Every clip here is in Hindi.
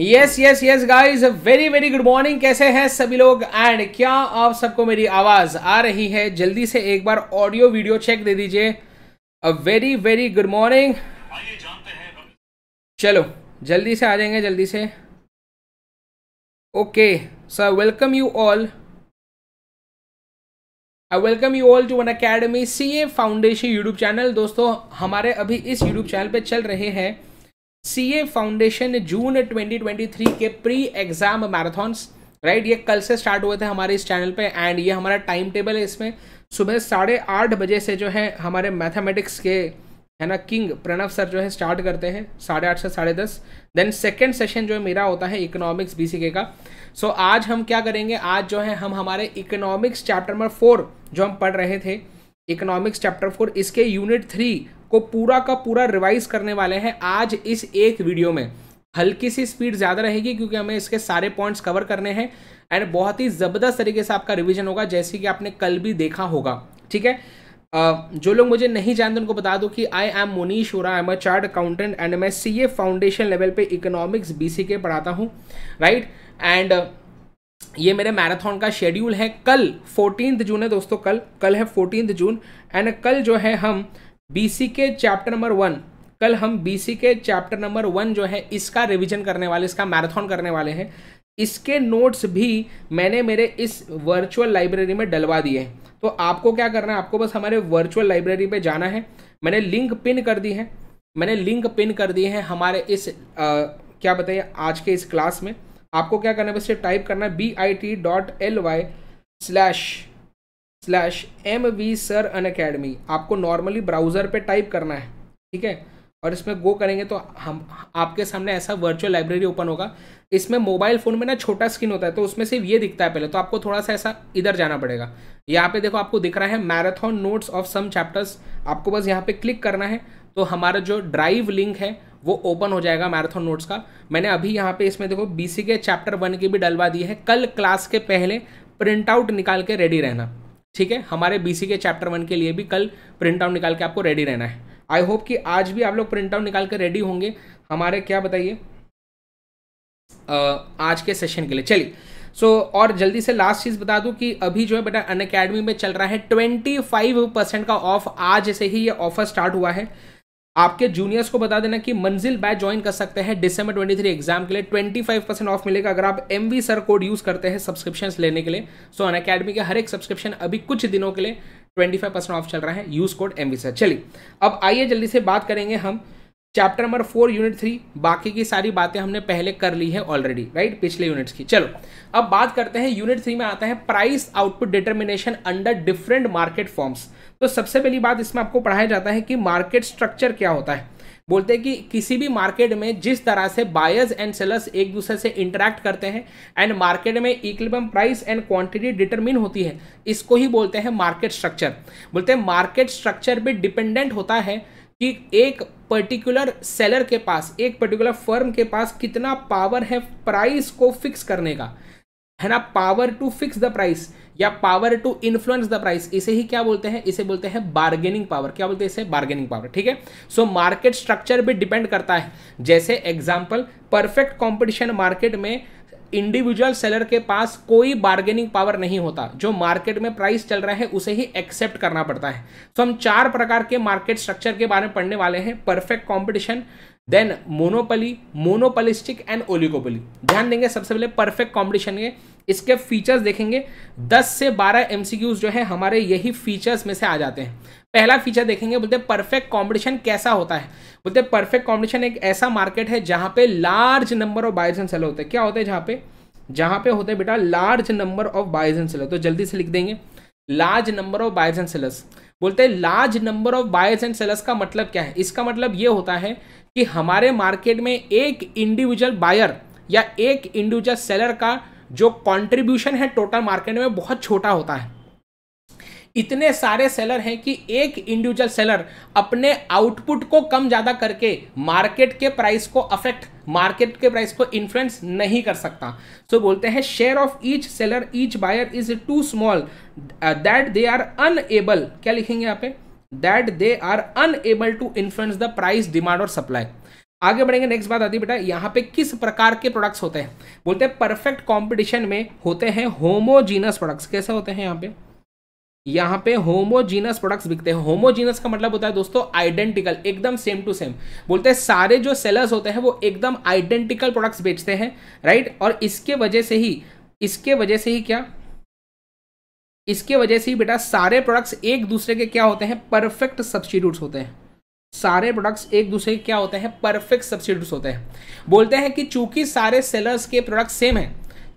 Yes yes yes guys very very good morning कैसे हैं सभी लोग एंड क्या आप सबको मेरी आवाज आ रही है जल्दी से एक बार ऑडियो वीडियो चेक दे दीजिए a very very good morning चलो जल्दी से आ जाएंगे जल्दी से okay sir welcome you all I welcome you all to Unacademy C A foundation YouTube channel दोस्तों हमारे अभी इस यूट्यूब चैनल पे चल रहे हैं सी ए फाउंडेशन ट्वेंटी जून 2023 के प्री एग्जाम मैराथॉन्स राइट ये कल से स्टार्ट हुए थे हमारे इस चैनल पे एंड ये हमारा टाइम टेबल है इसमें सुबह साढ़े आठ बजे से जो है हमारे मैथमेटिक्स के है ना किंग प्रणव सर जो है स्टार्ट करते हैं साढ़े आठ से साढ़े दस देन सेकेंड सेशन जो है मेरा होता है इकोनॉमिक्स के का सो so, आज हम क्या करेंगे आज जो है हम हमारे इकोनॉमिक्स चैप्टर नंबर फोर जो हम पढ़ रहे थे इकोनॉमिक्स चैप्टर फोर इसके यूनिट थ्री को पूरा का पूरा रिवाइज करने वाले हैं आज इस एक वीडियो में हल्की सी स्पीड ज़्यादा रहेगी क्योंकि हमें इसके सारे पॉइंट्स कवर करने हैं एंड बहुत ही ज़बरदस्त तरीके से आपका रिविजन होगा जैसे कि आपने कल भी देखा होगा ठीक है जो लोग मुझे नहीं जानते उनको बता दूं कि आई एम मोनीश ओरा I am a chartered accountant and मैं सी ए फाउंडेशन लेवल पे इकोनॉमिक्स बी सी के पढ़ाता हूँ राइट एंड ये मेरे मैराथन का शेड्यूल है कल फोर्टीन जून है दोस्तों कल कल है फोर्टीन जून एंड कल जो है हम बीसी के चैप्टर नंबर वन कल हम बीसी के चैप्टर नंबर वन जो है इसका रिवीजन करने वाले इसका मैराथन करने वाले हैं इसके नोट्स भी मैंने मेरे इस वर्चुअल लाइब्रेरी में डलवा दिए हैं तो आपको क्या करना है आपको बस हमारे वर्चुअल लाइब्रेरी पे जाना है मैंने लिंक पिन कर दी है मैंने लिंक पिन कर दिए हैं हमारे इस आ, क्या बताइए आज के इस क्लास में आपको क्या करना है बस ये टाइप करना है B I T dot L Y slash slash M V sir Unacademy आपको नॉर्मली ब्राउज़र पे टाइप करना है ठीक है और इसमें गो करेंगे तो हम आपके सामने ऐसा वर्चुअल लाइब्रेरी ओपन होगा इसमें मोबाइल फ़ोन में ना छोटा स्क्रीन होता है तो उसमें सिर्फ ये दिखता है पहले तो आपको थोड़ा सा ऐसा इधर जाना पड़ेगा यहाँ पे देखो आपको दिख रहा है marathon notes of some chapters आपको बस यहाँ पे क्लिक करना है तो हमारा जो ड्राइव लिंक है वो ओपन हो जाएगा मैराथन नोट्स का मैंने अभी यहाँ पे इसमें देखो बी के चैप्टर वन की भी डलवा दी है कल क्लास के पहले प्रिंट आउट निकाल के रेडी रहना ठीक है हमारे बीसी के चैप्टर वन के लिए भी कल प्रिंट आउट निकाल के आपको रेडी रहना है आई होप कि आज भी आप लोग प्रिंट आउट निकाल कर रेडी होंगे हमारे क्या बताइए आज के सेशन के लिए चलिए सो so, और जल्दी से लास्ट चीज़ बता दूं कि अभी जो है बेटा अन अकेडमी में चल रहा है फाइव परसेंट का ऑफ आज से ही ये ऑफर स्टार्ट हुआ है आपके जूनियर्स को बता देना कि मंजिल बैच ज्वाइन कर सकते हैं ट्वेंटी 23 एग्जाम के लिए 25 परसेंट ऑफ मिलेगा अगर आप M V sir code use करते हैं सब्सक्रिप्शन लेने के लिए सो अन अकेडमी के हर एक सब्सक्रिप्शन अभी कुछ दिनों के लिए 25 परसेंट ऑफ चल रहा है use code M V sir चलिए अब आइए जल्दी से बात करेंगे हम chapter number four unit three बाकी की सारी बातें हमने पहले कर ली है ऑलरेडी राइट पिछले यूनिट्स की चलो अब बात करते हैं यूनिट थ्री में आता है price output determination under different market forms तो सबसे पहली बात इसमें आपको पढ़ाया जाता है कि मार्केट स्ट्रक्चर क्या होता है बोलते हैं कि किसी भी मार्केट में जिस तरह से बायर्स एंड सेलर्स एक दूसरे से इंटरेक्ट करते हैं एंड मार्केट में equilibrium price and quantity determine होती है इसको ही बोलते हैं मार्केट स्ट्रक्चर बोलते हैं मार्केट स्ट्रक्चर भी डिपेंडेंट होता है कि एक पर्टिकुलर सेलर के पास एक पर्टिकुलर फर्म के पास कितना पावर है प्राइस को फिक्स करने का है ना power to fix the price या power to influence the price इसे ही क्या बोलते हैं इसे बोलते हैं बार्गेनिंग पावर क्या बोलते हैं इसे बार्गेनिंग पावर ठीक है सो मार्केट स्ट्रक्चर भी डिपेंड करता है जैसे एग्जाम्पल परफेक्ट कॉम्पिटिशन मार्केट में इंडिविजुअल सेलर के पास कोई बार्गेनिंग पावर नहीं होता जो मार्केट में प्राइस चल रहा है उसे ही एक्सेप्ट करना पड़ता है तो हम चार प्रकार के मार्केट स्ट्रक्चर के बारे में पढ़ने वाले हैं perfect competition then monopoly monopolistic and oligopoly ध्यान देंगे सबसे पहले परफेक्ट कॉम्पिटिशन के इसके फीचर्स देखेंगे 10 से 12 एमसीक्यूज जो है हमारे यही फीचर्स में से आ जाते हैं पहला फीचर देखेंगे बोलते परफेक्ट कॉम्पिटिशन कैसा होता है बोलते परफेक्ट कॉम्पिटिशन एक ऐसा मार्केट है जहाँ पे large number of buyers and seller होते हैं क्या होते हैं जहाँ पे जहां पे होते हैं बेटा large number of buyers and seller तो जल्दी से लिख देंगे large number of buyers and sellers बोलते हैं large number of buyers and sellers का मतलब क्या है इसका मतलब ये होता है कि हमारे मार्केट में एक इंडिविजुअल बायर या एक इंडिविजुअल सेलर का जो कॉन्ट्रीब्यूशन है टोटल मार्केट में बहुत छोटा होता है इतने सारे सेलर हैं कि एक इंडिविजुअल सेलर अपने आउटपुट को कम ज़्यादा करके मार्केट के प्राइस को अफेक्ट मार्केट के प्राइस को इन्फ्लुएंस नहीं कर सकता सो so, बोलते हैं share of each seller each buyer is too small that they are unable क्या लिखेंगे यहाँ पे that they are unable to influence the price demand और सप्लाई आगे बढ़ेंगे नेक्स्ट बात आती बेटा यहाँ पे किस प्रकार के प्रोडक्ट्स होते हैं बोलते हैं परफेक्ट कॉम्पिटिशन में होते हैं होमोजीनस प्रोडक्ट्स कैसे होते हैं यहाँ पे यहां पे होमोजीनस प्रोडक्ट्स बिकते हैं होमोजीनस का मतलब होता है दोस्तों आइडेंटिकल एकदम सेम टू सेम बोलते हैं सारे जो सेलर्स होते हैं वो एकदम आइडेंटिकल प्रोडक्ट्स बेचते हैं राइट और इसके वजह से ही इसके वजह से ही क्या इसके वजह से ही बेटा सारे प्रोडक्ट्स एक दूसरे के क्या होते हैं परफेक्ट सब्सिट्यूट होते हैं सारे प्रोडक्ट्स एक दूसरे के क्या होते हैं परफेक्ट सब्सिट्यूट होते हैं बोलते हैं कि चूंकि सारे सेलर्स के प्रोडक्ट सेम है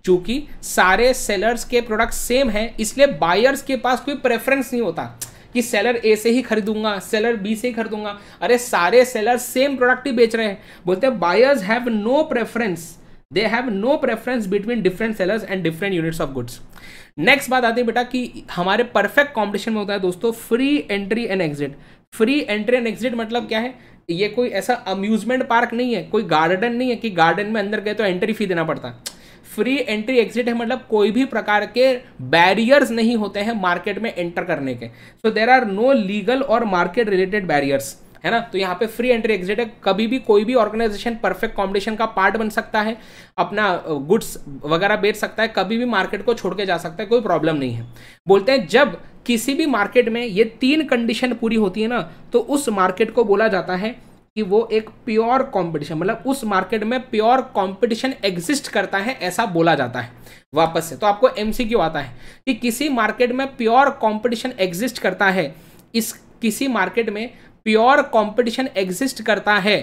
चूंकि सारे सेलर्स के प्रोडक्ट सेम है इसलिए बायर्स के पास कोई प्रेफरेंस नहीं होता कि सेलर ए से ही खरीदूंगा सेलर बी से ही खरीदूंगा अरे सारे सेलर सेम प्रोडक्ट ही बेच रहे हैं बोलते हैं buyers have no preference they have no preference between different sellers and different units of goods next बात आती है बेटा कि हमारे परफेक्ट कॉम्पिटिशन में होता है दोस्तों free entry and exit free entry and exit मतलब क्या है ये कोई ऐसा अम्यूजमेंट पार्क नहीं है कोई गार्डन नहीं है कि गार्डन में अंदर गए तो एंट्री फी देना पड़ता है फ्री एंट्री एग्जिट है मतलब कोई भी प्रकार के बैरियर्स नहीं होते हैं मार्केट में एंटर करने के so there are no legal और मार्केट रिलेटेड बैरियर्स है ना तो यहाँ पे फ्री एंट्री एग्जिट है कभी भी कोई भी ऑर्गेनाइजेशन परफेक्ट कॉम्पिटिशन का पार्ट बन सकता है अपना गुड्स वगैरह बेच सकता है कभी भी मार्केट को छोड़ के जा सकता है कोई प्रॉब्लम नहीं है बोलते हैं जब किसी भी मार्केट में ये तीन कंडीशन पूरी होती है ना तो उस मार्केट को बोला जाता है कि वो एक प्योर कंपटीशन मतलब उस मार्केट में प्योर कंपटीशन एग्जिस्ट करता है ऐसा बोला जाता है वापस से तो आपको एमसीक्यू आता है कि किसी मार्केट में प्योर कंपटीशन एग्जिस्ट करता है इस किसी मार्केट में प्योर कंपटीशन एग्जिस्ट करता है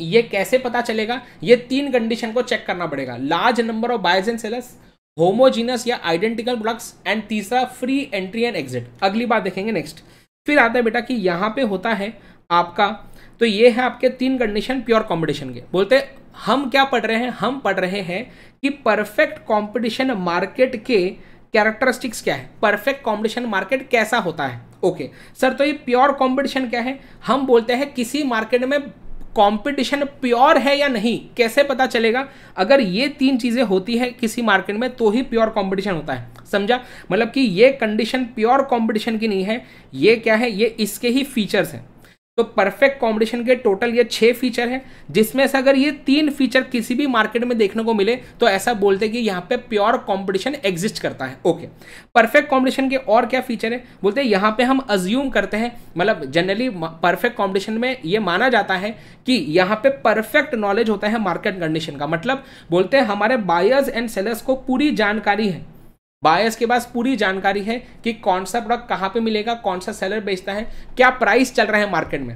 ये कैसे पता चलेगा ये तीन कंडीशन को चेक करना पड़ेगा large number of buyers and sellers homogeneous या आइडेंटिकल ब्लॉक्स एंड तीसरा फ्री एंट्री एंड एग्जिट अगली बात देखेंगे नेक्स्ट फिर आता है बेटा कि यहां पे होता है आपका तो ये है आपके तीन कंडीशन प्योर कॉम्पिटिशन के बोलते हम क्या पढ़ रहे हैं हम पढ़ रहे हैं कि परफेक्ट कॉम्पिटिशन मार्केट के कैरेक्टरिस्टिक्स क्या है परफेक्ट कॉम्पिटिशन मार्केट कैसा होता है ओके सर तो ये प्योर कॉम्पिटिशन क्या है हम बोलते हैं किसी मार्केट में कंपटीशन प्योर है या नहीं कैसे पता चलेगा अगर ये तीन चीज़ें होती है किसी मार्केट में तो ही प्योर कंपटीशन होता है समझा मतलब कि ये कंडीशन प्योर कंपटीशन की नहीं है ये क्या है ये इसके ही फीचर्स हैं तो परफेक्ट कॉम्पिटिशन के टोटल ये छः फीचर हैं जिसमें से अगर ये तीन फीचर किसी भी मार्केट में देखने को मिले तो ऐसा बोलते हैं कि यहाँ पे प्योर कंपटीशन एग्जिस्ट करता है ओके परफेक्ट कॉम्बिनेशन के और क्या फीचर है बोलते हैं यहाँ पे हम अज्यूम करते हैं मतलब जनरली परफेक्ट कॉम्पिटिशन में ये माना जाता है कि यहाँ पे परफेक्ट नॉलेज होता है मार्केट कंडीशन का मतलब बोलते हैं हमारे बायर्स एंड सेलर्स को पूरी जानकारी है बायर्स के पास पूरी जानकारी है कि कौन सा प्रोडक्ट कहाँ पे मिलेगा कौन सा सेलर बेचता है क्या प्राइस चल रहा है मार्केट में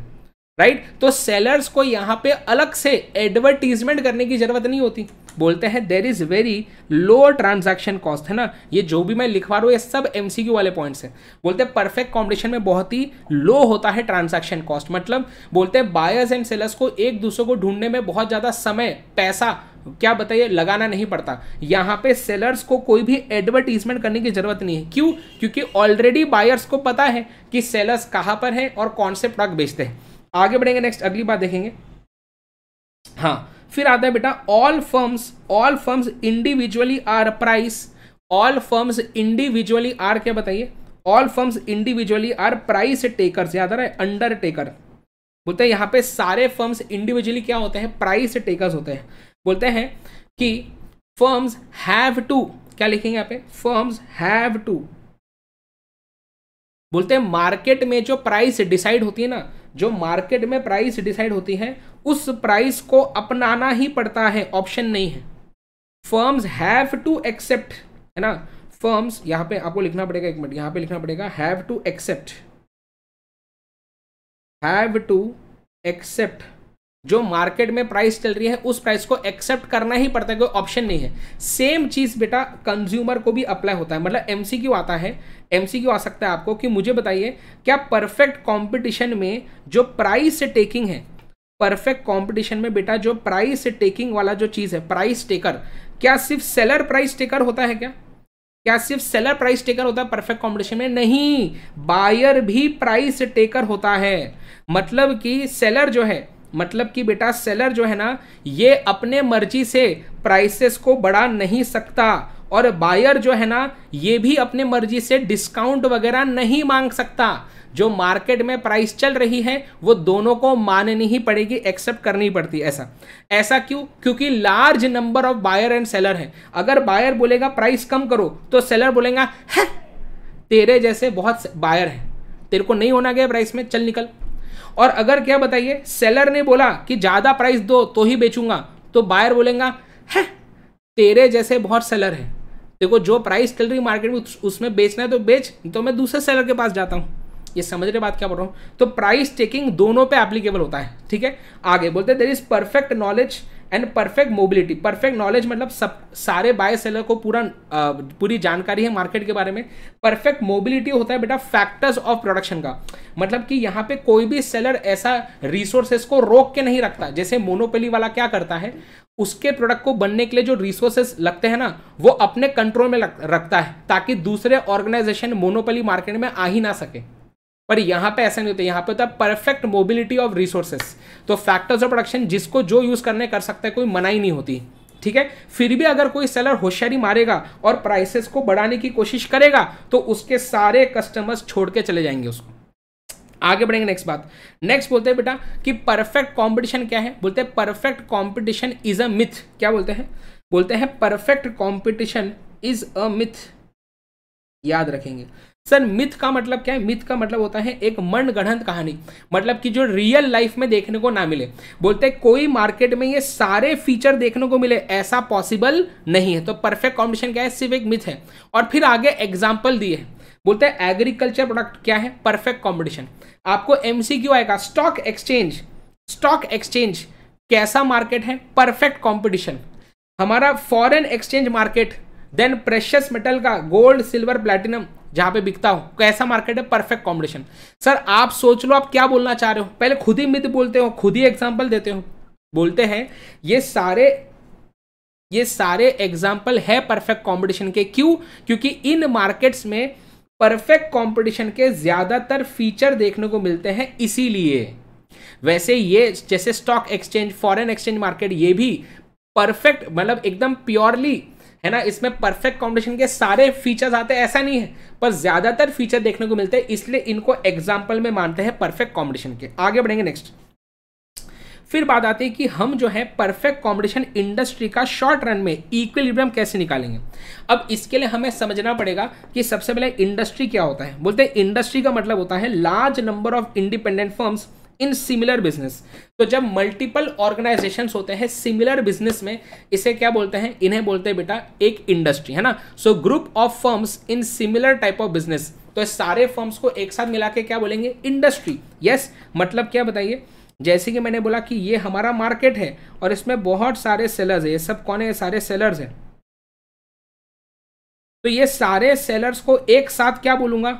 राइट तो सेलर्स को यहाँ पे अलग से एडवर्टीजमेंट करने की जरूरत नहीं होती बोलते हैं there is very low transaction cost है ना ये जो भी मैं लिखवा रहा हूँ ये सब एम वाले पॉइंट्स हैं बोलते हैं परफेक्ट कॉम्पिटिशन में बहुत ही लो होता है ट्रांजैक्शन कॉस्ट मतलब बोलते हैं बायर्स एंड सेलर्स को एक दूसरे को ढूंढने में बहुत ज़्यादा समय पैसा क्या बताइए लगाना नहीं पड़ता यहाँ पे सेलर्स को कोई भी एडवर्टीजमेंट करने की जरूरत नहीं है क्यों क्योंकि ऑलरेडी बायर्स को पता है कि सेलर्स कहाँ पर हैं और कौन से प्रोडक्ट बेचते हैं आगे बढ़ेंगे नेक्स्ट अगली बात देखेंगे हाँ फिर आता है बेटा all firms all firms individually are price all firms individually are क्या बताइए all firms individually are price taker याद आ रहा है अंडर टेकर बोलते हैं यहाँ पे सारे फर्म्स इंडिविजुअली क्या होते हैं प्राइस टेकर्स होते हैं बोलते हैं कि फर्म्स हैव टू क्या लिखेंगे यहाँ पे फर्म्स हैव टू बोलते हैं मार्केट में जो प्राइस डिसाइड होती है ना जो मार्केट में प्राइस डिसाइड होती है उस प्राइस को अपनाना ही पड़ता है ऑप्शन नहीं है फर्म्स हैव टू एक्सेप्ट है ना फर्म्स यहां पे आपको लिखना पड़ेगा एक मिनट यहां पे लिखना पड़ेगा have to accept have to accept जो मार्केट में प्राइस चल रही है उस प्राइस को एक्सेप्ट करना ही पड़ता है कोई ऑप्शन नहीं है सेम चीज़ बेटा कंज्यूमर को भी अप्लाई होता है मतलब एमसीक्यू आता है एमसीक्यू आ सकता है आपको कि मुझे बताइए क्या परफेक्ट कंपटीशन में जो प्राइस टेकिंग है परफेक्ट कंपटीशन में बेटा जो प्राइस टेकिंग वाला जो चीज़ है प्राइस टेकर क्या सिर्फ सेलर प्राइस टेकर होता है क्या क्या सिर्फ सेलर प्राइस टेकर होता है परफेक्ट कॉम्पिटिशन में नहीं बायर भी प्राइस टेकर होता है मतलब कि सेलर जो है मतलब कि बेटा सेलर जो है ना ये अपने मर्जी से प्राइसेस को बढ़ा नहीं सकता और बायर जो है ना ये भी अपने मर्जी से डिस्काउंट वगैरह नहीं मांग सकता जो मार्केट में प्राइस चल रही है वो दोनों को माननी ही पड़ेगी एक्सेप्ट करनी पड़ती है ऐसा ऐसा क्यों क्योंकि large number of buyer and seller हैं अगर बायर बोलेगा प्राइस कम करो तो सेलर बोलेगा है हाँ, तेरे जैसे बहुत बायर हैं तेरे को नहीं होना गया प्राइस में चल निकल और अगर क्या बताइए सेलर ने बोला कि ज़्यादा प्राइस दो तो ही बेचूंगा तो बायर बोलेगा है हाँ, तेरे जैसे बहुत सेलर है देखो जो प्राइस चल रही मार्केट में उसमें बेचना है तो बेच तो मैं दूसरे सेलर के पास जाता हूँ ये समझ रहे बात क्या बोल रहा हूँ तो प्राइस टेकिंग दोनों पे एप्लीकेबल होता है ठीक है आगे बोलते हैं there is perfect knowledge and perfect mobility perfect knowledge मतलब सब सारे बाय सेलर को पूरा पूरी जानकारी है मार्केट के बारे में परफेक्ट मोबिलिटी होता है बेटा फैक्टर्स ऑफ प्रोडक्शन का मतलब कि यहाँ पे कोई भी सेलर ऐसा रिसोर्सेस को रोक के नहीं रखता जैसे मोनोपेली वाला क्या करता है उसके प्रोडक्ट को बनने के लिए जो रिसोर्सेस लगते हैं ना वो अपने कंट्रोल में रखता है ताकि दूसरे ऑर्गेनाइजेशन मोनोपली मार्केट में आ ही ना सके पर यहां पे ऐसा नहीं होता यहां पे होता है परफेक्ट मोबिलिटी ऑफ रिसोर्सेस तो फैक्टर्स ऑफ प्रोडक्शन जिसको जो यूज़ करने कर सकता है कोई मनाई नहीं होती ठीक है फिर भी अगर कोई सेलर होशियारी मारेगा और प्राइसेस को बढ़ाने की कोशिश करेगा तो उसके सारे कस्टमर्स छोड़ के चले जाएंगे उसको आगे बढ़ेंगे नेक्स्ट बात नेक्स्ट बोलते हैं बेटा कि परफेक्ट कॉम्पिटिशन क्या है बोलते हैं perfect competition is a myth क्या बोलते हैं बोलते हैं perfect competition is a myth याद रखेंगे सर मिथ का मतलब क्या है मिथ का मतलब होता है एक मनगढ़ंत कहानी मतलब कि जो रियल लाइफ में देखने को ना मिले बोलते हैं कोई मार्केट में ये सारे फीचर देखने को मिले ऐसा पॉसिबल नहीं है तो परफेक्ट कॉम्बिनेशन क्या है सिर्फ एक मिथ है और फिर आगे एग्जाम्पल दिए बोलते हैं एग्रीकल्चर प्रोडक्ट क्या है परफेक्ट कॉम्पिटिशन आपको एमसीक्यू आएगा स्टॉक एक्सचेंज स्टॉक एक्सचेंज कैसा मार्केट है परफेक्ट कॉम्पिटिशन हमारा foreign exchange market then precious metal का गोल्ड सिल्वर प्लेटिनम जहां पे बिकता हो कैसा मार्केट है परफेक्ट कॉम्बिनेशन सर आप सोच लो आप क्या बोलना चाह रहे हो पहले खुद ही मिथ बोलते हो खुद ही एग्जाम्पल देते हो बोलते हैं ये सारे ये सारे एग्जाम्पल है परफेक्ट कॉम्पिटिशन के क्यों क्योंकि इन मार्केट्स में परफेक्ट कॉम्पिटिशन के ज़्यादातर फीचर देखने को मिलते हैं इसीलिए वैसे ये जैसे stock exchange foreign exchange market ये भी परफेक्ट मतलब एकदम प्योरली है ना इसमें परफेक्ट कॉम्बिनेशन के सारे फीचर्स आते हैं ऐसा नहीं है पर ज़्यादातर फीचर देखने को मिलते हैं इसलिए इनको एग्जाम्पल में मानते हैं परफेक्ट कॉम्बिनेशन के आगे बढ़ेंगे नेक्स्ट फिर बात आती है कि हम जो है परफेक्ट कॉम्पिटिशन इंडस्ट्री का शॉर्ट रन में इक्विलिब्रियम कैसे निकालेंगे अब इसके लिए हमें समझना पड़ेगा कि सबसे पहले इंडस्ट्री क्या होता है बोलते हैं इंडस्ट्री का मतलब होता है large number of independent firms in similar business तो जब मल्टीपल ऑर्गेनाइजेशन होते हैं सिमिलर बिजनेस में इसे क्या बोलते हैं इन्हें बोलते हैं बेटा एक इंडस्ट्री है ना so group of firms in similar type of business तो सारे फर्म्स को एक साथ मिला के क्या बोलेंगे इंडस्ट्री यस yes, मतलब क्या बताइए जैसे कि मैंने बोला कि ये हमारा मार्केट है और इसमें बहुत सारे सेलर्स है ये सब कौन है ये सारे सेलर्स हैं तो ये सारे सेलर्स को एक साथ क्या बोलूंगा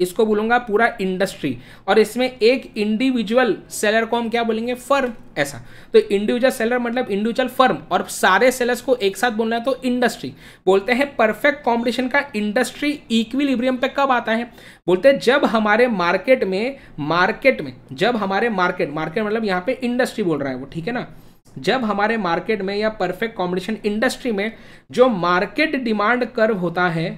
इसको बोलूंगा पूरा इंडस्ट्री और इसमें एक इंडिविजुअल सेलर को हम क्या बोलेंगे फर्म ऐसा तो इंडिविजुअल सेलर मतलब इंडिविजुअल फर्म और सारे सेलर्स को एक साथ बोलना है तो इंडस्ट्री बोलते हैं परफेक्ट कॉम्पिटिशन का इंडस्ट्री इक्विलिब्रियम पे कब आता है बोलते हैं जब हमारे मार्केट में मार्केट में जब हमारे मार्केट मार्केट मतलब यहाँ पे इंडस्ट्री बोल रहा है वो ठीक है ना जब हमारे मार्केट में या परफेक्ट कॉम्पिटिशन इंडस्ट्री में जो मार्केट डिमांड कर्व होता है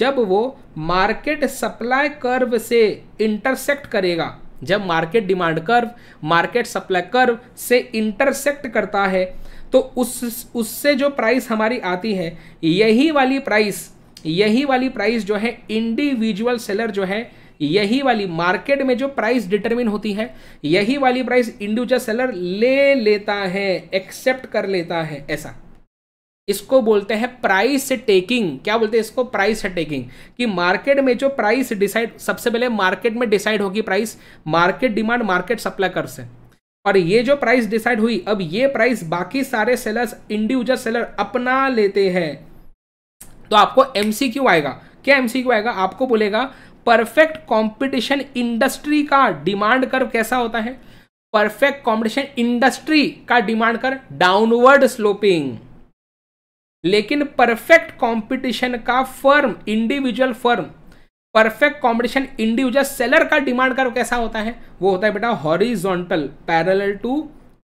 जब वो मार्केट सप्लाई कर्व से इंटरसेक्ट करेगा जब market demand curve market supply curve से इंटरसेक्ट करता है तो उस उससे जो प्राइस हमारी आती है यही वाली प्राइस यही वाली प्राइस जो है इंडिविजुअल सेलर जो है यही वाली मार्केट में जो प्राइस डिटरमिन होती है यही वाली प्राइस इंडिविजुअल सेलर ले लेता है एक्सेप्ट कर लेता है ऐसा इसको बोलते हैं प्राइस टेकिंग क्या बोलते हैं इसको प्राइस टेकिंग कि मार्केट में जो प्राइस डिसाइड सबसे पहले मार्केट में डिसाइड होगी प्राइस मार्केट डिमांड मार्केट कर से और ये जो प्राइस डिसाइड हुई अब ये प्राइस बाकी सारे सेलर्स इंडिविजुअल सेलर अपना लेते हैं तो आपको एमसीक्यू आएगा क्या एमसीक्यू आएगा आपको बोलेगा परफेक्ट कंपटीशन इंडस्ट्री का डिमांड कर कैसा होता है परफेक्ट कंपटीशन इंडस्ट्री का डिमांड कर डाउनवर्ड स्लोपिंग लेकिन परफेक्ट कंपटीशन का firm individual firm perfect competition individual seller का डिमांड का कैसा होता है वो होता है बेटा horizontal parallel to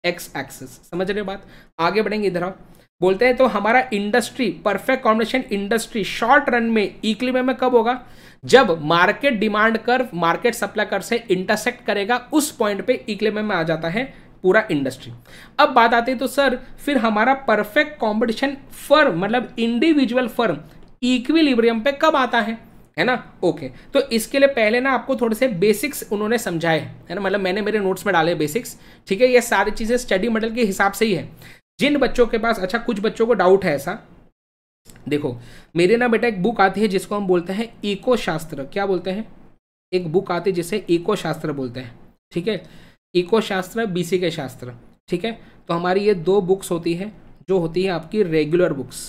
X axis समझ रहे बात आगे बढ़ेंगे इधर आओ बोलते हैं तो हमारा industry perfect combination industry short run में इक्लिमे में कब होगा जब market demand curve market supply curve से इंटरसेक्ट करेगा उस पॉइंट पे इक्लिबे में आ जाता है पूरा इंडस्ट्री अब बात आती है तो सर फिर हमारा परफेक्ट कॉम्पिटिशन फर्म मतलब इंडिविजुअल फर्म इक्विलिब्रियम पे कब आता है है ना ओके okay. तो इसके लिए पहले ना आपको थोड़े से बेसिक्स उन्होंने समझाए है ना मतलब मैंने मेरे नोट्स में डाले बेसिक्स ठीक है ये सारी चीज़ें स्टडी मॉडल के हिसाब से ही है जिन बच्चों के पास अच्छा कुछ बच्चों को डाउट है ऐसा देखो मेरे ना बेटा एक बुक आती है जिसको हम बोलते हैं इको क्या बोलते हैं एक बुक आती है जिसे इको बोलते हैं ठीक है इको शास्त्र बीसी के शास्त्र ठीक है तो हमारी ये दो बुक्स होती है जो होती है आपकी रेगुलर बुक्स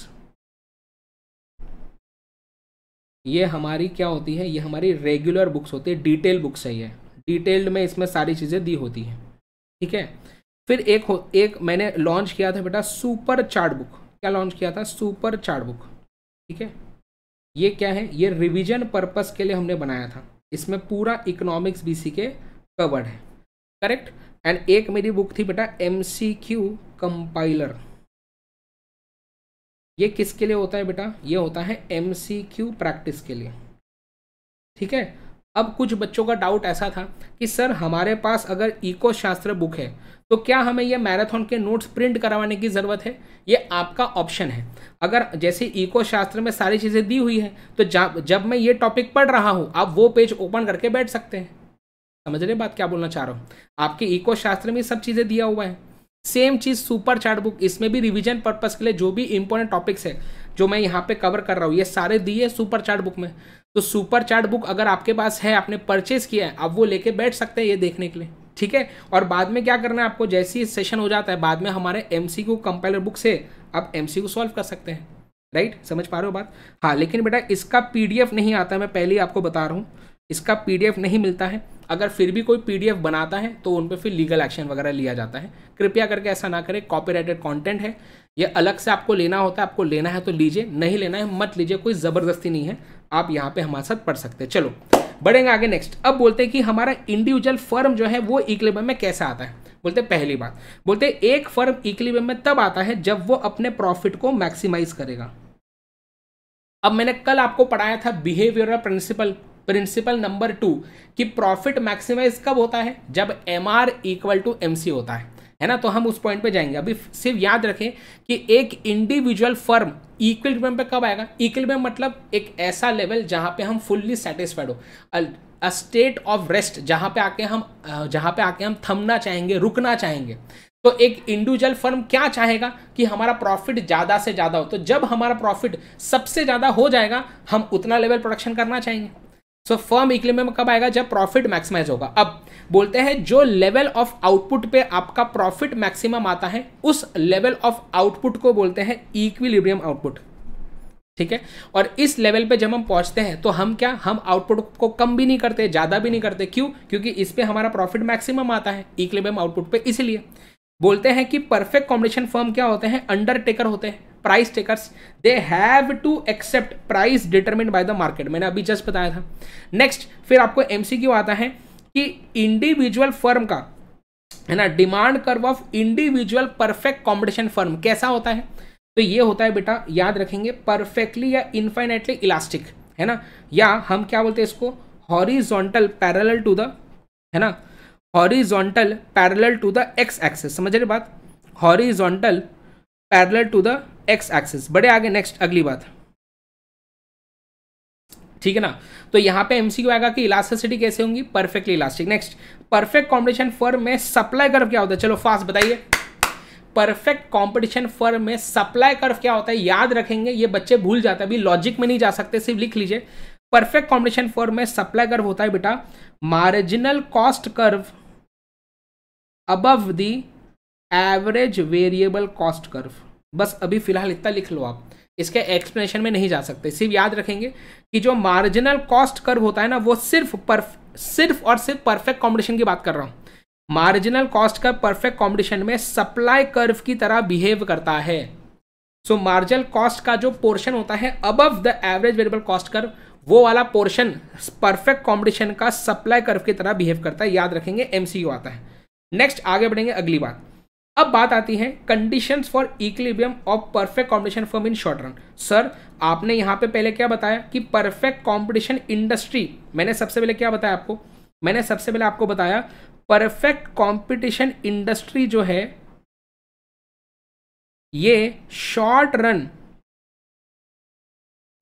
ये हमारी क्या होती है ये हमारी रेगुलर बुक्स होती है डिटेल बुक्स है ये डिटेल्ड में इसमें सारी चीज़ें दी होती हैं ठीक है फिर एक हो एक मैंने लॉन्च किया था बेटा सुपर चार्ट बुक क्या लॉन्च किया था सुपर चार्ट बुक ठीक है ये क्या है ये रिवीजन पर्पस के लिए हमने बनाया था इसमें पूरा इकोनॉमिक्स बीसी के कवर्ड है करेक्ट एंड एक मेरी बुक थी बेटा एम सी क्यू कंपाइलर ये किसके लिए होता है बेटा ये होता है एम सी क्यू प्रैक्टिस के लिए ठीक है अब कुछ बच्चों का डाउट ऐसा था कि सर हमारे पास अगर इको शास्त्र बुक है तो क्या हमें यह मैराथन के नोट्स प्रिंट करवाने की ज़रूरत है ये आपका ऑप्शन है अगर जैसे इको शास्त्र में सारी चीज़ें दी हुई है तो जब मैं ये टॉपिक पढ़ रहा हूँ आप वो पेज ओपन करके बैठ सकते हैं समझ रहे बात क्या बोलना चाह रहा हूँ आपके इको शास्त्र में सब चीज़ें दिया हुआ है सेम चीज़ सुपर चार्ट बुक इसमें भी रिविजन पर्पज के लिए जो भी इंपॉर्टेंट टॉपिक्स है जो मैं यहाँ पे कवर कर रहा हूँ ये सारे दिए सुपर चार्ट बुक में तो सुपर चार्ट बुक अगर आपके पास है आपने परचेज किया है आप वो लेके बैठ सकते हैं ये देखने के लिए ठीक है और बाद में क्या करना है आपको जैसे ही सेशन हो जाता है बाद में हमारे एम सी कंपाइलर बुक से आप एम सी सॉल्व कर सकते हैं राइट समझ पा रहे हो बात हाँ लेकिन बेटा इसका पी नहीं आता मैं पहले ही आपको बता रहा हूँ इसका पी नहीं मिलता है अगर फिर भी कोई पी बनाता है तो उन पर फिर लीगल एक्शन वगैरह लिया जाता है कृपया करके ऐसा ना करें कॉपीराइटेड कंटेंट है ये अलग से आपको लेना होता है आपको लेना है तो लीजिए नहीं लेना है मत लीजिए कोई ज़बरदस्ती नहीं है आप यहाँ पे हमारे साथ पढ़ सकते हैं चलो बढ़ेंगे आगे नेक्स्ट अब बोलते हैं कि हमारा इंडिविजुअल फर्म जो है वो इक्लेबम में कैसे आता है बोलते पहली बात बोलते एक फर्म इक्लिबम में तब आता है जब वो अपने प्रॉफिट को मैक्सिमाइज करेगा अब मैंने कल आपको पढ़ाया था behavioural principle principle number two कि प्रॉफिट मैक्सिमाइज कब होता है जब M R equal to M C होता है है ना तो हम उस पॉइंट पे जाएंगे अभी सिर्फ याद रखें कि एक इंडिविजुअल फर्म इक्विलिब्रियम पे कब आएगा इक्विलिब्रियम मतलब एक ऐसा लेवल जहां पे हम फुल्ली सेटिस्फाइड हो अ स्टेट ऑफ रेस्ट जहां पे आके हम जहां पे आके हम थमना चाहेंगे रुकना चाहेंगे तो एक इंडिविजुअल फर्म क्या चाहेगा कि हमारा प्रॉफिट ज़्यादा से ज़्यादा हो तो जब हमारा प्रॉफिट सबसे ज़्यादा हो जाएगा हम उतना लेवल प्रोडक्शन करना चाहेंगे सो फर्म इक्विलिब्रियम कब आएगा जब प्रॉफिट मैक्सिमाइज होगा अब बोलते हैं जो लेवल ऑफ आउटपुट पे आपका प्रॉफिट मैक्सिमम आता है उस लेवल ऑफ आउटपुट को बोलते हैं इक्विलिब्रियम आउटपुट ठीक है और इस लेवल पे जब हम पहुंचते हैं तो हम क्या हम आउटपुट को कम भी नहीं करते ज़्यादा भी नहीं करते क्यों क्योंकि इस पर हमारा प्रॉफिट मैक्सिमम आता है इक्विलिब्रियम आउटपुट पे इसलिए बोलते हैं कि परफेक्ट कॉम्बिनेशन फर्म क्या होते हैं अंडरटेकर होते हैं price takers they have to accept price determine by the market मैंने अभी जस्ट बताया था नेक्स्ट फिर आपको एमसीक्यू आता है कि इंडिविजुअल फर्म का है ना demand curve of individual perfect competition firm कैसा होता है तो ये होता है बेटा याद रखेंगे परफेक्टली या इनफाइनाइटली इलास्टिक है ना या हम क्या बोलते हैं इसको हॉरिजोंटल पैरल टू द है ना horizontal parallel to the X axis समझ रहे बात horizontal parallel to the X axis बड़े आगे नेक्स्ट अगली बात ठीक है ना तो यहां पे एमसीक्यू आएगा कि इलास्टिसिटी कैसे होंगी perfectly elastic next perfect competition firm में सप्लाई कर्व क्या होता है चलो फास्ट बताइए परफेक्ट कंपटीशन फर्म में सप्लाई कर्व क्या होता है याद रखेंगे ये बच्चे भूल जाते हैं अभी लॉजिक में नहीं जा सकते सिर्फ लिख लीजिए परफेक्ट कॉम्बिनेशन फॉर में सप्लाई कर्व होता है बेटा marginal cost curve above the average variable cost curve बस अभी फिलहाल इतना लिख लो आप इसके एक्सप्लेनेशन में नहीं जा सकते सिर्फ याद रखेंगे कि जो मार्जिनल कॉस्ट कर्व होता है ना वो सिर्फ पर सिर्फ और सिर्फ परफेक्ट कॉम्बिनेशन की बात कर रहा हूँ marginal cost curve perfect combination में सप्लाई कर्व की तरह बिहेव करता है सो मार्जिनल कॉस्ट का जो पोर्शन होता है above the average variable cost curve वो वाला पोर्शन परफेक्ट कॉम्पिटिशन का सप्लाई कर्व की तरह बिहेव करता है याद रखेंगे एमसीयू आता है नेक्स्ट आगे बढ़ेंगे अगली बात अब बात आती है condition for equilibrium of perfect competition firm in short run sir आपने यहाँ पे पहले क्या बताया कि परफेक्ट कॉम्पिटिशन इंडस्ट्री मैंने सबसे पहले क्या बताया आपको मैंने सबसे पहले आपको बताया परफेक्ट कॉम्पिटिशन इंडस्ट्री जो है ये शॉर्ट रन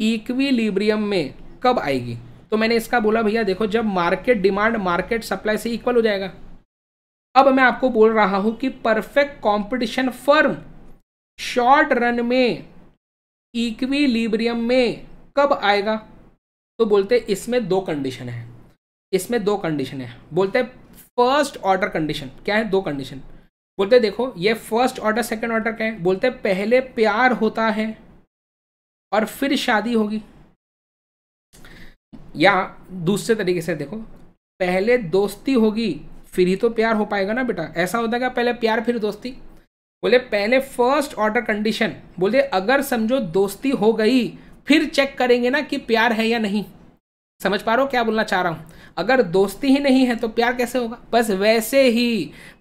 इक्विलिब्रियम में कब आएगी तो मैंने इसका बोला भैया देखो जब मार्केट डिमांड मार्केट सप्लाई से इक्वल हो जाएगा अब मैं आपको बोल रहा हूं कि perfect competition firm short run में इक्विलिब्रियम में कब आएगा तो बोलते इसमें दो कंडीशन है इसमें दो कंडीशन है बोलते फर्स्ट ऑर्डर कंडीशन क्या है दो कंडीशन बोलते देखो ये फर्स्ट ऑर्डर सेकंड ऑर्डर क्या है बोलते पहले प्यार होता है और फिर शादी होगी या दूसरे तरीके से देखो पहले दोस्ती होगी फिर ही तो प्यार हो पाएगा ना बेटा ऐसा होता है पहले प्यार फिर दोस्ती बोले पहले फर्स्ट ऑर्डर कंडीशन बोले अगर समझो दोस्ती हो गई फिर चेक करेंगे ना कि प्यार है या नहीं समझ पा रहे हो क्या बोलना चाह रहा हूं अगर दोस्ती ही नहीं है तो प्यार कैसे होगा बस वैसे ही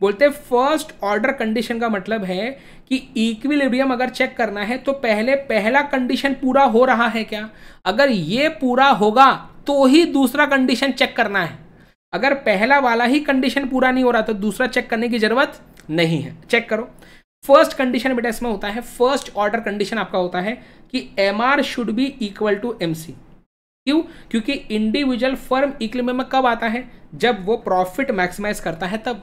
बोलते फर्स्ट ऑर्डर कंडीशन का मतलब है कि इक्विलिब्रियम अगर चेक करना है तो पहले पहला कंडीशन पूरा हो रहा है क्या अगर ये पूरा होगा तो ही दूसरा कंडीशन चेक करना है अगर पहला वाला ही कंडीशन पूरा नहीं हो रहा तो दूसरा चेक करने की जरूरत नहीं है चेक करो फर्स्ट कंडीशन बेटा इसमें होता है फर्स्ट ऑर्डर कंडीशन आपका होता है कि M R should be equal to M C क्यों क्योंकि इंडिविजुअल फर्म इक्लिमे में कब आता है जब वो प्रॉफिट मैक्सिमाइज करता है तब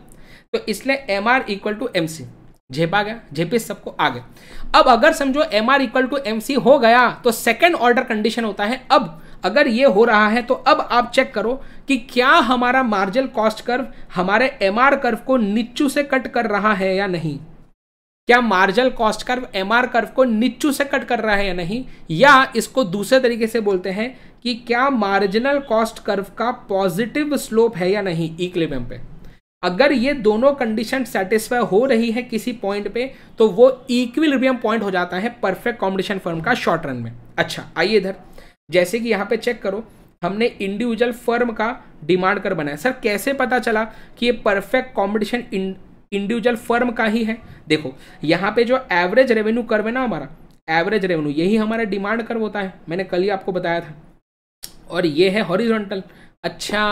तो इसलिए M R equal to M C झेपा गया झेपे सबको आ गया अब अगर समझो M R equal to M C हो गया तो सेकेंड ऑर्डर कंडीशन होता है अब अगर ये हो रहा है तो अब आप चेक करो कि क्या हमारा मार्जिन कॉस्ट कर्व हमारे एम आर कर्व को नीचू से कट कर रहा है या नहीं क्या margin cost curve M curve को नीचू से कट कर रहा है या नहीं या इसको दूसरे तरीके से बोलते हैं कि क्या मार्जिनल कॉस्ट कर्व का पॉजिटिव स्लोप है या नहीं इक्लेबियम पे अगर ये दोनों कंडीशन सेटिस्फाई हो रही है किसी पॉइंट पे तो वो इक्विलिब्रियम पॉइंट हो जाता है परफेक्ट कॉम्बिनेशन फर्म का शॉर्ट रन में अच्छा आइए इधर जैसे कि यहाँ पे चेक करो हमने इंडिविजुअल फर्म का डिमांड कर बनाया सर कैसे पता चला कि ये परफेक्ट कॉम्पिटिशन इंडिविजुअल फर्म का ही है देखो यहाँ पे जो एवरेज रेवेन्यू कर्व है ना हमारा एवरेज रेवेन्यू यही हमारा डिमांड कर्व होता है मैंने कल ही आपको बताया था और ये है हॉरिजॉन्टल अच्छा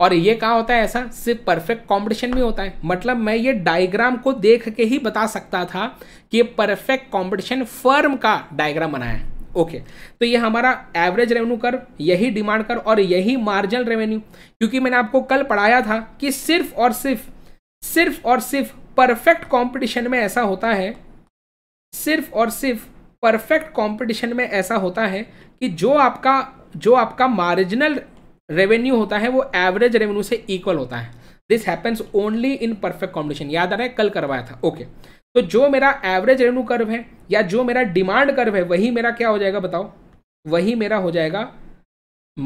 और ये कहाँ होता है ऐसा सिर्फ परफेक्ट कंपटीशन में होता है मतलब मैं ये डायग्राम को देख के ही बता सकता था कि ये परफेक्ट कंपटीशन फर्म का डायग्राम बनाया है ओके okay. तो ये हमारा एवरेज रेवेन्यू कर यही डिमांड कर और यही मार्जिनल रेवेन्यू क्योंकि मैंने आपको कल पढ़ाया था कि सिर्फ और सिर्फ सिर्फ और सिर्फ परफेक्ट कंपटीशन में ऐसा होता है सिर्फ और सिर्फ परफेक्ट कंपटीशन में ऐसा होता है कि जो आपका जो आपका मार्जिनल रेवेन्यू होता है वो एवरेज रेवेन्यू से इक्वल होता है this happens only in perfect competition याद आ रहा है कल करवाया था ओके okay. तो जो मेरा एवरेज रेवेन्यू कर्व है या जो मेरा डिमांड कर्व है वही मेरा क्या हो जाएगा बताओ वही मेरा हो जाएगा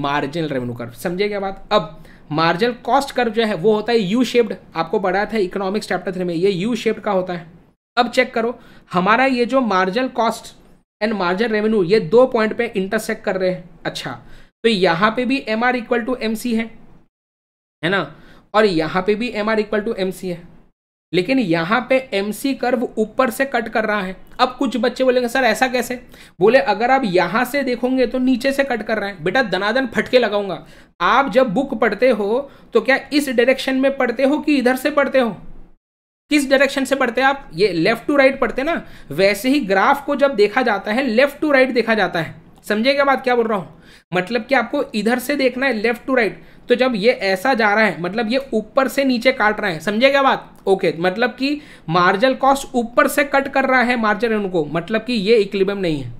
मार्जिनल रेवेन्यू कर्व समझे क्या बात अब मार्जिनल कॉस्ट कर्व जो है वो होता है यू शेप्ड आपको पढ़ाया था इकोनॉमिक्स चैप्टर थ्री में ये यू शेप्ड का होता है अब चेक करो हमारा ये जो marginal cost and marginal revenue ये दो पॉइंट पे इंटरसेक्ट कर रहे हैं अच्छा तो यहाँ पे भी M R equal to M C है है ना और यहाँ पे भी M R equal to M C है लेकिन यहां पे एमसी कर्व ऊपर से कट कर रहा है अब कुछ बच्चे बोलेंगे सर ऐसा कैसे बोले अगर आप यहां से देखोगे तो नीचे से कट कर रहा है बेटा दनादन फटके लगाऊंगा आप जब बुक पढ़ते हो तो क्या इस डायरेक्शन में पढ़ते हो कि इधर से पढ़ते हो किस डायरेक्शन से पढ़ते हैं आप ये लेफ्ट टू राइट पढ़ते ना वैसे ही ग्राफ को जब देखा जाता है लेफ्ट टू राइट देखा जाता है समझेगा बात क्या बोल रहा हूं मतलब कि आपको इधर से देखना है लेफ्ट टू राइट तो जब ये ऐसा जा रहा है मतलब ये ऊपर से नीचे काट रहा है समझे क्या बात ओके मतलब कि मार्जिनल कॉस्ट ऊपर से कट कर रहा है मार्जिन उनको मतलब कि ये इक्लिबम नहीं है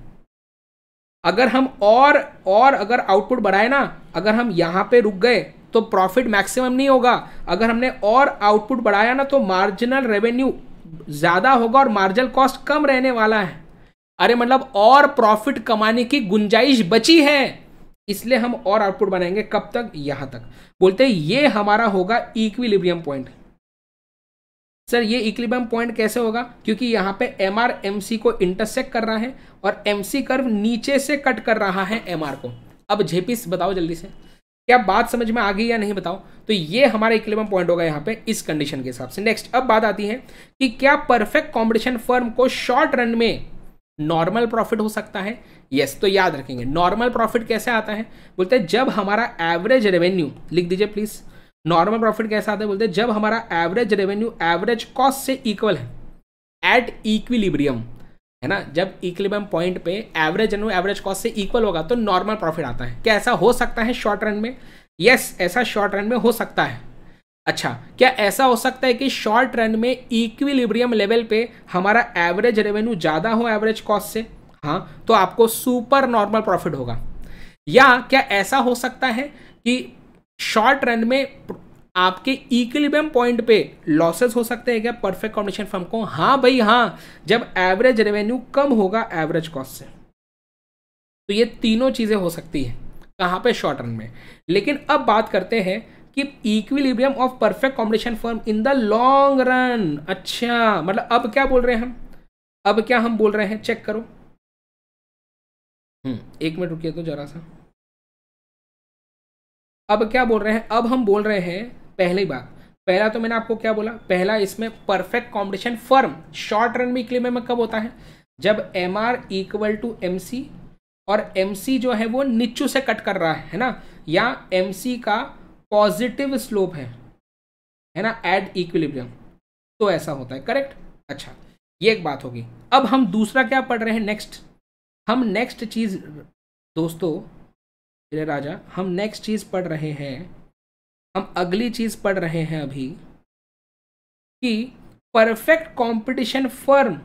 अगर हम और और अगर आउटपुट बढ़ाए ना अगर हम यहां पे रुक गए तो प्रॉफिट मैक्सिमम नहीं होगा अगर हमने और आउटपुट बढ़ाया ना तो मार्जिनल रेवेन्यू ज़्यादा होगा और मार्जिनल कॉस्ट कम रहने वाला है अरे मतलब और प्रॉफिट कमाने की गुंजाइश बची है इसलिए हम और आउटपुट बनाएंगे कब तक यहां तक बोलते हैं ये हमारा होगा इक्विलिब्रियम पॉइंट सर ये इक्विलिब्रियम पॉइंट कैसे होगा क्योंकि यहां पे एम आर एम सी को इंटरसेक्ट कर रहा है और एम सी कर्व नीचे से कट कर रहा है एम आर को अब जेपीस बताओ जल्दी से क्या बात समझ में आ गई या नहीं बताओ तो ये हमारा इक्विलिब्रियम पॉइंट होगा यहाँ पे इस कंडीशन के हिसाब से नेक्स्ट अब बात आती है कि क्या परफेक्ट कॉम्पिटिशन फर्म को शॉर्ट रन में नॉर्मल प्रॉफिट हो सकता है यस yes, तो याद रखेंगे नॉर्मल प्रॉफिट कैसे आता है बोलते हैं जब हमारा एवरेज रेवेन्यू लिख दीजिए प्लीज़ नॉर्मल प्रॉफिट कैसे आता है बोलते हैं जब हमारा एवरेज रेवेन्यू एवरेज कॉस्ट से इक्वल है एट इक्विलिब्रियम है ना जब इक्विलिब्रियम पॉइंट पे एवरेज रेवेन्यू एवरेज कॉस्ट से इक्वल होगा तो नॉर्मल प्रॉफिट आता है क्या ऐसा हो सकता है शॉर्ट रन में यस yes, ऐसा शॉर्ट रन में हो सकता है अच्छा क्या ऐसा हो सकता है कि शॉर्ट रन में इक्विलिब्रियम लेवल पे हमारा एवरेज रेवेन्यू ज़्यादा हो एवरेज कॉस्ट से हाँ तो आपको सुपर नॉर्मल प्रॉफिट होगा या क्या ऐसा हो सकता है कि शॉर्ट रन में आपके इक्विलिब्रियम पॉइंट पे लॉसेस हो सकते हैं क्या परफेक्ट कॉम्बिनेशन फर्म को हाँ भाई हाँ जब एवरेज रेवेन्यू कम होगा एवरेज कॉस्ट से तो ये तीनों चीज़ें हो सकती है कहाँ पे शॉर्ट रन में लेकिन अब बात करते हैं keep equilibrium of perfect combination form in the long run अच्छा मतलब अब क्या बोल रहे हैं हम अब क्या हम बोल रहे हैं चेक करो हम्म। एक मिनट रुकिए तो जरा सा अब क्या बोल रहे हैं अब हम बोल रहे हैं पहली बात पहला तो मैंने आपको क्या बोला पहला इसमें perfect combination firm short run में इक्लिमे में कब होता है जब M R equal to M C और एम सी जो है वो नीचू से कट कर रहा है ना या एम सी का पॉजिटिव स्लोप है है ना एट इक्विलिब्रियम तो ऐसा होता है करेक्ट अच्छा ये एक बात होगी अब हम दूसरा क्या पढ़ रहे हैं नेक्स्ट हम नेक्स्ट चीज़ दोस्तों राजा हम नेक्स्ट चीज़ पढ़ रहे हैं हम अगली चीज़ पढ़ रहे हैं अभी कि perfect competition firm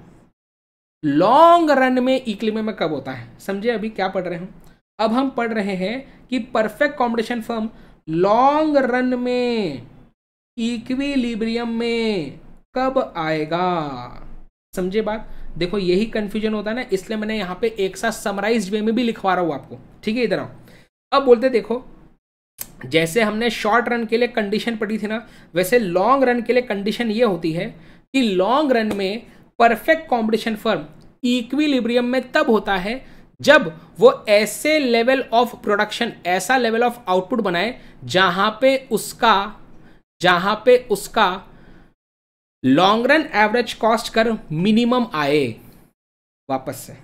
long run में इक्लिम में कब होता है समझे अभी क्या पढ़ रहे हैं अब हम पढ़ रहे हैं कि perfect competition firm long run में इक्विलिब्रियम में कब आएगा समझे बात देखो यही कंफ्यूजन होता है ना इसलिए मैंने यहां पे एक साथ समराइज वे में भी लिखवा रहा हूं आपको ठीक है इधर आओ अब बोलते देखो जैसे हमने शॉर्ट रन के लिए कंडीशन पढ़ी थी ना वैसे लॉन्ग रन के लिए कंडीशन ये होती है कि लॉन्ग रन में परफेक्ट कॉम्पिटिशन फर्म इक्विलिब्रियम में तब होता है जब वो ऐसे लेवल ऑफ प्रोडक्शन ऐसा लेवल ऑफ आउटपुट बनाए जहां पे उसका जहां पे उसका long run average cost curve minimum आए वापस से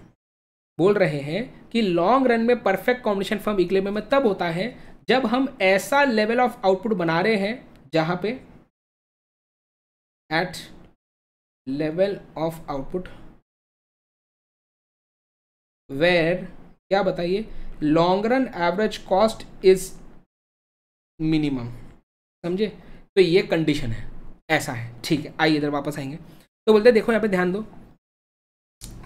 बोल रहे हैं कि लॉन्ग रन में परफेक्ट कॉम्बिनेशन फॉर्म इकले में तब होता है जब हम ऐसा लेवल ऑफ आउटपुट बना रहे हैं जहां पे at level of output where क्या बताइए long run average cost is minimum समझे तो ये कंडीशन है ऐसा है ठीक है आइए इधर वापस आएंगे तो बोलते हैं देखो यहाँ पे ध्यान दो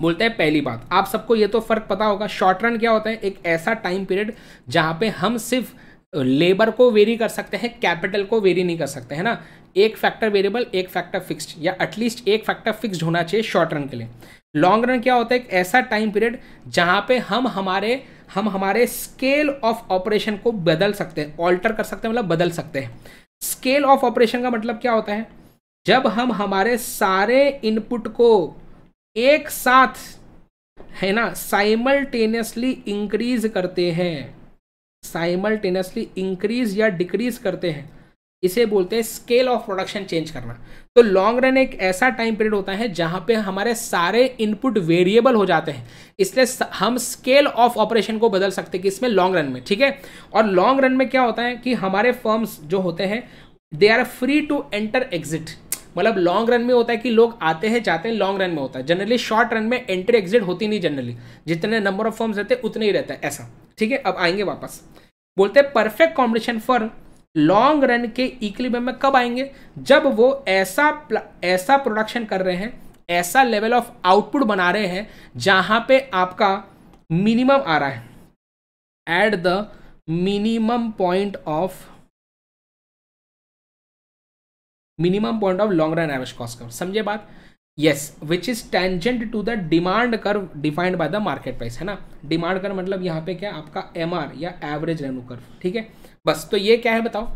बोलते हैं पहली बात आप सबको ये तो फ़र्क पता होगा शॉर्ट रन क्या होता है एक ऐसा टाइम पीरियड जहाँ पे हम सिर्फ लेबर को वेरी कर सकते हैं कैपिटल को वेरी नहीं कर सकते है ना एक फैक्टर वेरिएबल एक फैक्टर फिक्स्ड या एटलीस्ट एक फैक्टर फिक्स्ड होना चाहिए शॉर्ट रन के लिए लॉन्ग रन क्या होता है एक ऐसा टाइम पीरियड जहां पे हम हमारे हम हमारे स्केल ऑफ ऑपरेशन को बदल सकते हैं ऑल्टर कर सकते हैं मतलब बदल सकते हैं स्केल ऑफ ऑपरेशन का मतलब क्या होता है जब हम हमारे सारे इनपुट को एक साथ है ना साइमल्टेनियसली इंक्रीज करते हैं साइमल्टेनियसली इंक्रीज या डिक्रीज करते हैं इसे बोलते हैं स्केल ऑफ प्रोडक्शन चेंज करना तो लॉन्ग रन एक ऐसा टाइम पीरियड होता है जहां पे हमारे सारे इनपुट वेरिएबल हो जाते हैं इसलिए हम स्केल ऑफ ऑपरेशन को बदल सकते हैं कि इसमें लॉन्ग रन में ठीक है और लॉन्ग रन में क्या होता है कि हमारे फर्म्स जो होते हैं they are free to enter exit मतलब लॉन्ग रन में होता है कि लोग आते हैं जाते हैं लॉन्ग रन में होता है जनरली शॉर्ट रन में एंट्री एग्जिट होती नहीं जनरली जितने नंबर ऑफ फॉर्म्स रहते हैं उतने ही रहता है ऐसा ठीक है अब आएंगे वापस बोलते हैं perfect combination for long run के इक्विलिब्रियम में कब आएंगे जब वो ऐसा ऐसा प्रोडक्शन कर रहे हैं ऐसा लेवल ऑफ आउटपुट बना रहे हैं जहां पे आपका मिनिमम आ रहा है at the minimum point of minimum point of long run average cost curve समझे बात yes which is tangent to the demand curve defined by the market price है ना डिमांड कर मतलब यहां पे क्या आपका एम या एवरेज रेवेन्यू कर्व ठीक है बस तो ये क्या है बताओ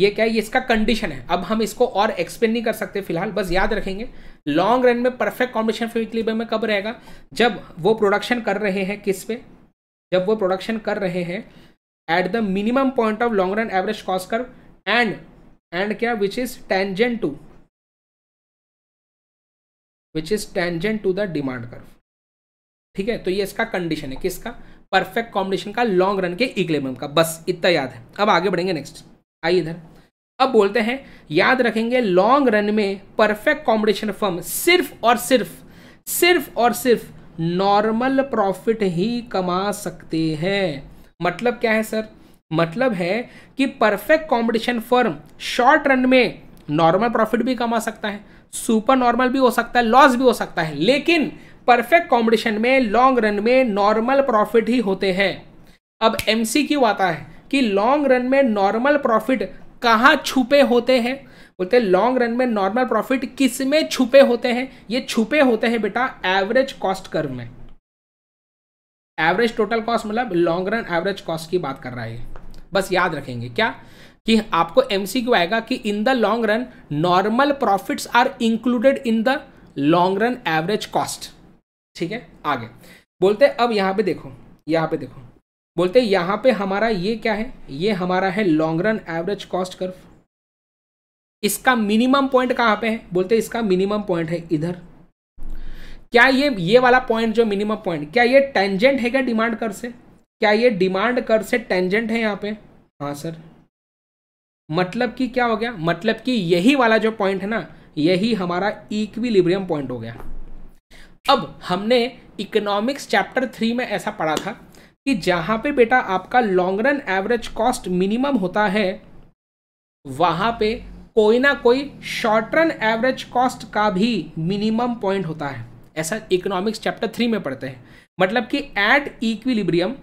ये क्या है ये इसका कंडीशन है अब हम इसको और एक्सप्लेन नहीं कर सकते फिलहाल बस याद रखेंगे लॉन्ग रन में परफेक्ट कॉम्बिनेशन फॉर में कब रहेगा जब वो प्रोडक्शन कर रहे हैं किस पे जब वो प्रोडक्शन कर रहे हैं at the minimum point of long run average cost curve and and क्या which is tangent to which is tangent to the demand curve ठीक है तो ये इसका कंडीशन है किसका परफेक्ट कॉम्बिनेशन का लॉन्ग रन के इक्लेबम का बस इतना याद है अब आगे बढ़ेंगे नेक्स्ट आइए इधर अब बोलते हैं याद रखेंगे लॉन्ग रन में परफेक्ट कॉम्बिनेशन फर्म सिर्फ और सिर्फ सिर्फ और सिर्फ नॉर्मल प्रॉफिट ही कमा सकते हैं मतलब क्या है सर मतलब है कि perfect combination firm short run में नॉर्मल प्रॉफिट भी कमा सकता है सुपर नॉर्मल भी हो सकता है लॉस भी हो सकता है लेकिन परफेक्ट कॉम्पिटिशन में लॉन्ग रन में नॉर्मल प्रॉफिट ही होते हैं अब एम आता है कि लॉन्ग रन में नॉर्मल प्रॉफिट कहाँ छुपे होते हैं बोलते हैं लॉन्ग रन में नॉर्मल प्रॉफिट किस में छुपे होते हैं ये छुपे होते हैं बेटा एवरेज कॉस्ट कर्व में एवरेज टोटल कॉस्ट मतलब लॉन्ग रन एवरेज कॉस्ट की बात कर रहा है बस याद रखेंगे क्या कि आपको एमसीक्यू आएगा कि in the long run normal profits are included in the long run average cost ठीक है आगे बोलते हैं अब यहाँ पे देखो यहाँ पे देखो बोलते हैं यहाँ पे हमारा ये क्या है ये हमारा है long run average cost curve इसका मिनिमम पॉइंट कहाँ पे है बोलते हैं इसका मिनिमम पॉइंट है इधर क्या ये ये वाला पॉइंट जो मिनिमम पॉइंट क्या ये टेंजेंट है क्या डिमांड कर से क्या ये डिमांड कर से टेंजेंट है यहाँ पे हाँ सर मतलब कि क्या हो गया मतलब कि यही वाला जो पॉइंट है ना यही हमारा इक्विलिब्रियम पॉइंट हो गया अब हमने इकोनॉमिक्स चैप्टर थ्री में ऐसा पढ़ा था कि जहां पे बेटा आपका long run average cost minimum होता है वहां पे कोई ना कोई शॉर्ट रन एवरेज कॉस्ट का भी मिनिमम पॉइंट होता है ऐसा इकोनॉमिक्स चैप्टर थ्री में पढ़ते हैं मतलब कि एट इक्विलिब्रियम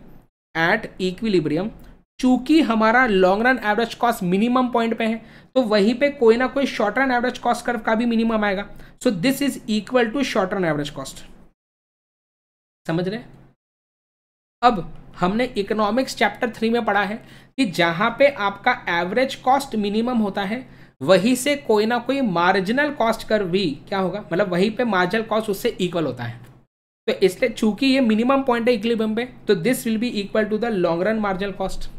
एट इक्विलिब्रियम चूंकि हमारा long run average cost minimum point पे है तो वहीं पे कोई ना कोई short run average cost curve का भी मिनिमम आएगा so this is equal to short run average cost समझ रहे अब हमने इकोनॉमिक्स चैप्टर थ्री में पढ़ा है कि जहां पे आपका एवरेज कॉस्ट मिनिमम होता है वहीं से कोई ना कोई मार्जिनल कॉस्ट कर भी क्या होगा मतलब वहीं पे मार्जिनल कॉस्ट उससे इक्वल होता है तो इसलिए चूंकि ये मिनिमम पॉइंट है इक्लिबम पे तो this will be equal to the long run marginal cost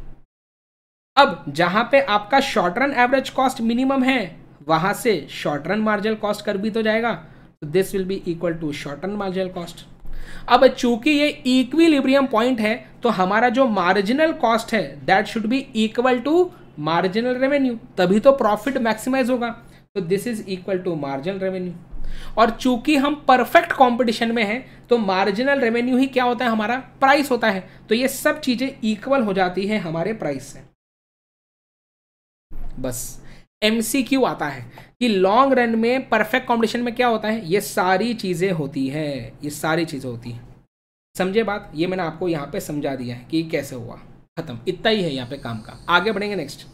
अब जहां पे आपका short run average cost minimum है वहां से शॉर्ट रन मार्जिनल कॉस्ट कर भी तो जाएगा तो this will be equal to short run marginal cost अब चूंकि ये इक्विलिब्रियम पॉइंट है तो हमारा जो मार्जिनल कॉस्ट है that should be equal to marginal revenue तभी तो प्रॉफिट मैक्सिमाइज होगा तो this is equal to marginal revenue और चूंकि हम परफेक्ट कंपटीशन में हैं तो मार्जिनल रेवेन्यू ही क्या होता है हमारा प्राइस होता है तो ये सब चीज़ें इक्वल हो जाती है हमारे प्राइस से बस एम आता है कि लॉन्ग रन में परफेक्ट कॉम्पिटिशन में क्या होता है ये सारी चीज़ें होती है ये सारी चीज़ें होती हैं समझे बात ये मैंने आपको यहाँ पे समझा दिया है कि कैसे हुआ ख़त्म इतना ही है यहाँ पे काम का आगे बढ़ेंगे नेक्स्ट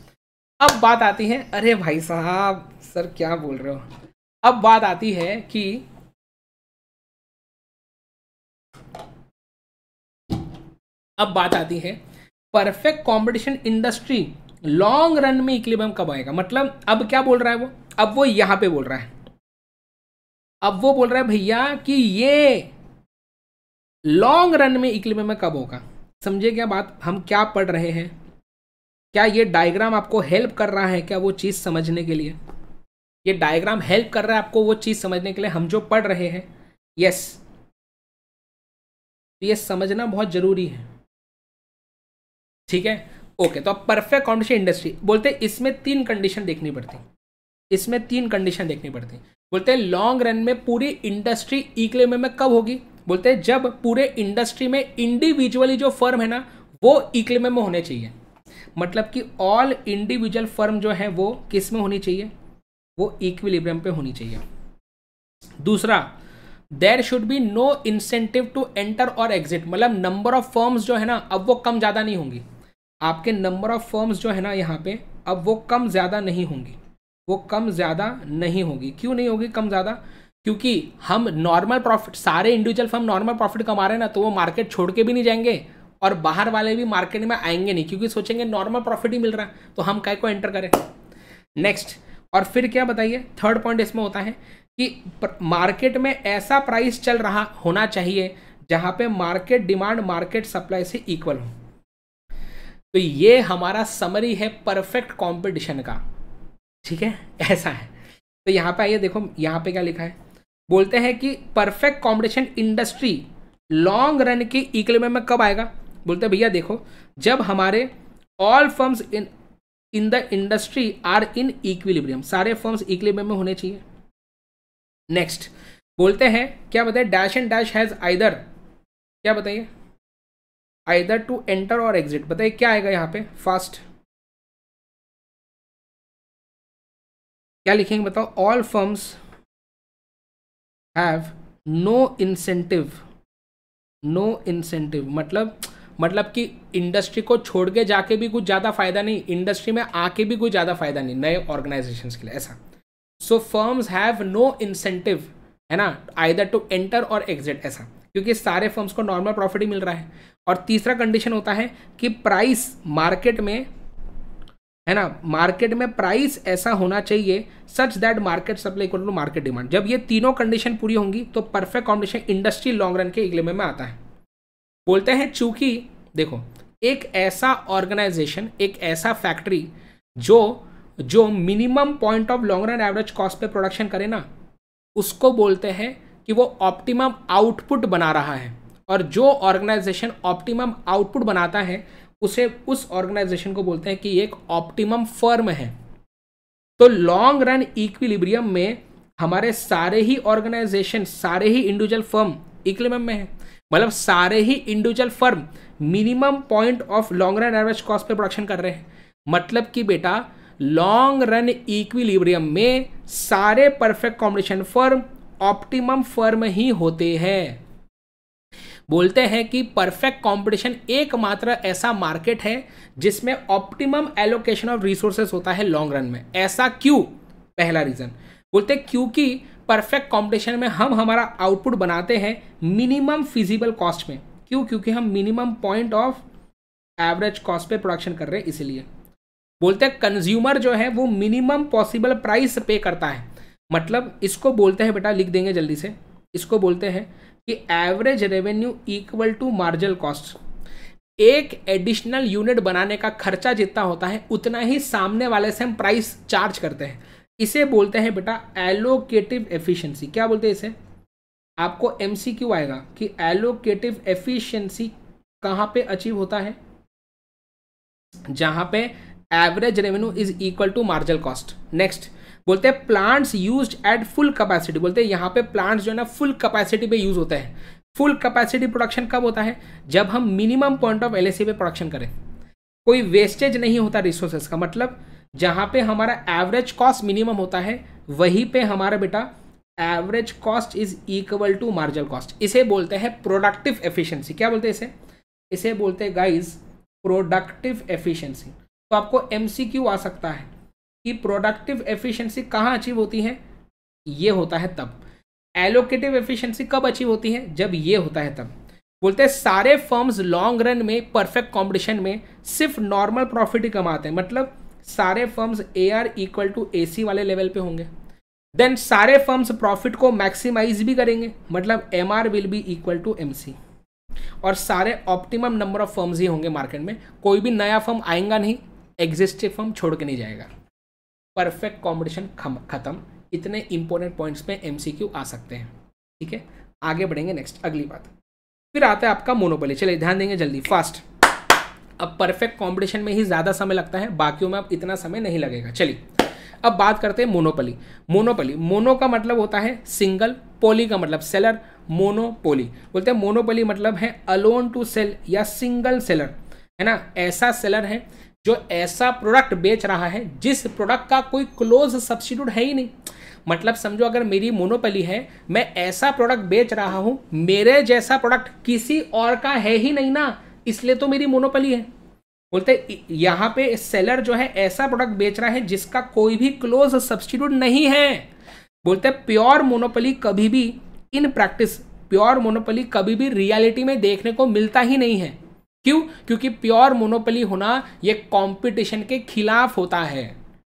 अब बात आती है अरे भाई साहब सर क्या बोल रहे हो अब बात आती है कि अब बात आती है perfect competition industry long run में इक्लिबम कब आएगा मतलब अब क्या बोल रहा है वो अब वो यहां पे बोल रहा है अब वो बोल रहा है भैया कि ये लॉन्ग रन में इक्लिबम में कब होगा समझे क्या बात हम क्या पढ़ रहे हैं क्या ये डायग्राम आपको हेल्प कर रहा है क्या वो चीज़ समझने के लिए ये डायग्राम हेल्प कर रहा है आपको वो चीज़ समझने के लिए हम जो पढ़ रहे हैं यस तो ये समझना बहुत ज़रूरी है ठीक है ओके तो अब परफेक्ट कॉम्पिटिशन इंडस्ट्री बोलते हैं इसमें तीन कंडीशन देखनी पड़ती है इसमें तीन कंडीशन देखनी पड़ती है बोलते हैं लॉन्ग रन में पूरी इंडस्ट्री इक्वे में कब होगी बोलते हैं जब पूरे इंडस्ट्री में इंडिविजुअली जो फर्म है ना वो इक्लेमे में होने चाहिए मतलब कि ऑल इंडिविजुअल फर्म जो है वो किस में होनी चाहिए वो इक्विलिब्रियम पे होनी चाहिए दूसरा there should be no incentive to enter और एग्जिट मतलब नंबर ऑफ फर्म्स जो है ना अब वो कम ज़्यादा नहीं होंगी आपके नंबर ऑफ़ फर्म्स जो है ना यहाँ पे अब वो कम ज़्यादा नहीं होंगी वो कम ज़्यादा नहीं होगी क्यों नहीं होगी कम ज़्यादा क्योंकि हम नॉर्मल प्रॉफिट सारे इंडिविजुअल फर्म नॉर्मल प्रॉफिट कमा रहे हैं ना तो वो मार्केट छोड़ के भी नहीं जाएंगे और बाहर वाले भी मार्केट में आएंगे नहीं क्योंकि सोचेंगे नॉर्मल प्रॉफिट ही मिल रहा है तो हम कह को एंटर करें नेक्स्ट और फिर क्या बताइए थर्ड पॉइंट इसमें होता है कि मार्केट में ऐसा प्राइस चल रहा होना चाहिए जहाँ पे मार्केट डिमांड मार्केट सप्लाई से इक्वल हो तो ये हमारा समरी है परफेक्ट कंपटीशन का ठीक है ऐसा है तो यहाँ पे आइए देखो यहाँ पे क्या लिखा है बोलते हैं कि perfect competition industry long run की इकलमे में कब आएगा बोलते हैं भैया देखो जब हमारे all firms in in the industry are in equilibrium सारे फर्म्स इक्विलिब्रियम में होने चाहिए नेक्स्ट बोलते हैं क्या बताए dash and dash has either क्या बताइए आइदर टू एंटर और एग्जिट बताइए क्या आएगा यहाँ पे फास्ट क्या लिखेंगे बताओ all firms have no incentive no incentive मतलब मतलब कि इंडस्ट्री को छोड़ के जाके भी कुछ ज़्यादा फायदा नहीं इंडस्ट्री में आके भी कुछ ज़्यादा फायदा नहीं नए ऑर्गेनाइजेशन के लिए ऐसा so firms have no incentive है ना आइदर टू एंटर और एग्जिट ऐसा क्योंकि सारे फर्म्स को नॉर्मल प्रॉफिट ही मिल रहा है और तीसरा कंडीशन होता है कि प्राइस मार्केट में है ना मार्केट में प्राइस ऐसा होना चाहिए such that market supply equal to market demand जब ये तीनों कंडीशन पूरी होंगी तो perfect combination industry long run के इगले में आता है बोलते हैं चूंकि देखो एक ऐसा ऑर्गेनाइजेशन एक ऐसा फैक्ट्री जो जो minimum point of long run average cost पे प्रोडक्शन करे ना उसको बोलते हैं कि वो ऑप्टिमम आउटपुट बना रहा है और जो ऑर्गेनाइजेशन ऑप्टिमम आउटपुट बनाता है उसे उस ऑर्गेनाइजेशन को बोलते हैं कि एक ऑप्टिमम फर्म है तो लॉन्ग रन इक्विलिब्रियम में हमारे सारे ही ऑर्गेनाइजेशन सारे ही इंडिविजुअल फर्म इक्विलिब्रियम में है मतलब सारे ही individual firm minimum point of long run average cost पर प्रोडक्शन कर रहे हैं मतलब कि बेटा लॉन्ग रन इक्विलिब्रियम में सारे perfect combination firm optimum firm ही होते हैं बोलते हैं कि परफेक्ट कंपटीशन एकमात्र ऐसा मार्केट है जिसमें ऑप्टिमम एलोकेशन ऑफ रिसोर्सेस होता है लॉन्ग रन में ऐसा क्यों पहला रीजन बोलते क्योंकि परफेक्ट कंपटीशन में हम हमारा आउटपुट बनाते हैं मिनिमम फिजिबल कॉस्ट में क्यों क्योंकि हम minimum point of average cost पे प्रोडक्शन कर रहे हैं इसलिए बोलते हैं कंज्यूमर जो है वो मिनिमम पॉसिबल प्राइस पे करता है मतलब इसको बोलते हैं बेटा लिख देंगे जल्दी से इसको बोलते हैं कि average revenue equal to marginal cost एक एडिशनल यूनिट बनाने का खर्चा जितना होता है उतना ही सामने वाले से हम प्राइस चार्ज करते हैं इसे बोलते हैं बेटा एलोकेटिव एफिशिएंसी क्या बोलते हैं इसे आपको एम आएगा कि एलोकेटिव एफिशिएंसी कहाँ पे अचीव होता है जहाँ पे average revenue is equal to marginal cost next बोलते हैं plants use at full capacity बोलते हैं यहाँ पे प्लांट्स जो है ना फुल कैपेसिटी पे यूज होते हैं फुल कैपेसिटी प्रोडक्शन कब होता है जब हम मिनिमम पॉइंट ऑफ एल पे प्रोडक्शन करें कोई वेस्टेज नहीं होता रिसोर्सेज का मतलब जहाँ पे हमारा एवरेज कॉस्ट मिनिमम होता है वहीं पे हमारा बेटा average cost is equal to marginal cost इसे बोलते हैं प्रोडक्टिव एफिशिएंसी क्या बोलते हैं इसे इसे बोलते हैं गाइज प्रोडक्टिव एफिशिएंसी तो आपको एमसीक्यू आ सकता है कि प्रोडक्टिव एफिशिएंसी कहाँ अचीव होती है ये होता है तब एलोकेटिव एफिशिएंसी कब अचीव होती है जब ये होता है तब बोलते हैं सारे फर्म्स लॉन्ग रन में परफेक्ट कॉम्पिटिशन में सिर्फ नॉर्मल प्रॉफिट ही कमाते हैं मतलब सारे firms A R equal to A C वाले लेवल पे होंगे देन सारे फर्म्स प्रॉफिट को मैक्सिमाइज भी करेंगे मतलब M R will be equal to M C और सारे ऑप्टिमम नंबर ऑफ फर्म्स ही होंगे मार्केट में कोई भी नया फर्म आएगा नहीं एग्जिस्टिव फर्म छोड़ के नहीं जाएगा परफेक्ट कॉम्पिटिशन खत्म इतने इंपॉर्टेंट पॉइंट्स पे एमसीक्यू आ सकते हैं ठीक है आगे बढ़ेंगे नेक्स्ट अगली बात फिर आता है आपका मोनोपोली चलिए ध्यान देंगे जल्दी फास्ट अब परफेक्ट कॉम्पिटिशन में ही ज़्यादा समय लगता है बाकियों में अब इतना समय नहीं लगेगा चलिए अब बात करते हैं मोनोपली मोनोपली मोनो का मतलब होता है सिंगल पोली का मतलब सेलर मोनोपोली बोलते हैं मोनोपोली मतलब है अलोन टू सेल या सिंगल सेलर है ना ऐसा सेलर है जो ऐसा प्रोडक्ट बेच रहा है जिस प्रोडक्ट का कोई क्लोज सब्सिट्यूट है ही नहीं मतलब समझो अगर मेरी मोनोपली है मैं ऐसा प्रोडक्ट बेच रहा हूं मेरे जैसा प्रोडक्ट किसी और का है ही नहीं ना इसलिए तो मेरी मोनोपली है बोलते यहाँ पे सेलर जो है ऐसा प्रोडक्ट बेच रहा है जिसका कोई भी क्लोज सब्सटीट्यूट नहीं है बोलते प्योर मोनोपली कभी भी इन प्रैक्टिस प्योर मोनोपली कभी भी रियलिटी में देखने को मिलता ही नहीं है क्यों क्योंकि प्योर मोनोपली होना ये कंपटीशन के खिलाफ होता है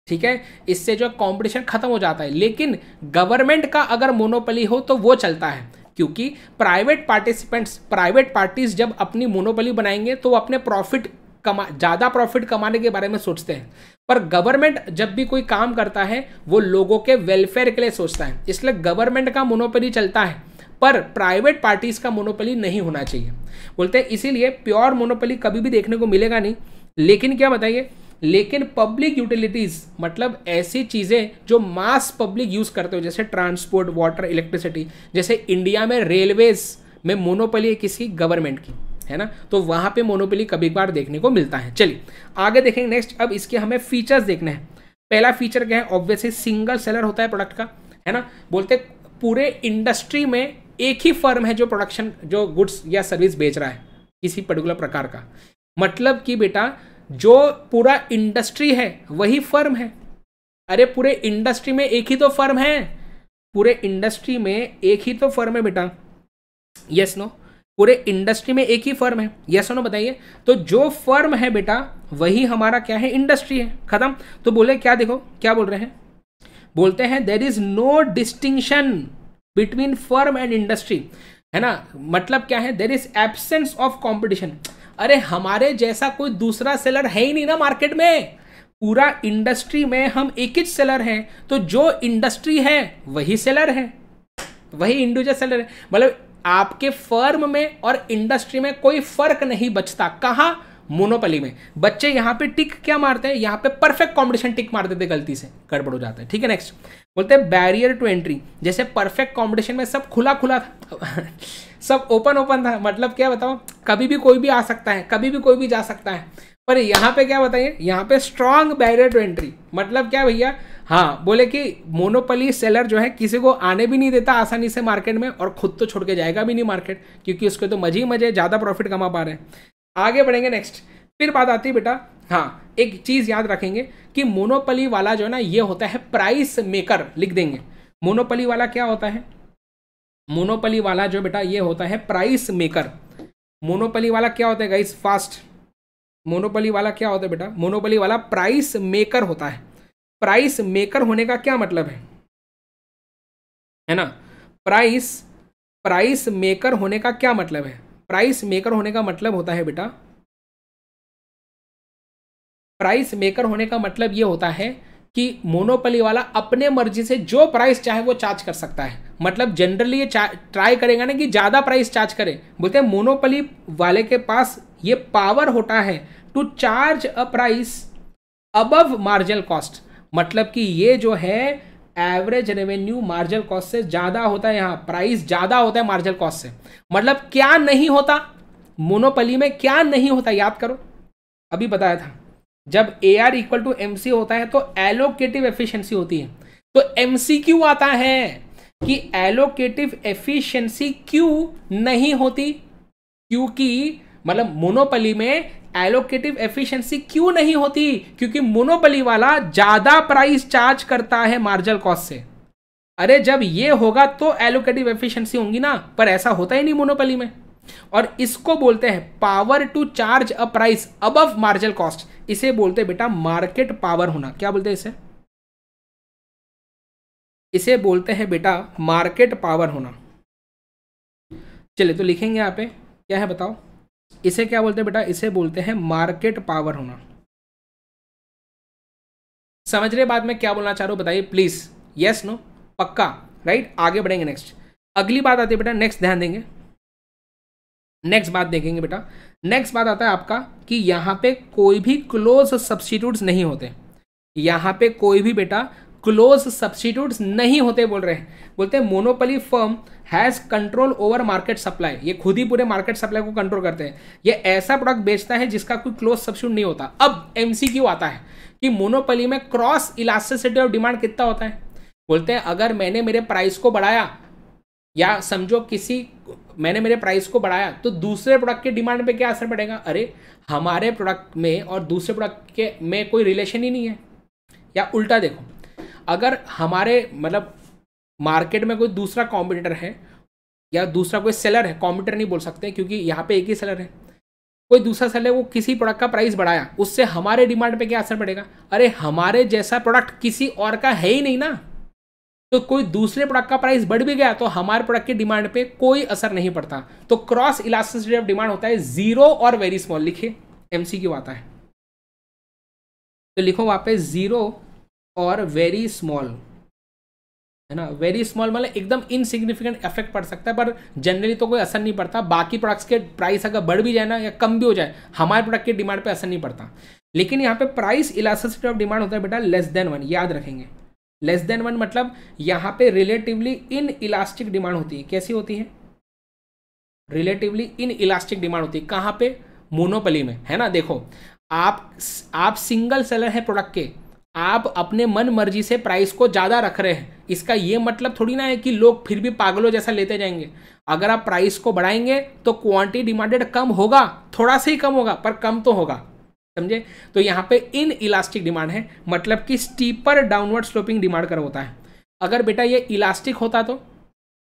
ठीक है इससे जो कंपटीशन खत्म हो जाता है लेकिन गवर्नमेंट का अगर मोनोपली हो तो वो चलता है क्योंकि प्राइवेट पार्टिसिपेंट्स प्राइवेट पार्टीज जब अपनी मोनोपली बनाएंगे तो वो अपने प्रॉफिट कमा ज़्यादा प्रॉफिट कमाने के बारे में सोचते हैं पर गवर्नमेंट जब भी कोई काम करता है वो लोगों के वेलफेयर के लिए सोचता है इसलिए गवर्नमेंट का मोनोपली चलता है पर प्राइवेट पार्टीज का मोनोपली नहीं होना चाहिए बोलते हैं इसीलिए प्योर मोनोपली कभी भी देखने को मिलेगा नहीं लेकिन क्या बताइए लेकिन पब्लिक यूटिलिटीज मतलब ऐसी चीज़ें जो मास पब्लिक यूज़ करते हो जैसे ट्रांसपोर्ट वाटर इलेक्ट्रिसिटी जैसे इंडिया में रेलवेज में मोनोपली है किसी गवर्नमेंट की है ना तो वहाँ पे मोनोपली कभी बार देखने को मिलता है चलिए आगे देखेंगे नेक्स्ट अब इसके हमें फीचर्स देखने हैं पहला फीचर क्या है ऑब्वियसली सिंगल सेलर होता है प्रोडक्ट का है ना बोलते पूरे इंडस्ट्री में एक ही फर्म है जो प्रोडक्शन जो गुड्स या सर्विस बेच रहा है किसी पर्टिकुलर प्रकार का मतलब कि बेटा जो पूरा इंडस्ट्री है वही फर्म है अरे पूरे इंडस्ट्री में एक ही तो फर्म है पूरे इंडस्ट्री में एक ही तो फर्म है बेटा यस नो पूरे इंडस्ट्री में एक ही फर्म है यस नो बताइए तो जो फर्म है बेटा वही हमारा क्या है इंडस्ट्री है खत्म तो बोले क्या देखो क्या बोल रहे हैं बोलते हैं there is no distinction between firm and industry है ना मतलब क्या है there is absence of competition अरे हमारे जैसा कोई दूसरा सेलर है ही नहीं ना मार्केट में पूरा इंडस्ट्री में हम एक ही सेलर हैं तो जो इंडस्ट्री है वही सेलर है वही इंडिविजुअल सेलर है मतलब आपके फर्म में और इंडस्ट्री में कोई फर्क नहीं बचता कहाँ मोनोपली में बच्चे यहाँ पे टिक क्या मारते हैं यहाँ पे परफेक्ट कॉम्पिटिशन टिक मार देते गलती से गड़बड़ हो जाता है ठीक है नेक्स्ट बोलते हैं बैरियर टू एंट्री जैसे परफेक्ट कॉम्पिटिशन में सब खुला खुला था सब ओपन ओपन था मतलब क्या बताओ कभी भी कोई भी आ सकता है कभी भी कोई भी जा सकता है पर यहाँ पे क्या बताइए यहाँ पे स्ट्रांग बैरियर टू एंट्री मतलब क्या भैया हाँ बोले कि मोनोपली सेलर जो है किसी को आने भी नहीं देता आसानी से मार्केट में और खुद तो छोड़ के जाएगा भी नहीं मार्केट क्योंकि उसके तो मजे ही मजे ज़्यादा प्रॉफिट कमा पा रहे हैं आगे बढ़ेंगे नेक्स्ट फिर बात आती है बेटा हाँ एक चीज़ याद रखेंगे कि मोनोपली वाला जो है ना ये होता है प्राइस मेकर लिख देंगे मोनोपली वाला क्या होता है मोनोपली वाला जो बेटा ये होता है प्राइस मेकर मोनोपली वाला क्या होता है गाइस फास्ट मोनोपली वाला क्या होता है बेटा मोनोपली वाला प्राइस मेकर होता है प्राइस मेकर होने का क्या मतलब है है ना प्राइस प्राइस मेकर होने का क्या मतलब है प्राइस मेकर होने का मतलब होता है बेटा प्राइस मेकर होने का मतलब ये होता है कि मोनोपली वाला अपने मर्जी से जो प्राइस चाहे वो चार्ज कर सकता है मतलब जनरली ये ट्राई करेगा ना कि ज़्यादा प्राइस चार्ज करे बोलते हैं मोनोपली वाले के पास ये पावर होता है to charge a price above marginal cost मतलब कि ये जो है एवरेज रेवेन्यू मार्जिनल कॉस्ट से ज़्यादा होता है यहां प्राइस ज़्यादा होता है मार्जिनल कॉस्ट से मतलब क्या नहीं होता मोनोपली में क्या नहीं होता याद करो अभी बताया था जब A R equal to M C होता है तो एलोकेटिव एफिशिएंसी होती है तो एम सी क्यू आता है कि एलोकेटिव एफिशिएंसी क्यों नहीं होती क्योंकि मतलब मोनोपली में एलोकेटिव एफिशिएंसी क्यों नहीं होती क्योंकि मोनोपली वाला ज्यादा प्राइस चार्ज करता है मार्जिनल कॉस्ट से अरे जब ये होगा तो एलोकेटिव एफिशिएंसी होगी ना पर ऐसा होता ही नहीं मोनोपली में और इसको बोलते हैं power to charge a price above marginal cost इसे बोलते बेटा मार्केट पावर होना क्या बोलते हैं इसे इसे बोलते हैं बेटा मार्केट पावर होना चलिए तो लिखेंगे यहां पे क्या है बताओ इसे क्या बोलते हैं बेटा इसे बोलते हैं मार्केट पावर होना समझ रहे बात में क्या बोलना चाह रहा हूं बताइए प्लीज यस नो पक्का राइट आगे बढ़ेंगे नेक्स्ट अगली बात आती है बेटा नेक्स्ट ध्यान देंगे नेक्स्ट बात देखेंगे बेटा नेक्स्ट बात आता है आपका कि यहां पे कोई भी क्लोज सब्सिट्यूट नहीं होते यहां पे कोई भी बेटा क्लोज सब्सटीट्यूट नहीं होते बोल रहे हैं बोलते हैं monopoly firm has control over market supply ये खुद ही पूरे मार्केट सप्लाई को कंट्रोल करते हैं ये ऐसा प्रोडक्ट बेचता है जिसका कोई क्लोज सब्सिट्यूट नहीं होता अब एम आता है कि मोनोपली में क्रॉस इलास्टिसिटी ऑफ डिमांड कितना होता है बोलते हैं अगर मैंने मेरे प्राइस को बढ़ाया या समझो किसी मैंने मेरे प्राइस को बढ़ाया तो दूसरे प्रोडक्ट के डिमांड पे क्या असर पड़ेगा अरे हमारे प्रोडक्ट में और दूसरे प्रोडक्ट के में कोई रिलेशन ही नहीं है या उल्टा देखो अगर हमारे मतलब मार्केट में कोई दूसरा कॉम्पिटिटर है या दूसरा कोई सेलर है कॉम्पिटिटर नहीं बोल सकते क्योंकि यहाँ पे एक ही सेलर है कोई दूसरा सेलर है वो किसी प्रोडक्ट का प्राइस बढ़ाया उससे हमारे डिमांड पे क्या असर पड़ेगा अरे हमारे जैसा प्रोडक्ट किसी और का है ही नहीं ना तो कोई दूसरे प्रोडक्ट का प्राइस बढ़ भी गया तो हमारे प्रोडक्ट की डिमांड पे कोई असर नहीं पड़ता तो क्रॉस इलास्टिसिटी ऑफ डिमांड होता है जीरो और वेरी स्मॉल लिखिए एमसीक्यू आता है तो लिखो वहां पे जीरो और वेरी स्मॉल है ना वेरी स्मॉल मतलब एकदम इनसिग्निफिकेंट इफेक्ट पड़ सकता है पर जनरली तो कोई असर नहीं पड़ता बाकी प्रोडक्ट्स के प्राइस अगर बढ़ भी जाए ना या कम भी हो जाए हमारे प्रोडक्ट के डिमांड पे असर नहीं पड़ता लेकिन यहाँ पे प्राइस इलास्टिसिटी ऑफ डिमांड होता है बेटा लेस देन वन याद रखेंगे लेस देन वन मतलब यहाँ पे रिलेटिवली इन इलास्टिक डिमांड होती है कैसी होती है रिलेटिवली इन इलास्टिक डिमांड होती है कहाँ पे मोनोपली में है ना देखो आप आप सिंगल सेलर है प्रोडक्ट के आप अपने मन मर्जी से प्राइस को ज़्यादा रख रहे हैं इसका ये मतलब थोड़ी ना है कि लोग फिर भी पागलों जैसा लेते जाएंगे अगर आप प्राइस को बढ़ाएंगे तो क्वांटिटी डिमांडेड कम होगा थोड़ा सा ही कम होगा पर कम तो होगा समझे तो यहाँ पे इन इलास्टिक डिमांड है मतलब कि स्टीपर डाउनवर्ड स्लोपिंग डिमांड कर होता है अगर बेटा ये इलास्टिक होता तो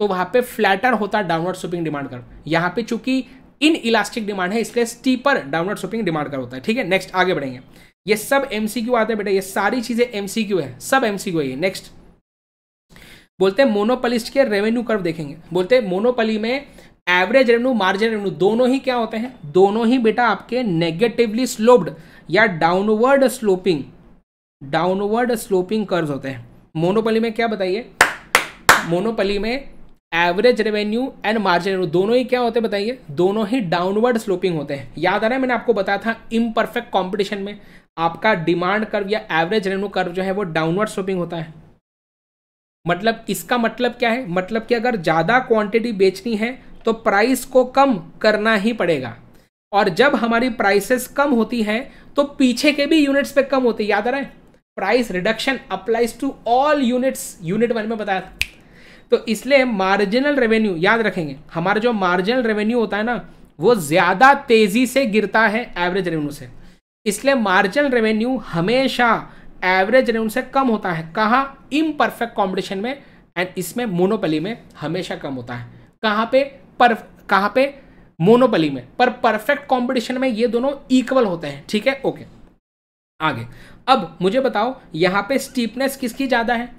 तो वहाँ पर फ्लैटर होता डाउनवर्ड स्लोपिंग डिमांड कर यहाँ पे चूंकि इन इलास्टिक डिमांड है इसलिए स्टीपर डाउनवर्ड स्लोपिंग डिमांड कर होता है ठीक है नेक्स्ट आगे बढ़ेंगे ये सब एमसीक्यू आते हैं बेटा ये सारी चीजें एमसीक्यू है सब एमसीक्यू है ये नेक्स्ट बोलते हैं मोनोपलिस्ट के रेवेन्यू कर्व देखेंगे बोलते हैं मोनोपली में एवरेज रेवेन्यू मार्जिन रेवेन्यू दोनों ही क्या होते हैं दोनों ही बेटा आपके नेगेटिवली स्लोप्ड या downward sloping downward sloping curve होते हैं मोनोपली में क्या बताइए मोनोपली में average revenue and margin revenue दोनों ही क्या होते हैं बताइए दोनों ही डाउनवर्ड स्लोपिंग होते हैं याद आ रहा है मैंने आपको बताया था इम्परफेक्ट कॉम्पिटिशन में आपका डिमांड कर्व या एवरेज रेवेन्यू कर्व जो है वो डाउनवर्ड स्लोपिंग होता है मतलब इसका मतलब क्या है मतलब कि अगर ज़्यादा क्वांटिटी बेचनी है तो प्राइस को कम करना ही पड़ेगा और जब हमारी प्राइसेस कम होती हैं तो पीछे के भी यूनिट्स पे कम होते याद रहे price reduction applies to all units unit one में बताया था तो इसलिए मार्जिनल रेवेन्यू याद रखेंगे हमारा जो मार्जिनल रेवेन्यू होता है ना वो ज़्यादा तेज़ी से गिरता है एवरेज रेवेन्यू से इसलिए मार्जिनल रेवेन्यू हमेशा एवरेज रेवेन्यू से कम होता है कहाँ इम्परफेक्ट कॉम्पिटिशन में एंड इसमें मोनोपली में हमेशा कम होता है कहाँ पे पर कहाँ पे मोनोपली में पर परफेक्ट कॉम्पिटिशन में ये दोनों इक्वल होते हैं ठीक है ओके आगे अब मुझे बताओ यहाँ पे स्टीपनेस किसकी ज़्यादा है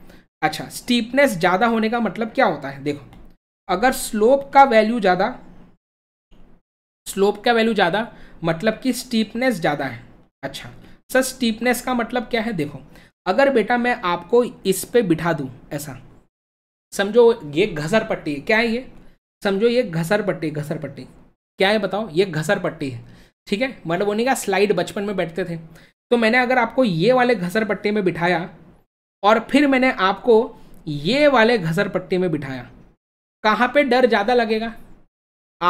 अच्छा स्टीपनेस ज़्यादा होने का मतलब क्या होता है देखो अगर स्लोप का वैल्यू ज़्यादा स्लोप का वैल्यू ज़्यादा मतलब कि स्टीपनेस ज़्यादा है अच्छा सर स्टीपनेस का मतलब क्या है देखो अगर बेटा मैं आपको इस पे बिठा दूँ ऐसा समझो ये घसर पट्टी क्या है ये समझो ये घसर पट्टी घसर पट्टी क्या है बताओ ये घसर पट्टी है ठीक है मतलब उन्हीं का स्लाइड बचपन में बैठते थे तो मैंने अगर आपको ये वाले घसर पट्टी में बिठाया और फिर मैंने आपको ये वाले घसर पट्टी में बिठाया कहाँ पे डर ज़्यादा लगेगा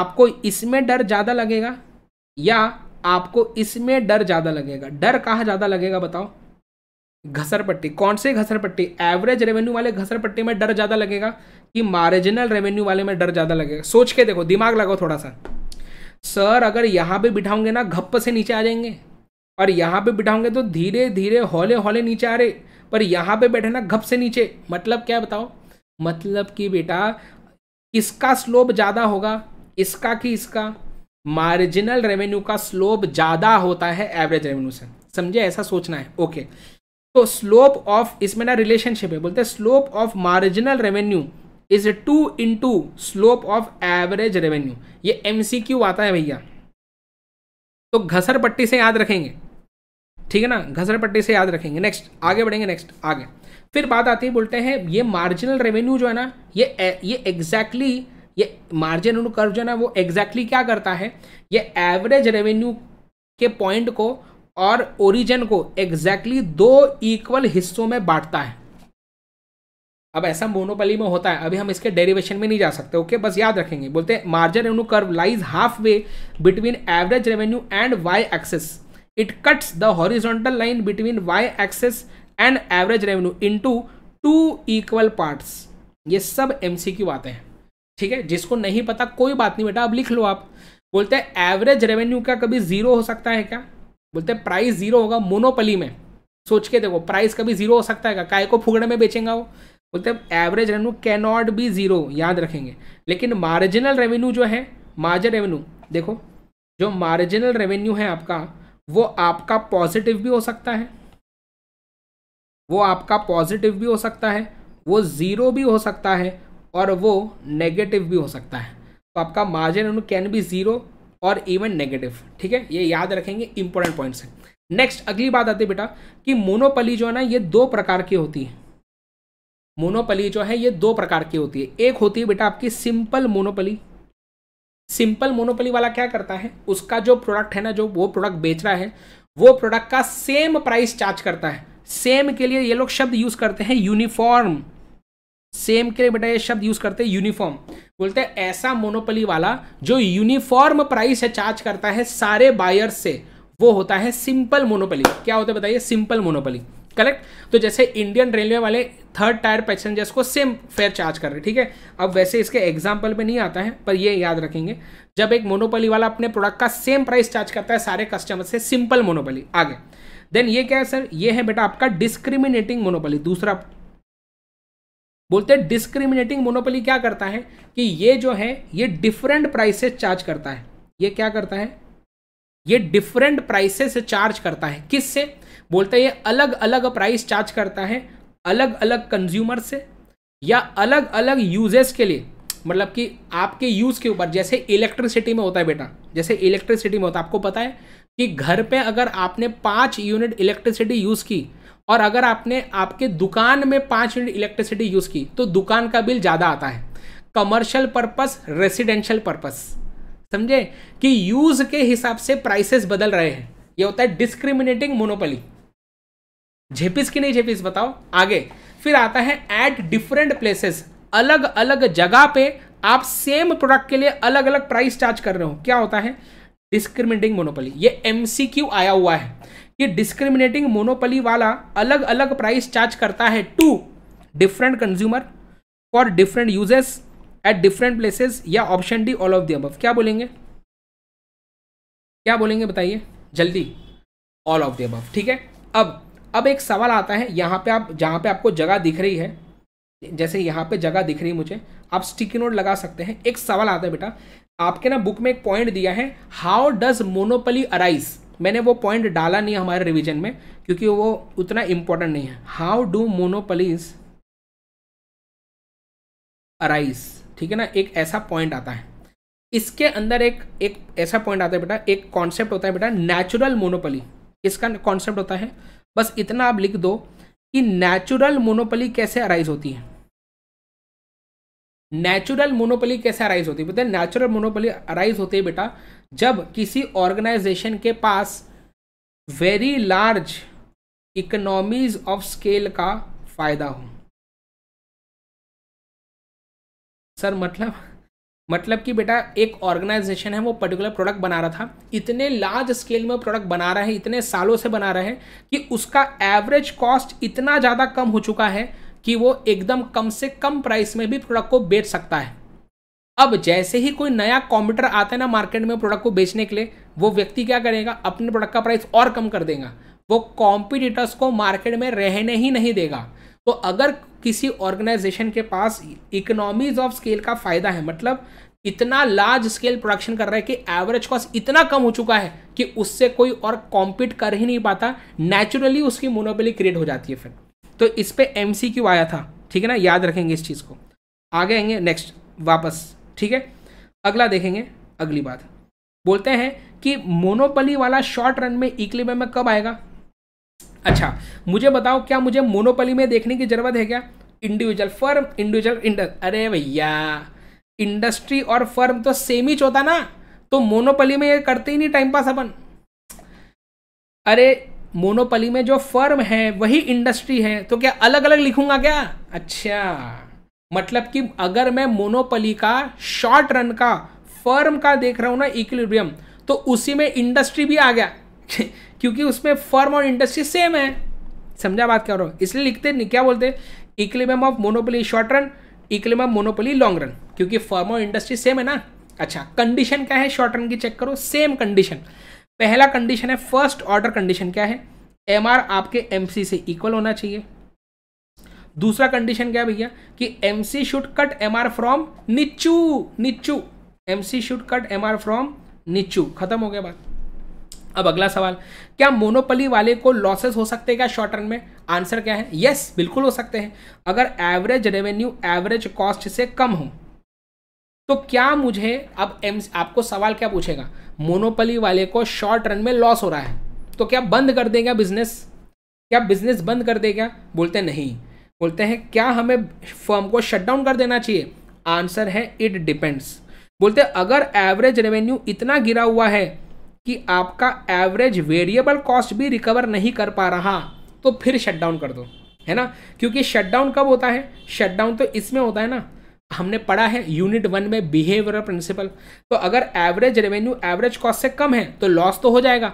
आपको इसमें डर ज़्यादा लगेगा या आपको इसमें डर ज़्यादा लगेगा डर कहाँ ज़्यादा लगेगा बताओ घसरपट्टी कौन से घसरपट्टी एवरेज रेवेन्यू वाले घसरपट्टी में डर ज़्यादा लगेगा कि मार्जिनल रेवेन्यू वाले में डर ज़्यादा लगेगा सोच के देखो दिमाग लगाओ थोड़ा सा सर अगर यहाँ पे बिठाऊंगे ना घप्प से नीचे आ जाएंगे और यहाँ पे बिठाऊंगे तो धीरे धीरे हौले हौले नीचे आ रहे पर यहाँ पे बैठे ना घप से नीचे मतलब क्या बताओ मतलब कि बेटा किसका स्लोप ज़्यादा होगा इसका कि इसका मार्जिनल रेवेन्यू का स्लोप ज़्यादा होता है एवरेज रेवेन्यू से समझे ऐसा सोचना है ओके तो स्लोप ऑफ इसमें ना रिलेशनशिप है बोलते हैं slope of marginal revenue is two to slope of average revenue ये एमसीक्यू आता है भैया तो घसर पट्टी से याद रखेंगे ठीक है ना घसर पट्टी से याद रखेंगे नेक्स्ट आगे बढ़ेंगे नेक्स्ट आगे फिर बात आती है बोलते हैं ये मार्जिनल रेवेन्यू जो है ना ये ये एग्जैक्टली exactly ये मार्जिन एंड कर्व जो है वो एग्जैक्टली क्या करता है ये एवरेज रेवेन्यू के पॉइंट को और ओरिजिन को एग्जैक्टली दो इक्वल हिस्सों में बांटता है अब ऐसा मोनोपली में होता है अभी हम इसके डेरिवेशन में नहीं जा सकते ओके बस याद रखेंगे बोलते हैं margin revenue curve lies half way between average revenue and Y axis it cuts the horizontal line between Y axis and average revenue to two equal parts ये सब एमसीक्यू आते हैं ठीक है जिसको नहीं पता कोई बात नहीं बेटा अब लिख लो आप बोलते हैं एवरेज रेवेन्यू का कभी जीरो हो सकता है क्या बोलते हैं प्राइस जीरो होगा मोनोपली में सोच के देखो प्राइस कभी जीरो हो सकता है क्या काय को फुगड़े में बेचेंगे वो बोलते हैं average revenue can not be zero याद रखेंगे लेकिन मार्जिनल रेवेन्यू जो है मार्जिन रेवेन्यू देखो जो मार्जिनल रेवेन्यू है आपका वो आपका पॉजिटिव भी हो सकता है वो आपका पॉजिटिव भी हो सकता है वो ज़ीरो भी हो सकता है और वो नेगेटिव भी हो सकता है तो आपका मार्जिन कैन बी ज़ीरो और इवन नेगेटिव ठीक है ये याद रखेंगे इंपॉर्टेंट पॉइंट्स है नेक्स्ट अगली बात आती है बेटा कि मोनोपली जो है ना ये दो प्रकार की होती है मोनोपली जो है ये दो प्रकार की होती है एक होती है बेटा आपकी सिंपल मोनोपली सिंपल मोनोपली वाला क्या करता है उसका जो प्रोडक्ट है ना जो वो प्रोडक्ट बेच रहा है वो प्रोडक्ट का सेम प्राइस चार्ज करता है सेम के लिए ये लोग शब्द यूज करते हैं यूनिफॉर्म सेम के लिए बेटा ये शब्द यूज करते हैं यूनिफॉर्म बोलते हैं ऐसा मोनोपली वाला जो यूनिफॉर्म प्राइस है चार्ज करता है सारे बायर्स से वो होता है सिंपल मोनोपली क्या होता है बताइए सिंपल मोनोपली करेक्ट तो जैसे इंडियन रेलवे वाले थर्ड टायर पैसेंजर्स को सेम फेयर चार्ज कर रहे ठीक है अब वैसे इसके एग्जाम्पल में नहीं आता है पर ये याद रखेंगे जब एक मोनोपली वाला अपने प्रोडक्ट का सेम प्राइस चार्ज करता है सारे कस्टमर से सिंपल मोनोपली आगे देन ये क्या है सर ये है बेटा आपका डिस्क्रिमिनेटिंग मोनोपली दूसरा बोलते हैं डिस्क्रिमिनेटिंग मोनोपोली क्या करता है कि ये जो है ये डिफरेंट प्राइसेस चार्ज करता है ये क्या करता है ये डिफरेंट प्राइसेस चार्ज करता है किससे बोलते हैं ये अलग अलग प्राइस चार्ज करता है अलग अलग कंज्यूमर से या अलग अलग यूजेस के लिए मतलब कि आपके यूज़ के ऊपर जैसे इलेक्ट्रिसिटी में होता है बेटा जैसे इलेक्ट्रिसिटी में होता है आपको पता है कि घर पे अगर आपने पांच यूनिट इलेक्ट्रिसिटी यूज़ की और अगर आपने आपके दुकान में पाँच यूनिट इलेक्ट्रिसिटी यूज़ की तो दुकान का बिल ज़्यादा आता है कमर्शियल पर्पस रेसिडेंशियल पर्पस समझे कि यूज के हिसाब से प्राइसेस बदल रहे हैं ये होता है डिस्क्रिमिनेटिंग मोनोपली झेपिस की नहीं झेपिस बताओ आगे फिर आता है एट डिफरेंट प्लेसेस अलग अलग जगह पे आप सेम प्रोडक्ट के लिए अलग अलग प्राइस चार्ज कर रहे हो क्या होता है डिस्क्रिमिनेटिंग मोनोपली ये एमसीक्यू आया हुआ है ये डिस्क्रिमिनेटिंग मोनोपली वाला अलग अलग प्राइस चार्ज करता है two different consumer for different uses at different places या option D all of the above क्या बोलेंगे क्या बोलेंगे बताइए जल्दी ऑल ऑफ द अबव ठीक है अब अब एक सवाल आता है यहाँ पे आप जहाँ पे आपको जगह दिख रही है जैसे यहाँ पे जगह दिख रही है मुझे आप स्टिकी नोट लगा सकते हैं एक सवाल आता है बेटा आपके ना बुक में एक पॉइंट दिया है हाउ डज मोनोपली अराइज मैंने वो पॉइंट डाला नहीं हमारे रिवीजन में क्योंकि वो उतना इम्पोर्टेंट नहीं है हाउ डू मोनोपलीज अराइज ठीक है ना एक ऐसा पॉइंट आता है इसके अंदर एक एक ऐसा पॉइंट आता है बेटा एक कॉन्सेप्ट होता है बेटा नेचुरल मोनोपली इसका कॉन्सेप्ट होता है बस इतना आप लिख दो कि नेचुरल मोनोपली कैसे अराइज होती है नेचुरल मोनोपली कैसे अराइज होती है बेटा नेचुरल मोनोपली अराइज होती है बेटा जब किसी ऑर्गेनाइजेशन के पास very large economies of scale का फायदा हो सर मतलब मतलब कि बेटा एक ऑर्गेनाइजेशन है वो पर्टिकुलर प्रोडक्ट बना रहा था इतने लार्ज स्केल में प्रोडक्ट बना रहा है इतने सालों से बना रहा है कि उसका एवरेज कॉस्ट इतना ज़्यादा कम हो चुका है कि वो एकदम कम से कम प्राइस में भी प्रोडक्ट को बेच सकता है अब जैसे ही कोई नया कॉम्प्यूटर आता है ना मार्केट में प्रोडक्ट को बेचने के लिए वो व्यक्ति क्या करेगा अपने प्रोडक्ट का प्राइस और कम कर देगा वो कॉम्पिटिटर्स को मार्केट में रहने ही नहीं देगा तो अगर किसी ऑर्गेनाइजेशन के पास इकोनॉमीज ऑफ स्केल का फायदा है मतलब इतना लार्ज स्केल प्रोडक्शन कर रहा है कि एवरेज कॉस्ट इतना कम हो चुका है कि उससे कोई और कॉम्पीट कर ही नहीं पाता नेचुरली उसकी मोनोबली क्रिएट हो जाती है फिर तो इस पर एम आया था ठीक है ना याद रखेंगे इस चीज़ को आगे आएंगे नेक्स्ट वापस ठीक है अगला देखेंगे अगली बात बोलते हैं कि मोनोपली वाला शॉर्ट रन में इक्लिबे में कब आएगा अच्छा मुझे बताओ क्या मुझे मोनोपली में देखने की जरूरत है क्या इंडिविजुअल फर्म इंडिविजुअल इंडस अरे भैया इंडस्ट्री और फर्म तो सेम ही चौथा ना तो मोनोपली में ये करते ही नहीं टाइम पास अपन अरे मोनोपली में जो फर्म है वही इंडस्ट्री है तो क्या अलग अलग लिखूंगा क्या अच्छा मतलब कि अगर मैं मोनोपली का शॉर्ट रन का फर्म का देख रहा हूँ ना इक्विलिब्रियम तो उसी में इंडस्ट्री भी आ गया क्योंकि उसमें फर्म और इंडस्ट्री सेम है समझा बात क्या हो रहा हूँ इसलिए लिखते नहीं क्या बोलते equilibrium of monopoly short run equilibrium of monopoly long run क्योंकि फर्म और इंडस्ट्री सेम है ना अच्छा कंडीशन क्या है शॉर्ट रन की चेक करो सेम कंडीशन पहला कंडीशन है फर्स्ट ऑर्डर कंडीशन क्या है एम आपके एम से इक्वल होना चाहिए दूसरा कंडीशन क्या भैया कि M C should cut M R from निचू निचू M C should cut M R from निचू खत्म हो गया बात अब अगला सवाल क्या मोनोपली वाले को लॉसेस हो सकते हैं क्या शॉर्ट टर्म में आंसर क्या है यस बिल्कुल हो सकते हैं अगर एवरेज रेवेन्यू एवरेज कॉस्ट से कम हो तो क्या मुझे अब एम आपको सवाल क्या पूछेगा मोनोपली वाले को शॉर्ट रन में लॉस हो रहा है तो क्या बंद कर देगा बिजनेस क्या बिजनेस बंद कर देगा बोलते नहीं बोलते हैं क्या हमें फर्म को शट डाउन कर देना चाहिए आंसर है इट डिपेंड्स बोलते हैं अगर एवरेज रेवेन्यू इतना गिरा हुआ है कि आपका एवरेज वेरिएबल कॉस्ट भी रिकवर नहीं कर पा रहा तो फिर शटडाउन कर दो है ना क्योंकि शटडाउन कब होता है शटडाउन तो इसमें होता है ना हमने पढ़ा है यूनिट वन में बिहेवियर प्रिंसिपल तो अगर एवरेज रेवेन्यू एवरेज कॉस्ट से कम है तो लॉस तो हो जाएगा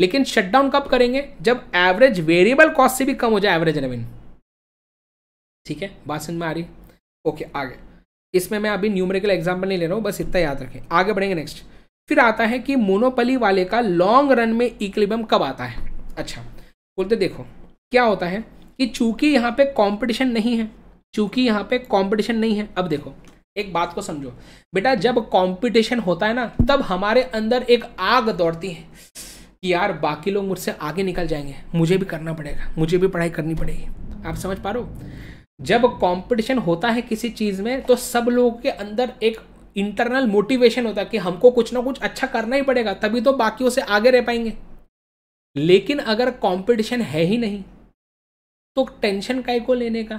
लेकिन शटडाउन कब करेंगे जब एवरेज वेरिएबल कॉस्ट से भी कम हो जाए एवरेज रेवेन्यू ठीक है बात समझ में आ रही ओके आगे इसमें मैं अभी न्यूमेरिकल एग्जाम्पल नहीं ले रहा हूँ बस इतना याद रखें आगे बढ़ेंगे नेक्स्ट फिर आता है कि मोनोपली वाले का लॉन्ग रन में इक्लिबम कब आता है अच्छा बोलते देखो क्या होता है कि चूंकि यहाँ पे कंपटीशन नहीं है चूंकि यहाँ पे कंपटीशन नहीं है अब देखो एक बात को समझो बेटा जब कंपटीशन होता है ना तब हमारे अंदर एक आग दौड़ती है कि यार बाकी लोग मुझसे आगे निकल जाएंगे मुझे भी करना पड़ेगा मुझे भी पढ़ाई करनी पड़ेगी आप समझ पा रहे हो जब कंपटीशन होता है किसी चीज़ में तो सब लोगों के अंदर एक इंटरनल मोटिवेशन होता है कि हमको कुछ ना कुछ अच्छा करना ही पड़ेगा तभी तो बाकी से आगे रह पाएंगे लेकिन अगर कंपटीशन है ही नहीं तो टेंशन काय को लेने का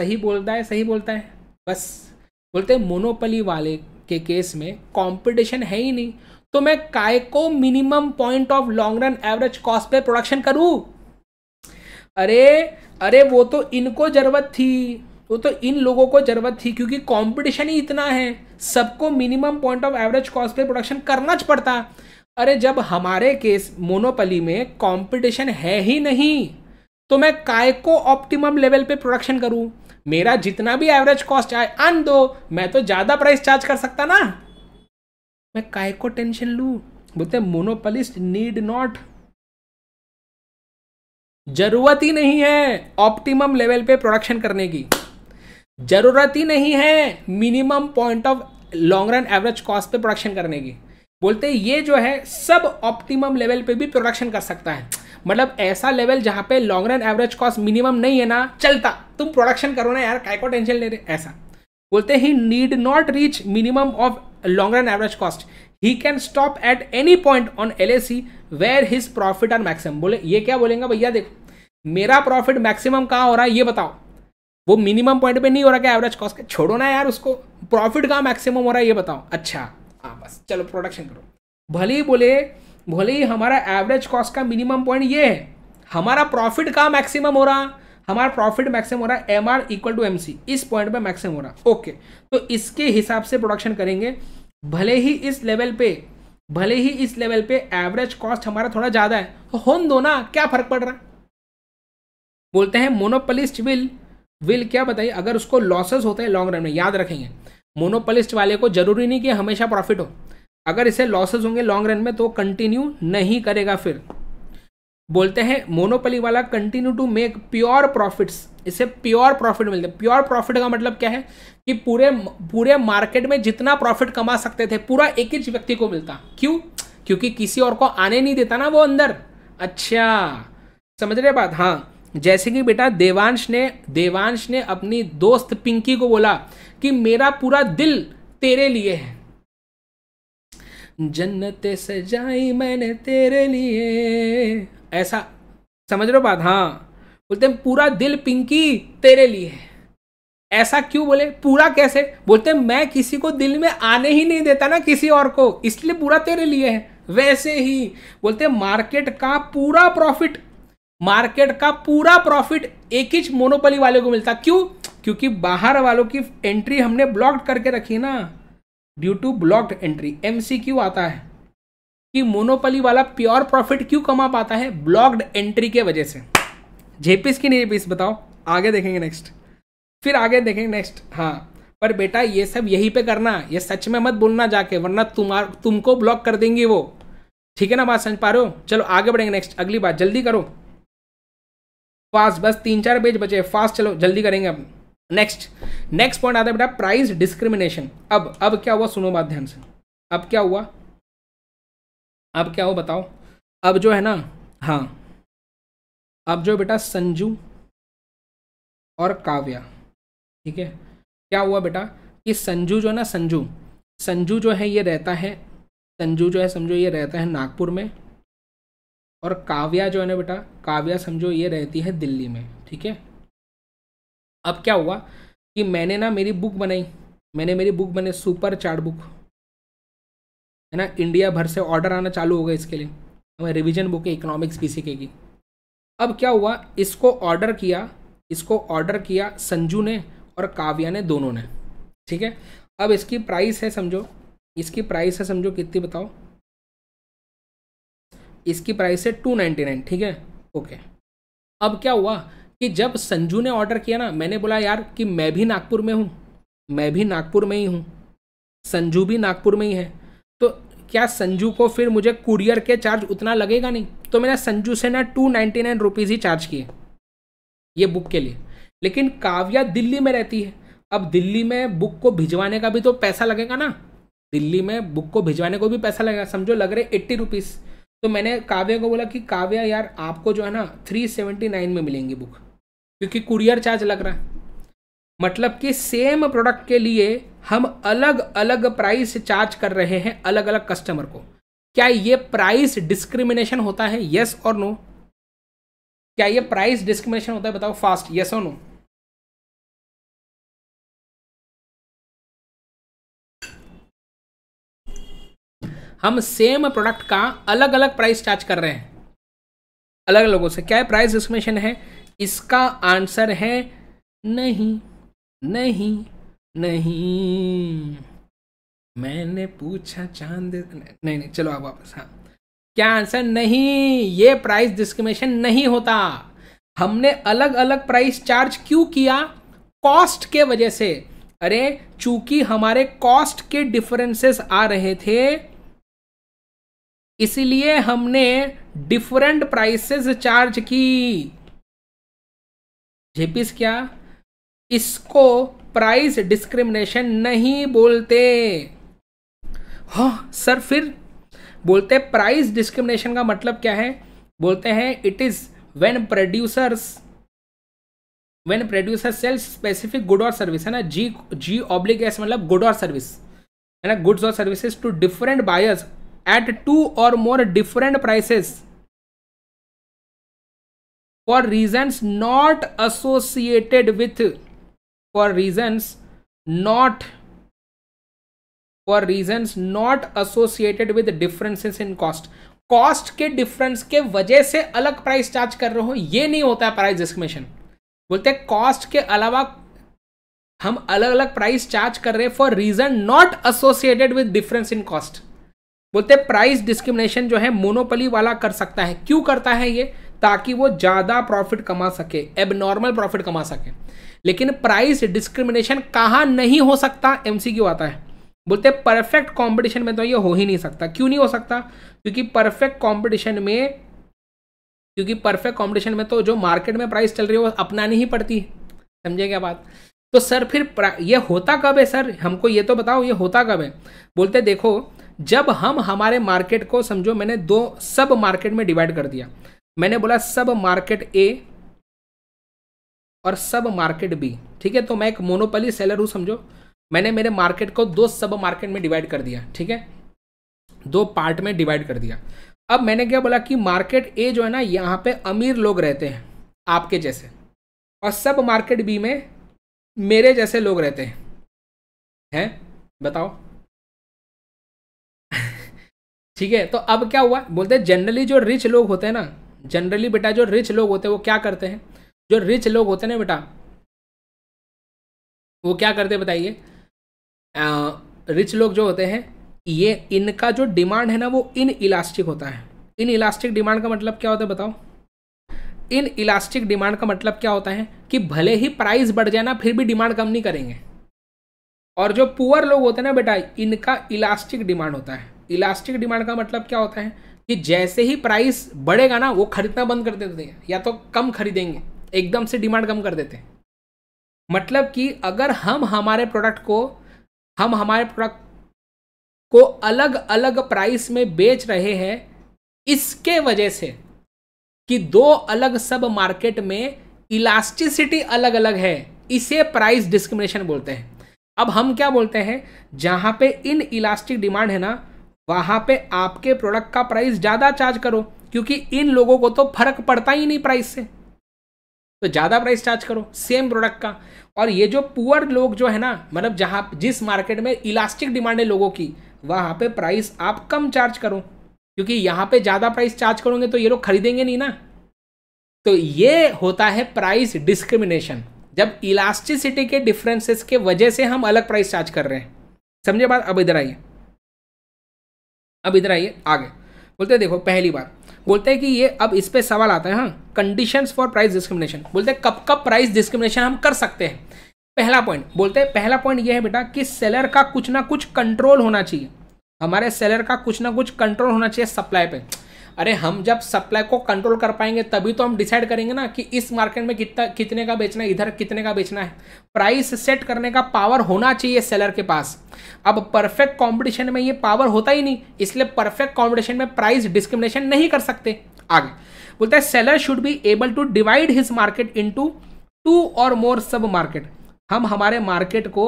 सही बोलता है सही बोलता है बस बोलते हैं मोनोपली वाले के केस में कंपटीशन है ही नहीं तो मैं काय को minimum point of long run average cost पे प्रोडक्शन करूं अरे अरे वो तो इनको ज़रूरत थी वो तो इन लोगों को ज़रूरत थी क्योंकि कंपटीशन ही इतना है सबको minimum point of average cost पे प्रोडक्शन करना पड़ता अरे जब हमारे केस मोनोपली में कंपटीशन है ही नहीं तो मैं काय को ऑप्टिमम लेवल पे प्रोडक्शन करूं मेरा जितना भी एवरेज कॉस्ट आए अन दो मैं तो ज़्यादा प्राइस चार्ज कर सकता ना मैं काय को टेंशन लू बोलते मोनोपलिस्ट नीड नॉट जरूरत ही नहीं है ऑप्टिमम लेवल पे प्रोडक्शन करने की जरूरत ही नहीं है minimum point of long run average cost पे प्रोडक्शन करने की बोलते ये जो है सब ऑप्टिमम लेवल पे भी प्रोडक्शन कर सकता है मतलब ऐसा लेवल जहां पे long run average cost minimum नहीं है ना चलता तुम प्रोडक्शन करो ना यार कैको टेंशन ले रहे ऐसा बोलते he need not reach minimum of long run average cost he can stop at any point on L A C where his profit are maximum बोले ये क्या बोलेंगे भैया देखो मेरा प्रॉफिट मैक्सिमम कहाँ हो रहा है ये बताओ वो मिनिमम पॉइंट पे नहीं हो रहा क्या एवरेज कॉस्ट का छोड़ो ना यार उसको प्रॉफिट कहाँ मैक्सिमम हो रहा है ये बताओ अच्छा हाँ बस चलो प्रोडक्शन करो भले ही बोले भले ही हमारा एवरेज कॉस्ट का मिनिमम पॉइंट ये है हमारा प्रॉफिट कहाँ मैक्सिमम हो रहा हमारा प्रॉफिट मैक्सिमम हो रहा है M R equal to M C इस पॉइंट पे मैक्सिमम हो रहा ओके तो इसके हिसाब से प्रोडक्शन करेंगे भले ही इस लेवल पे भले ही इस लेवल पे एवरेज कॉस्ट हमारा थोड़ा ज़्यादा है तो होन दो ना क्या फ़र्क पड़ रहा है बोलते हैं मोनोपलिस्ट विल विल क्या बताइए अगर उसको लॉसेस होते हैं लॉन्ग रन में याद रखेंगे मोनोपलिस्ट वाले को ज़रूरी नहीं कि हमेशा प्रॉफिट हो अगर इसे लॉसेज होंगे लॉन्ग रन में तो कंटिन्यू नहीं करेगा फिर बोलते हैं मोनोपली वाला continue to make pure profits इसे प्योर प्रॉफिट मिलते हैं प्योर प्रॉफिट का मतलब क्या है कि पूरे पूरे मार्केट में जितना प्रॉफिट कमा सकते थे पूरा एक ही व्यक्ति को मिलता क्यों क्योंकि किसी और को आने नहीं देता ना वो अंदर अच्छा समझ रहे बात हाँ जैसे कि बेटा देवांश ने देवांश ने अपनी दोस्त पिंकी को बोला कि मेरा पूरा दिल तेरे लिए है जन्नत सजाई मैंने तेरे लिए ऐसा समझ रहे हो बात हाँ बोलते हैं पूरा दिल पिंकी तेरे लिए है ऐसा क्यों बोले पूरा कैसे बोलते हैं मैं किसी को दिल में आने ही नहीं देता ना किसी और को इसलिए पूरा तेरे लिए है वैसे ही बोलते हैं मार्केट का पूरा प्रॉफिट मार्केट का पूरा प्रॉफिट एक ही मोनोपली वाले को मिलता क्यों क्योंकि बाहर वालों की एंट्री हमने ब्लॉक्ड करके रखी ना due to blocked entry MCQ आता है कि मोनोपली वाला प्योर प्रॉफिट क्यों कमा पाता है ब्लॉक्ड एंट्री के वजह से जेपीस की नहीं जेपीस बताओ आगे देखेंगे नेक्स्ट फिर आगे देखेंगे नेक्स्ट हाँ पर बेटा ये सब यहीं पे करना ये सच में मत बोलना जाके वरना तुम्हार तुमको ब्लॉक कर देंगी वो ठीक है ना बात समझ पा रहे हो चलो आगे बढ़ेंगे नेक्स्ट अगली बात जल्दी करो फास्ट बस तीन चार पेज बचे फास्ट चलो जल्दी करेंगे अब नेक्स्ट नेक्स्ट पॉइंट आता है बेटा प्राइस डिस्क्रिमिनेशन अब अब क्या हुआ सुनो बात ध्यान से अब क्या हुआ अब क्या हो बताओ अब जो है ना हाँ अब जो बेटा संजू और काव्या ठीक है क्या हुआ बेटा कि संजू जो है ना संजू संजू जो है ये रहता है संजू जो है समझो ये रहता है नागपुर में और काव्या जो है ना बेटा काव्या समझो ये रहती है दिल्ली में ठीक है अब क्या हुआ कि मैंने ना मेरी बुक बनाई मैंने मेरी बुक बनाई सुपर चार्ट बुक है ना इंडिया भर से ऑर्डर आना चालू हो गए इसके लिए हमें रिविजन बुक है इकोनॉमिक्स भी सीखेगी अब क्या हुआ इसको ऑर्डर किया इसको ऑर्डर किया संजू ने और काव्या ने दोनों ने ठीक है अब इसकी प्राइस है समझो इसकी प्राइस है समझो कितनी बताओ इसकी प्राइस है टू नाइन्टी नाइन ठीक है ओके अब क्या हुआ कि जब संजू ने ऑर्डर किया ना मैंने बोला यार कि मैं भी नागपुर में हूँ मैं भी नागपुर में ही हूँ संजू भी नागपुर में ही है तो क्या संजू को फिर मुझे कुरियर के चार्ज उतना लगेगा नहीं तो मैंने संजू से ना टू नाइन्टी नाइन रुपीज़ ही चार्ज किए ये बुक के लिए लेकिन काव्या दिल्ली में रहती है अब दिल्ली में बुक को भिजवाने का भी तो पैसा लगेगा ना दिल्ली में बुक को भिजवाने को भी पैसा लगेगा समझो लग रहे एट्टी रुपीज़ तो मैंने काव्या को बोला कि काव्या यार आपको जो है ना थ्री सेवेंटी नाइन में मिलेंगी बुक क्योंकि कुरियर चार्ज लग रहा है मतलब कि सेम प्रोडक्ट के लिए हम अलग अलग प्राइस चार्ज कर रहे हैं अलग अलग कस्टमर को क्या ये प्राइस डिस्क्रिमिनेशन होता है यस और नो क्या ये प्राइस डिस्क्रिमिनेशन होता है बताओ फास्ट यस और नो हम सेम प्रोडक्ट का अलग अलग प्राइस चार्ज कर रहे हैं अलग लोगों से क्या प्राइस डिस्क्रिमिनेशन है इसका आंसर है नहीं नहीं नहीं मैंने पूछा चांद नहीं नहीं चलो आप वापस हाँ क्या आंसर नहीं ये प्राइस डिस्क्रिमिनेशन नहीं होता हमने अलग अलग प्राइस चार्ज क्यों किया कॉस्ट के वजह से अरे चूंकि हमारे कॉस्ट के डिफरेंसेस आ रहे थे इसलिए हमने डिफरेंट प्राइसेस चार्ज की जेपीस क्या इसको प्राइस डिस्क्रिमिनेशन नहीं बोलते हाँ सर फिर बोलते प्राइस डिस्क्रिमिनेशन का मतलब क्या है बोलते हैं it is when producers when producer sells specific good और सर्विस है ना जी जी ऑब्लिक एस मतलब गुड और सर्विस है ना गुड्स और services to different buyers at two और more different prices for reason not associated with for reasons not for reasons not associated with differences in cost cost के डिफरेंस के वजह से अलग प्राइस चार्ज कर रहे हो ये नहीं होता है प्राइस डिस्क्रिमिनेशन बोलते हैं कॉस्ट के अलावा हम अलग अलग प्राइस चार्ज कर रहे हैं for reason not associated with difference in cost बोलते हैं प्राइस डिस्क्रिमिनेशन जो है मोनोपली वाला कर सकता है क्यों करता है ये ताकि वो ज़्यादा प्रॉफिट कमा सके एब नॉर्मल प्रॉफिट कमा सके लेकिन प्राइस डिस्क्रिमिनेशन कहाँ नहीं हो सकता एमसीक्यू आता है बोलते परफेक्ट कंपटीशन में तो ये हो ही नहीं सकता क्यों नहीं हो सकता क्योंकि परफेक्ट कंपटीशन में क्योंकि परफेक्ट कंपटीशन में तो जो मार्केट में प्राइस चल रही है वो अपनानी ही पड़ती है समझे क्या बात तो सर फिर ये होता कब है सर हमको ये तो बताओ ये होता कब है बोलते देखो जब हम हमारे मार्केट को समझो मैंने दो सब मार्केट में डिवाइड कर दिया मैंने बोला सब मार्केट ए और सब मार्केट भी ठीक है तो मैं एक मोनोपली सेलर हूँ समझो मैंने मेरे मार्केट को दो सब मार्केट में डिवाइड कर दिया ठीक है दो पार्ट में डिवाइड कर दिया अब मैंने क्या बोला कि मार्केट ए जो है ना यहाँ पे अमीर लोग रहते हैं आपके जैसे और सब मार्केट बी में मेरे जैसे लोग रहते हैं हैं बताओ ठीक है तो अब क्या हुआ बोलते हैं जनरली जो रिच लोग होते हैं ना जनरली बेटा जो रिच लोग होते हैं वो क्या करते हैं जो रिच लोग होते ना बेटा वो क्या करते बताइए रिच लोग जो होते हैं ये इनका जो डिमांड है ना वो इन इलास्टिक होता है इन इलास्टिक डिमांड का मतलब क्या होता है बताओ इन इलास्टिक डिमांड का मतलब क्या होता है कि भले ही प्राइस बढ़ जाए ना फिर भी डिमांड कम नहीं करेंगे और जो पुअर लोग होते हैं ना बेटा इनका इलास्टिक डिमांड होता है इलास्टिक डिमांड का मतलब क्या होता है कि जैसे ही प्राइस बढ़ेगा ना वो खरीदना बंद कर देते हैं या तो कम खरीदेंगे एकदम से डिमांड कम कर देते हैं मतलब कि अगर हम हमारे प्रोडक्ट को हम हमारे प्रोडक्ट को अलग अलग प्राइस में बेच रहे हैं इसके वजह से कि दो अलग सब मार्केट में इलास्टिसिटी अलग अलग है इसे प्राइस डिस्क्रिमिनेशन बोलते हैं अब हम क्या बोलते हैं जहां पे इन इलास्टिक डिमांड है ना वहां पे आपके प्रोडक्ट का प्राइस ज़्यादा चार्ज करो क्योंकि इन लोगों को तो फर्क पड़ता ही नहीं प्राइस से तो ज़्यादा प्राइस चार्ज करो सेम प्रोडक्ट का और ये जो पुअर लोग जो है ना मतलब जहाँ जिस मार्केट में इलास्टिक डिमांड है लोगों की वहाँ पे प्राइस आप कम चार्ज करो क्योंकि यहाँ पे ज़्यादा प्राइस चार्ज करोगे तो ये लोग खरीदेंगे नहीं ना तो ये होता है प्राइस डिस्क्रिमिनेशन जब इलास्टिसिटी के डिफ्रेंसेस के वजह से हम अलग प्राइस चार्ज कर रहे हैं समझे बात अब इधर आइए अब इधर आइए आगे बोलते देखो पहली बार बोलते हैं कि ये अब इस पर सवाल आता है हाँ कंडीशंस फॉर प्राइस डिस्क्रिमिनेशन बोलते हैं कब कब प्राइस डिस्क्रिमिनेशन हम कर सकते हैं पहला पॉइंट बोलते हैं पहला पॉइंट ये है बेटा कि सेलर का कुछ ना कुछ कंट्रोल होना चाहिए हमारे सेलर का कुछ ना कुछ कंट्रोल होना चाहिए सप्लाई पे अरे हम जब सप्लाई को कंट्रोल कर पाएंगे तभी तो हम डिसाइड करेंगे ना कि इस मार्केट में कितना कितने का बेचना है इधर कितने का बेचना है प्राइस सेट करने का पावर होना चाहिए सेलर के पास अब परफेक्ट कंपटीशन में ये पावर होता ही नहीं इसलिए परफेक्ट कंपटीशन में प्राइस डिस्क्रिमिनेशन नहीं कर सकते आगे बोलता है seller should be able to divide his market into two और मोर सब मार्केट हम हमारे मार्केट को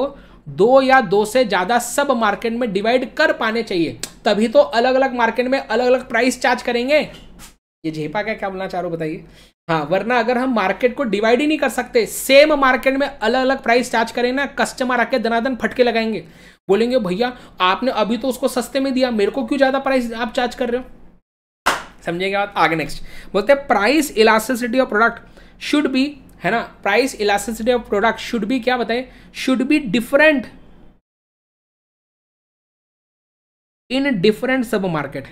दो या दो से ज़्यादा सब मार्केट में डिवाइड कर पाने चाहिए तभी तो अलग अलग मार्केट में अलग अलग प्राइस चार्ज करेंगे ये झेपा क्या क्या बोलना चाह रहा बताइए हाँ वरना अगर हम मार्केट को डिवाइड ही नहीं कर सकते सेम मार्केट में अलग अलग प्राइस चार्ज करें ना कस्टमर आके दनादन फटके लगाएंगे बोलेंगे भैया आपने अभी तो उसको सस्ते में दिया मेरे को क्यों ज़्यादा प्राइस आप चार्ज कर रहे हो समझेगा आगे नेक्स्ट बोलते हैं price elasticity of product should be है ना price elasticity of product should be क्या बताए should be different in different sub market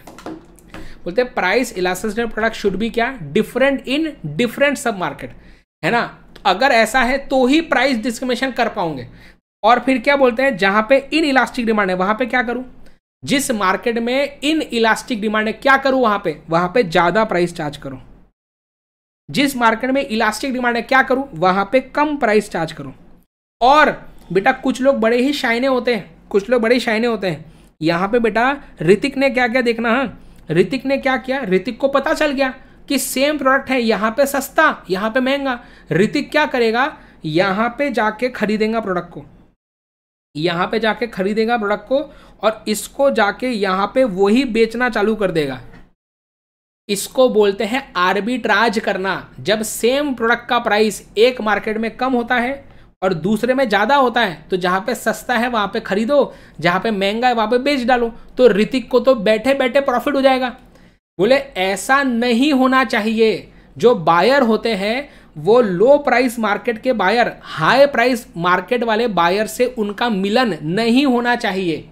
बोलते हैं price elasticity of product should be क्या different in different sub market है ना अगर ऐसा है तो ही प्राइस डिस्क्रिमिनेशन कर पाऊंगे और फिर क्या बोलते हैं जहां पे इन इलास्टिक डिमांड है वहां पे क्या करूं जिस मार्केट में इन इलास्टिक डिमांड है क्या करूं वहां पे वहां पे ज्यादा प्राइस चार्ज करूं जिस मार्केट में इलास्टिक डिमांड है क्या करूं वहां पे कम प्राइस चार्ज करूं और बेटा कुछ लोग बड़े ही शाइने होते हैं कुछ लोग बड़े ही शाइने होते हैं यहां पे बेटा ऋतिक ने क्या क्या देखना है हाँ? ऋतिक ने क्या किया ऋतिक को पता चल गया कि सेम प्रोडक्ट है यहां पे सस्ता यहां पे महंगा ऋतिक क्या करेगा यहाँ पे जाके खरीदेगा प्रोडक्ट को यहाँ पे जाके खरीदेगा प्रोडक्ट को और इसको जाके यहाँ पे वही बेचना चालू कर देगा इसको बोलते हैं आर्बिट्राज करना जब सेम प्रोडक्ट का प्राइस एक मार्केट में कम होता है और दूसरे में ज़्यादा होता है तो जहाँ पे सस्ता है वहाँ पे खरीदो जहाँ पे महंगा है वहाँ पे बेच डालो तो ऋतिक को तो बैठे बैठे प्रॉफिट हो जाएगा बोले ऐसा नहीं होना चाहिए जो बायर होते हैं वो लो प्राइस मार्केट के बायर हाई प्राइस मार्केट वाले बायर से उनका मिलन नहीं होना चाहिए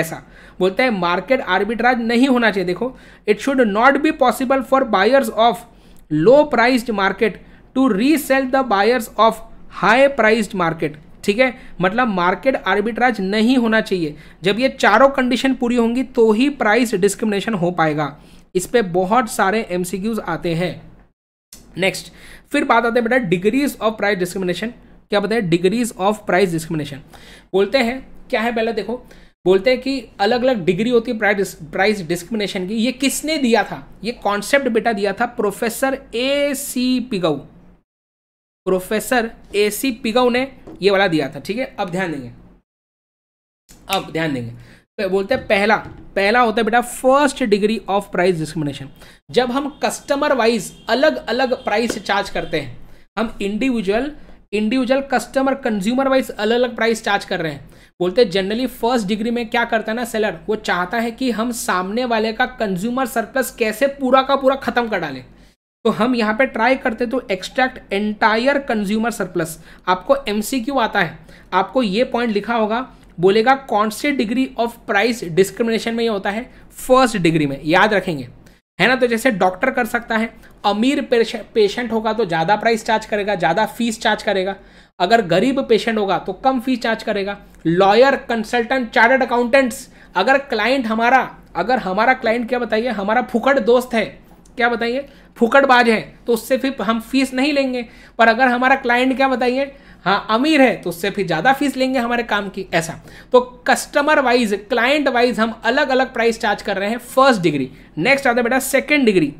ऐसा बोलते हैं मार्केट आर्बिट्राज नहीं होना चाहिए देखो it should not be possible for buyers of low price market to resell the buyers of high price market ठीक है मतलब मार्केट आर्बिट्राज नहीं होना चाहिए जब ये चारों कंडीशन पूरी होंगी तो ही प्राइस डिस्क्रिमिनेशन हो पाएगा इस पर बहुत सारे एम आते हैं नेक्स्ट फिर बात आते हैं बेटा डिग्रीज ऑफ प्राइस डिस्क्रिमिनेशन क्या बताए डिग्रीज ऑफ प्राइस डिस्क्रिमिनेशन बोलते हैं क्या है पहले देखो बोलते हैं कि अलग अलग डिग्री होती है प्राइस प्राइस डिस्क्रिमिनेशन की ये किसने दिया था ये कॉन्सेप्ट बेटा दिया था professor A C पिगाऊ professor A सी पिगाऊ ने ये वाला दिया था ठीक है अब ध्यान देंगे अब ध्यान देंगे बोलते हैं पहला पहला होता है बेटा first degree of price discrimination जब हम कस्टमर वाइज अलग अलग प्राइस चार्ज करते हैं हम individual individual customer consumer wise अलग अलग प्राइस चार्ज कर रहे हैं बोलते हैं जनरली फर्स्ट डिग्री में क्या करता है ना सेलर वो चाहता है कि हम सामने वाले का कंज्यूमर सरप्लस कैसे पूरा का पूरा खत्म कर डालें तो हम यहाँ पे ट्राई करते तो एक्सट्रैक्ट एंटायर कंज्यूमर सरप्लस आपको एमसीक्यू आता है आपको ये पॉइंट लिखा होगा बोलेगा कौन से डिग्री ऑफ प्राइस डिस्क्रिमिनेशन में ये होता है फर्स्ट डिग्री में याद रखेंगे है ना तो जैसे डॉक्टर कर सकता है अमीर पेशेंट होगा तो ज़्यादा प्राइस चार्ज करेगा ज़्यादा फीस चार्ज करेगा अगर गरीब पेशेंट होगा तो कम फीस चार्ज करेगा लॉयर कंसल्टेंट चार्टर्ड अकाउंटेंट्स अगर क्लाइंट हमारा अगर हमारा क्लाइंट क्या बताइए हमारा फुकट दोस्त है क्या बताइए फुकटबाज है तो उससे फिर हम फीस नहीं लेंगे पर अगर हमारा क्लाइंट क्या बताइए हाँ अमीर है तो उससे फिर ज़्यादा फीस लेंगे हमारे काम की ऐसा तो कस्टमर वाइज क्लाइंट वाइज हम अलग अलग प्राइस चार्ज कर रहे हैं फर्स्ट डिग्री नेक्स्ट आता है बेटा सेकेंड डिग्री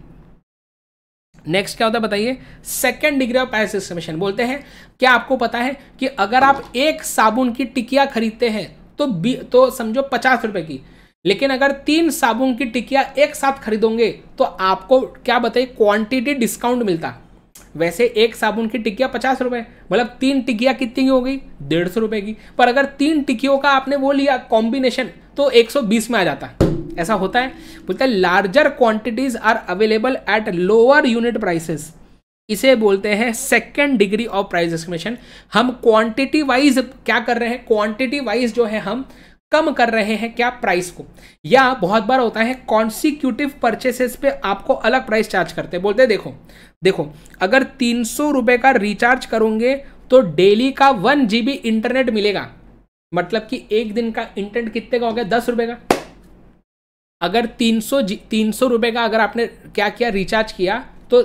नेक्स्ट क्या होता है बताइए second degree of price estimation बोलते हैं क्या आपको पता है कि अगर आप एक साबुन की टिकिया खरीदते हैं तो बी तो समझो पचास रुपए की लेकिन अगर तीन साबुन की टिकिया एक साथ खरीदोगे तो आपको क्या बताइए क्वांटिटी डिस्काउंट मिलता वैसे एक साबुन की टिकिया पचास रुपए मतलब तीन टिकिया कितनी की हो गई डेढ़ सौ रुपए की पर अगर तीन टिकियों का आपने वो लिया कॉम्बिनेशन तो एक सौ बीस में आ जाता है ऐसा होता है बोलते हैं larger quantities are available at lower unit prices इसे बोलते हैं second degree of price estimation हम क्वांटिटी वाइज क्या कर रहे हैं क्वांटिटी वाइज जो है हम कम कर रहे हैं क्या प्राइस को या बहुत बार होता है कॉन्सिक्यूटिव परचेसेस पे आपको अलग प्राइस चार्ज करते हैं बोलते हैं देखो देखो अगर तीन सौ का रिचार्ज करोगे तो डेली का वन जी इंटरनेट मिलेगा मतलब कि एक दिन का इंटरनेट कितने का हो गया दस रुपये का अगर तीन सौ तीन सौ का अगर आपने क्या किया रिचार्ज किया तो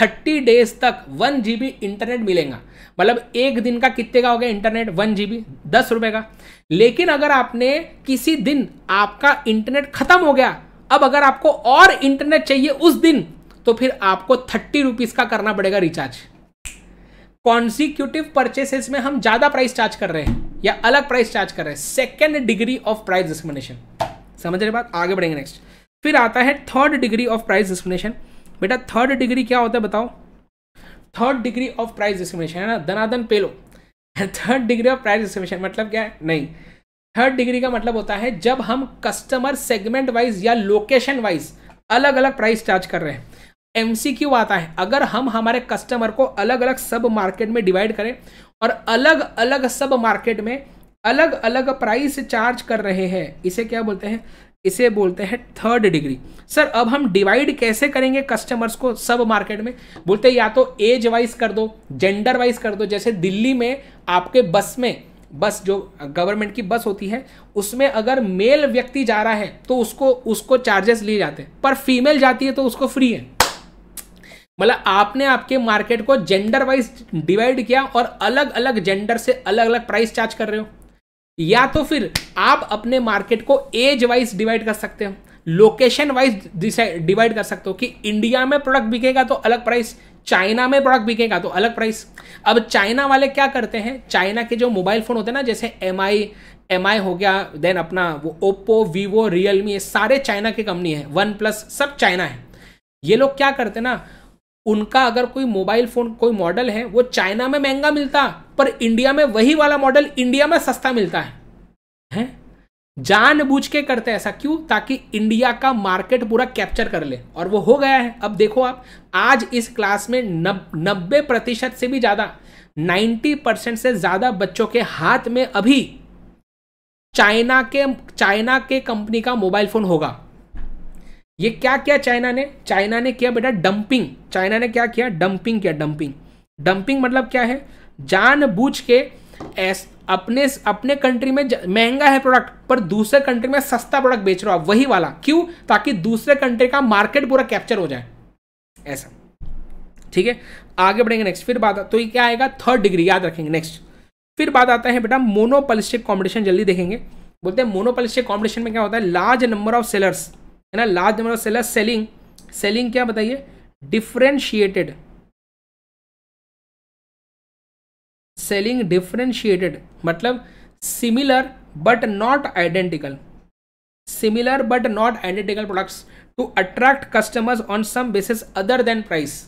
थर्टी डेज तक वन जीबी इंटरनेट मिलेगा मतलब एक दिन का कितने का हो गया इंटरनेट वन जीबी दस रुपए का लेकिन अगर आपने किसी दिन आपका इंटरनेट खत्म हो गया अब अगर आपको और इंटरनेट चाहिए उस दिन तो फिर आपको थर्टी रुपीज का करना पड़ेगा रिचार्ज कॉन्सिक्यूटिव परचेसेस में हम ज्यादा प्राइस चार्ज कर रहे हैं या अलग प्राइस चार्ज कर रहे हैं second degree of price discrimination समझ रहे बात आगे बढ़ेंगे नेक्स्ट फिर आता है third degree of price discrimination बेटा थर्ड डिग्री क्या होता है बताओ third degree of price discrimination है ना धनादन पेलो third degree of price discrimination मतलब क्या है नहीं थर्ड डिग्री का मतलब होता है जब हम कस्टमर सेगमेंट वाइज या लोकेशन वाइज अलग अलग प्राइस चार्ज कर रहे हैं एमसीक्यू आता है अगर हम हमारे कस्टमर को अलग अलग सब मार्केट में डिवाइड करें और अलग अलग सब मार्केट में अलग अलग प्राइस चार्ज कर रहे हैं इसे क्या बोलते हैं इसे बोलते हैं थर्ड डिग्री सर अब हम डिवाइड कैसे करेंगे कस्टमर्स को सब मार्केट में बोलते हैं या तो एज वाइज कर दो जेंडर वाइज कर दो जैसे दिल्ली में आपके बस में बस जो गवर्नमेंट की बस होती है उसमें अगर मेल व्यक्ति जा रहा है तो उसको उसको चार्जेस लिए जाते हैं पर फीमेल जाती है तो उसको फ्री है मतलब आपने आपके मार्केट को जेंडर वाइज डिवाइड किया और अलग अलग जेंडर से अलग अलग प्राइस चार्ज कर रहे हो या तो फिर आप अपने मार्केट को एज वाइज डिवाइड कर सकते हो लोकेशन वाइज डिवाइड कर सकते हो कि इंडिया में प्रोडक्ट बिकेगा तो अलग प्राइस चाइना में प्रोडक्ट बिकेगा तो अलग प्राइस अब चाइना वाले क्या करते हैं चाइना के जो मोबाइल फ़ोन होते हैं ना जैसे एम आई एम आई हो गया देन अपना वो ओप्पो वीवो रियलमी ये सारे चाइना की कंपनी है वन प्लस सब चाइना है ये लोग क्या करते ना उनका अगर कोई मोबाइल फ़ोन कोई मॉडल है वो चाइना में महंगा मिलता पर इंडिया में वही वाला मॉडल इंडिया में सस्ता मिलता है जान बूझ के करते हैं ऐसा क्यों ताकि इंडिया का मार्केट पूरा कैप्चर कर ले और वो हो गया है अब देखो आप आज इस क्लास में नब नब्बे प्रतिशत से भी ज़्यादा नाइन्टी परसेंट से ज़्यादा बच्चों के हाथ में अभी चाइना के चाइना के कंपनी का मोबाइल फ़ोन होगा ये क्या किया चाइना ने चाइना ने किया बेटा डंपिंग चाइना ने क्या किया डंपिंग किया डंपिंग डंपिंग मतलब क्या है जानबूझ के एस अपने अपने कंट्री में महंगा है प्रोडक्ट पर दूसरे कंट्री में सस्ता प्रोडक्ट बेच रहे हो आप वही वाला क्यों ताकि दूसरे कंट्री का मार्केट पूरा कैप्चर हो जाए ऐसा ठीक है आगे बढ़ेंगे नेक्स्ट फिर बात तो ये क्या आएगा थर्ड डिग्री याद रखेंगे नेक्स्ट फिर बात आता है बेटा मोनोपलिस्टिक कॉम्पिटिशन जल्दी देखेंगे बोलते हैं मोनोपलिस्टिक कॉम्पिटिशन में क्या होता है लार्ज नंबर ऑफ सेलर्स है ना large number of sellers selling selling क्या बताइए डिफ्रेंशिएटेड सेलिंग डिफ्रेंशिएटेड मतलब similar but not identical similar but not identical products to attract customers on some basis other than price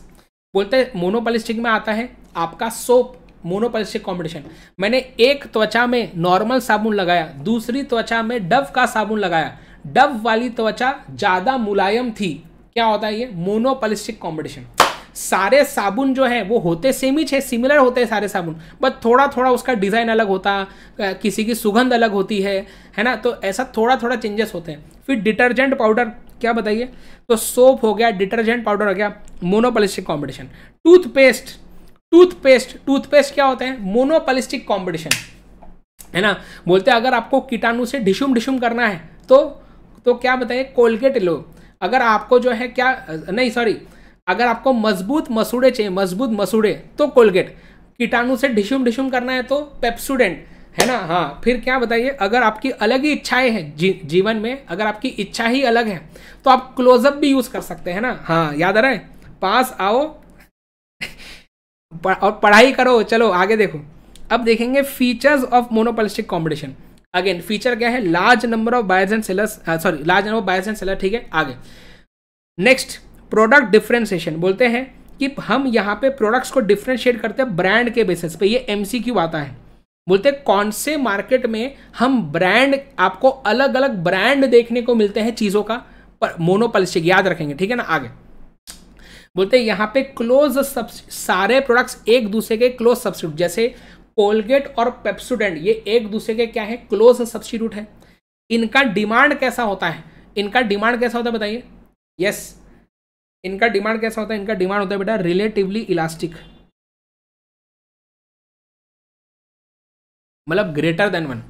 बोलते हैं मोनोपलिस्टिक में आता है आपका सोप मोनोपलिस्टिक कॉम्पिटिशन मैंने एक त्वचा में नॉर्मल साबुन लगाया दूसरी त्वचा में डव का साबुन लगाया डव वाली त्वचा ज़्यादा मुलायम थी क्या होता है ये मोनोपलिस्टिक कॉम्पिटिशन सारे साबुन जो है वो होते सेम ही छे सिमिलर होते हैं सारे साबुन बट थोड़ा थोड़ा उसका डिज़ाइन अलग होता किसी की सुगंध अलग होती है है ना तो ऐसा थोड़ा थोड़ा चेंजेस होते हैं फिर डिटर्जेंट पाउडर क्या बताइए तो सोप हो गया डिटर्जेंट पाउडर हो गया monopolistic competition toothpaste toothpaste toothpaste क्या होते हैं मोनोपलिस्टिक कॉम्पिटिशन है ना बोलते हैं अगर आपको कीटाणु से डिशुम डिशुम करना है तो तो क्या बताइए कोलगेट लो अगर आपको जो है क्या नहीं सॉरी अगर आपको मजबूत मसूड़े चाहिए मजबूत मसूड़े तो कोलगेट कीटाणु से ढिशुम ढिशुम करना है तो पेप्सुडेंट है ना हाँ फिर क्या बताइए अगर आपकी अलग ही इच्छाएं हैं जी, जीवन में अगर आपकी इच्छा ही अलग है तो आप क्लोजअप भी यूज कर सकते हैं ना हाँ याद आ रहा है पास आओ और पढ़ाई करो चलो आगे देखो अब देखेंगे features of monopolistic competition again feature क्या है large number of bias and sellers sorry large number of buyers and seller ठीक है आगे नेक्स्ट प्रोडक्ट डिफ्रेंसिएशन बोलते हैं कि हम यहाँ पे प्रोडक्ट्स को डिफ्रेंशिएट करते हैं ब्रांड के बेसिस पे ये एम आता है बोलते हैं कौन से मार्केट में हम ब्रांड आपको अलग अलग ब्रांड देखने को मिलते हैं चीज़ों का मोनोपलिस्टिक याद रखेंगे ठीक है ना आगे बोलते हैं यहाँ पे क्लोज सारे प्रोडक्ट्स एक दूसरे के क्लोज सब्सिट्यूट जैसे कोलगेट और पेप्सोडेंट ये एक दूसरे के क्या है क्लोज सब्सिट्यूट है इनका डिमांड कैसा होता है इनका डिमांड कैसा होता है बताइए यस yes, इनका डिमांड कैसा होता है इनका डिमांड होता है बेटा रिलेटिवली इलास्टिक मतलब greater than one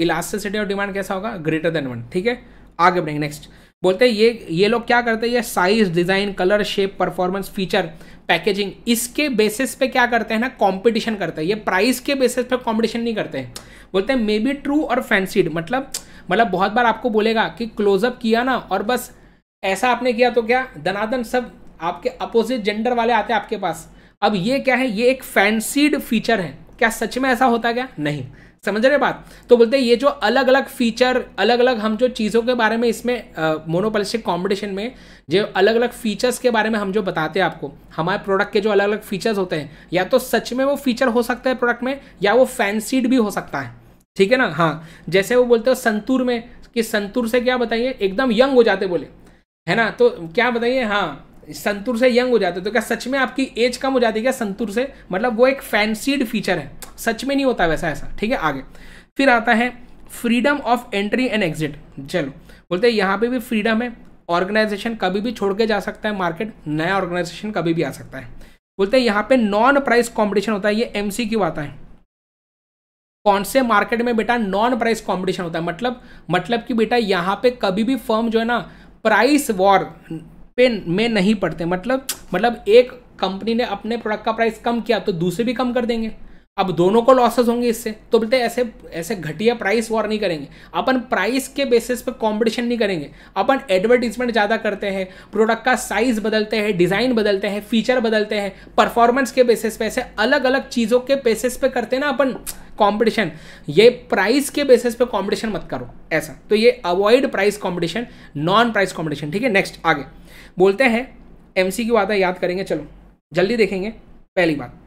elasticity of demand कैसा होगा ग्रेटर देन वन ठीक है आगे बढ़ेंगे नेक्स्ट बोलते हैं ये ये लोग क्या करते हैं ये size design colour shape performance feature packaging इसके बेसिस पे क्या करते हैं ना कंपटीशन करते हैं ये प्राइस के बेसिस पे कंपटीशन नहीं करते हैं बोलते हैं मे बी ट्रू और फैंसीड मतलब मतलब बहुत बार आपको बोलेगा कि क्लोजअप किया ना और बस ऐसा आपने किया तो क्या धनाधन सब आपके अपोजिट जेंडर वाले आते हैं आपके पास अब ये क्या है ये एक फैंसीड फीचर है क्या सच में ऐसा होता क्या नहीं समझ रहे बात तो बोलते हैं ये जो अलग अलग फीचर अलग अलग हम जो चीज़ों के बारे में इसमें मोनोपलिस्टिक कॉम्पिटिशन में जो अलग अलग फीचर्स के बारे में हम जो बताते हैं आपको हमारे प्रोडक्ट के जो अलग अलग फीचर्स होते हैं या तो सच में वो फीचर हो सकता है प्रोडक्ट में या वो फैंसीड भी हो सकता है ठीक है ना हाँ जैसे वो बोलते हो संतूर में कि संतूर से क्या बताइए एकदम यंग हो जाते बोले है ना तो क्या बताइए हाँ संतूर से यंग हो जाते तो क्या सच में आपकी एज कम हो जाती है क्या संतूर से मतलब वो एक फैंसीड फीचर है सच में नहीं होता वैसा ऐसा ठीक है आगे फिर आता है freedom of entry and exit चलो बोलते हैं यहाँ पे भी फ्रीडम है ऑर्गेनाइजेशन कभी भी छोड़ के जा सकता है मार्केट नया ऑर्गेनाइजेशन कभी भी आ सकता है बोलते हैं यहाँ पे नॉन प्राइस कॉम्पिटिशन होता है ये एम आता है कौन से मार्केट में बेटा नॉन प्राइस कॉम्पिटिशन होता है मतलब मतलब कि बेटा यहाँ पे कभी भी फर्म जो है ना प्राइस वॉर पे में नहीं पड़ते मतलब मतलब एक कंपनी ने अपने प्रोडक्ट का प्राइस कम किया तो दूसरे भी कम कर देंगे अब दोनों को लॉसेस होंगे इससे तो बोलते ऐसे ऐसे घटिया प्राइस वॉर नहीं करेंगे अपन प्राइस के बेसिस पे कंपटीशन नहीं करेंगे अपन एडवर्टीजमेंट ज़्यादा करते हैं प्रोडक्ट का साइज बदलते हैं डिज़ाइन बदलते हैं फीचर बदलते हैं परफॉर्मेंस के बेसिस पे ऐसे अलग अलग चीज़ों के बेसिस पे करते हैं ना अपन कॉम्पिटिशन ये प्राइस के बेसिस पे कॉम्पिटिशन मत करो ऐसा तो ये avoid price competition non price competition ठीक है नेक्स्ट आगे बोलते हैं एम की वादा याद करेंगे चलो जल्दी देखेंगे पहली बात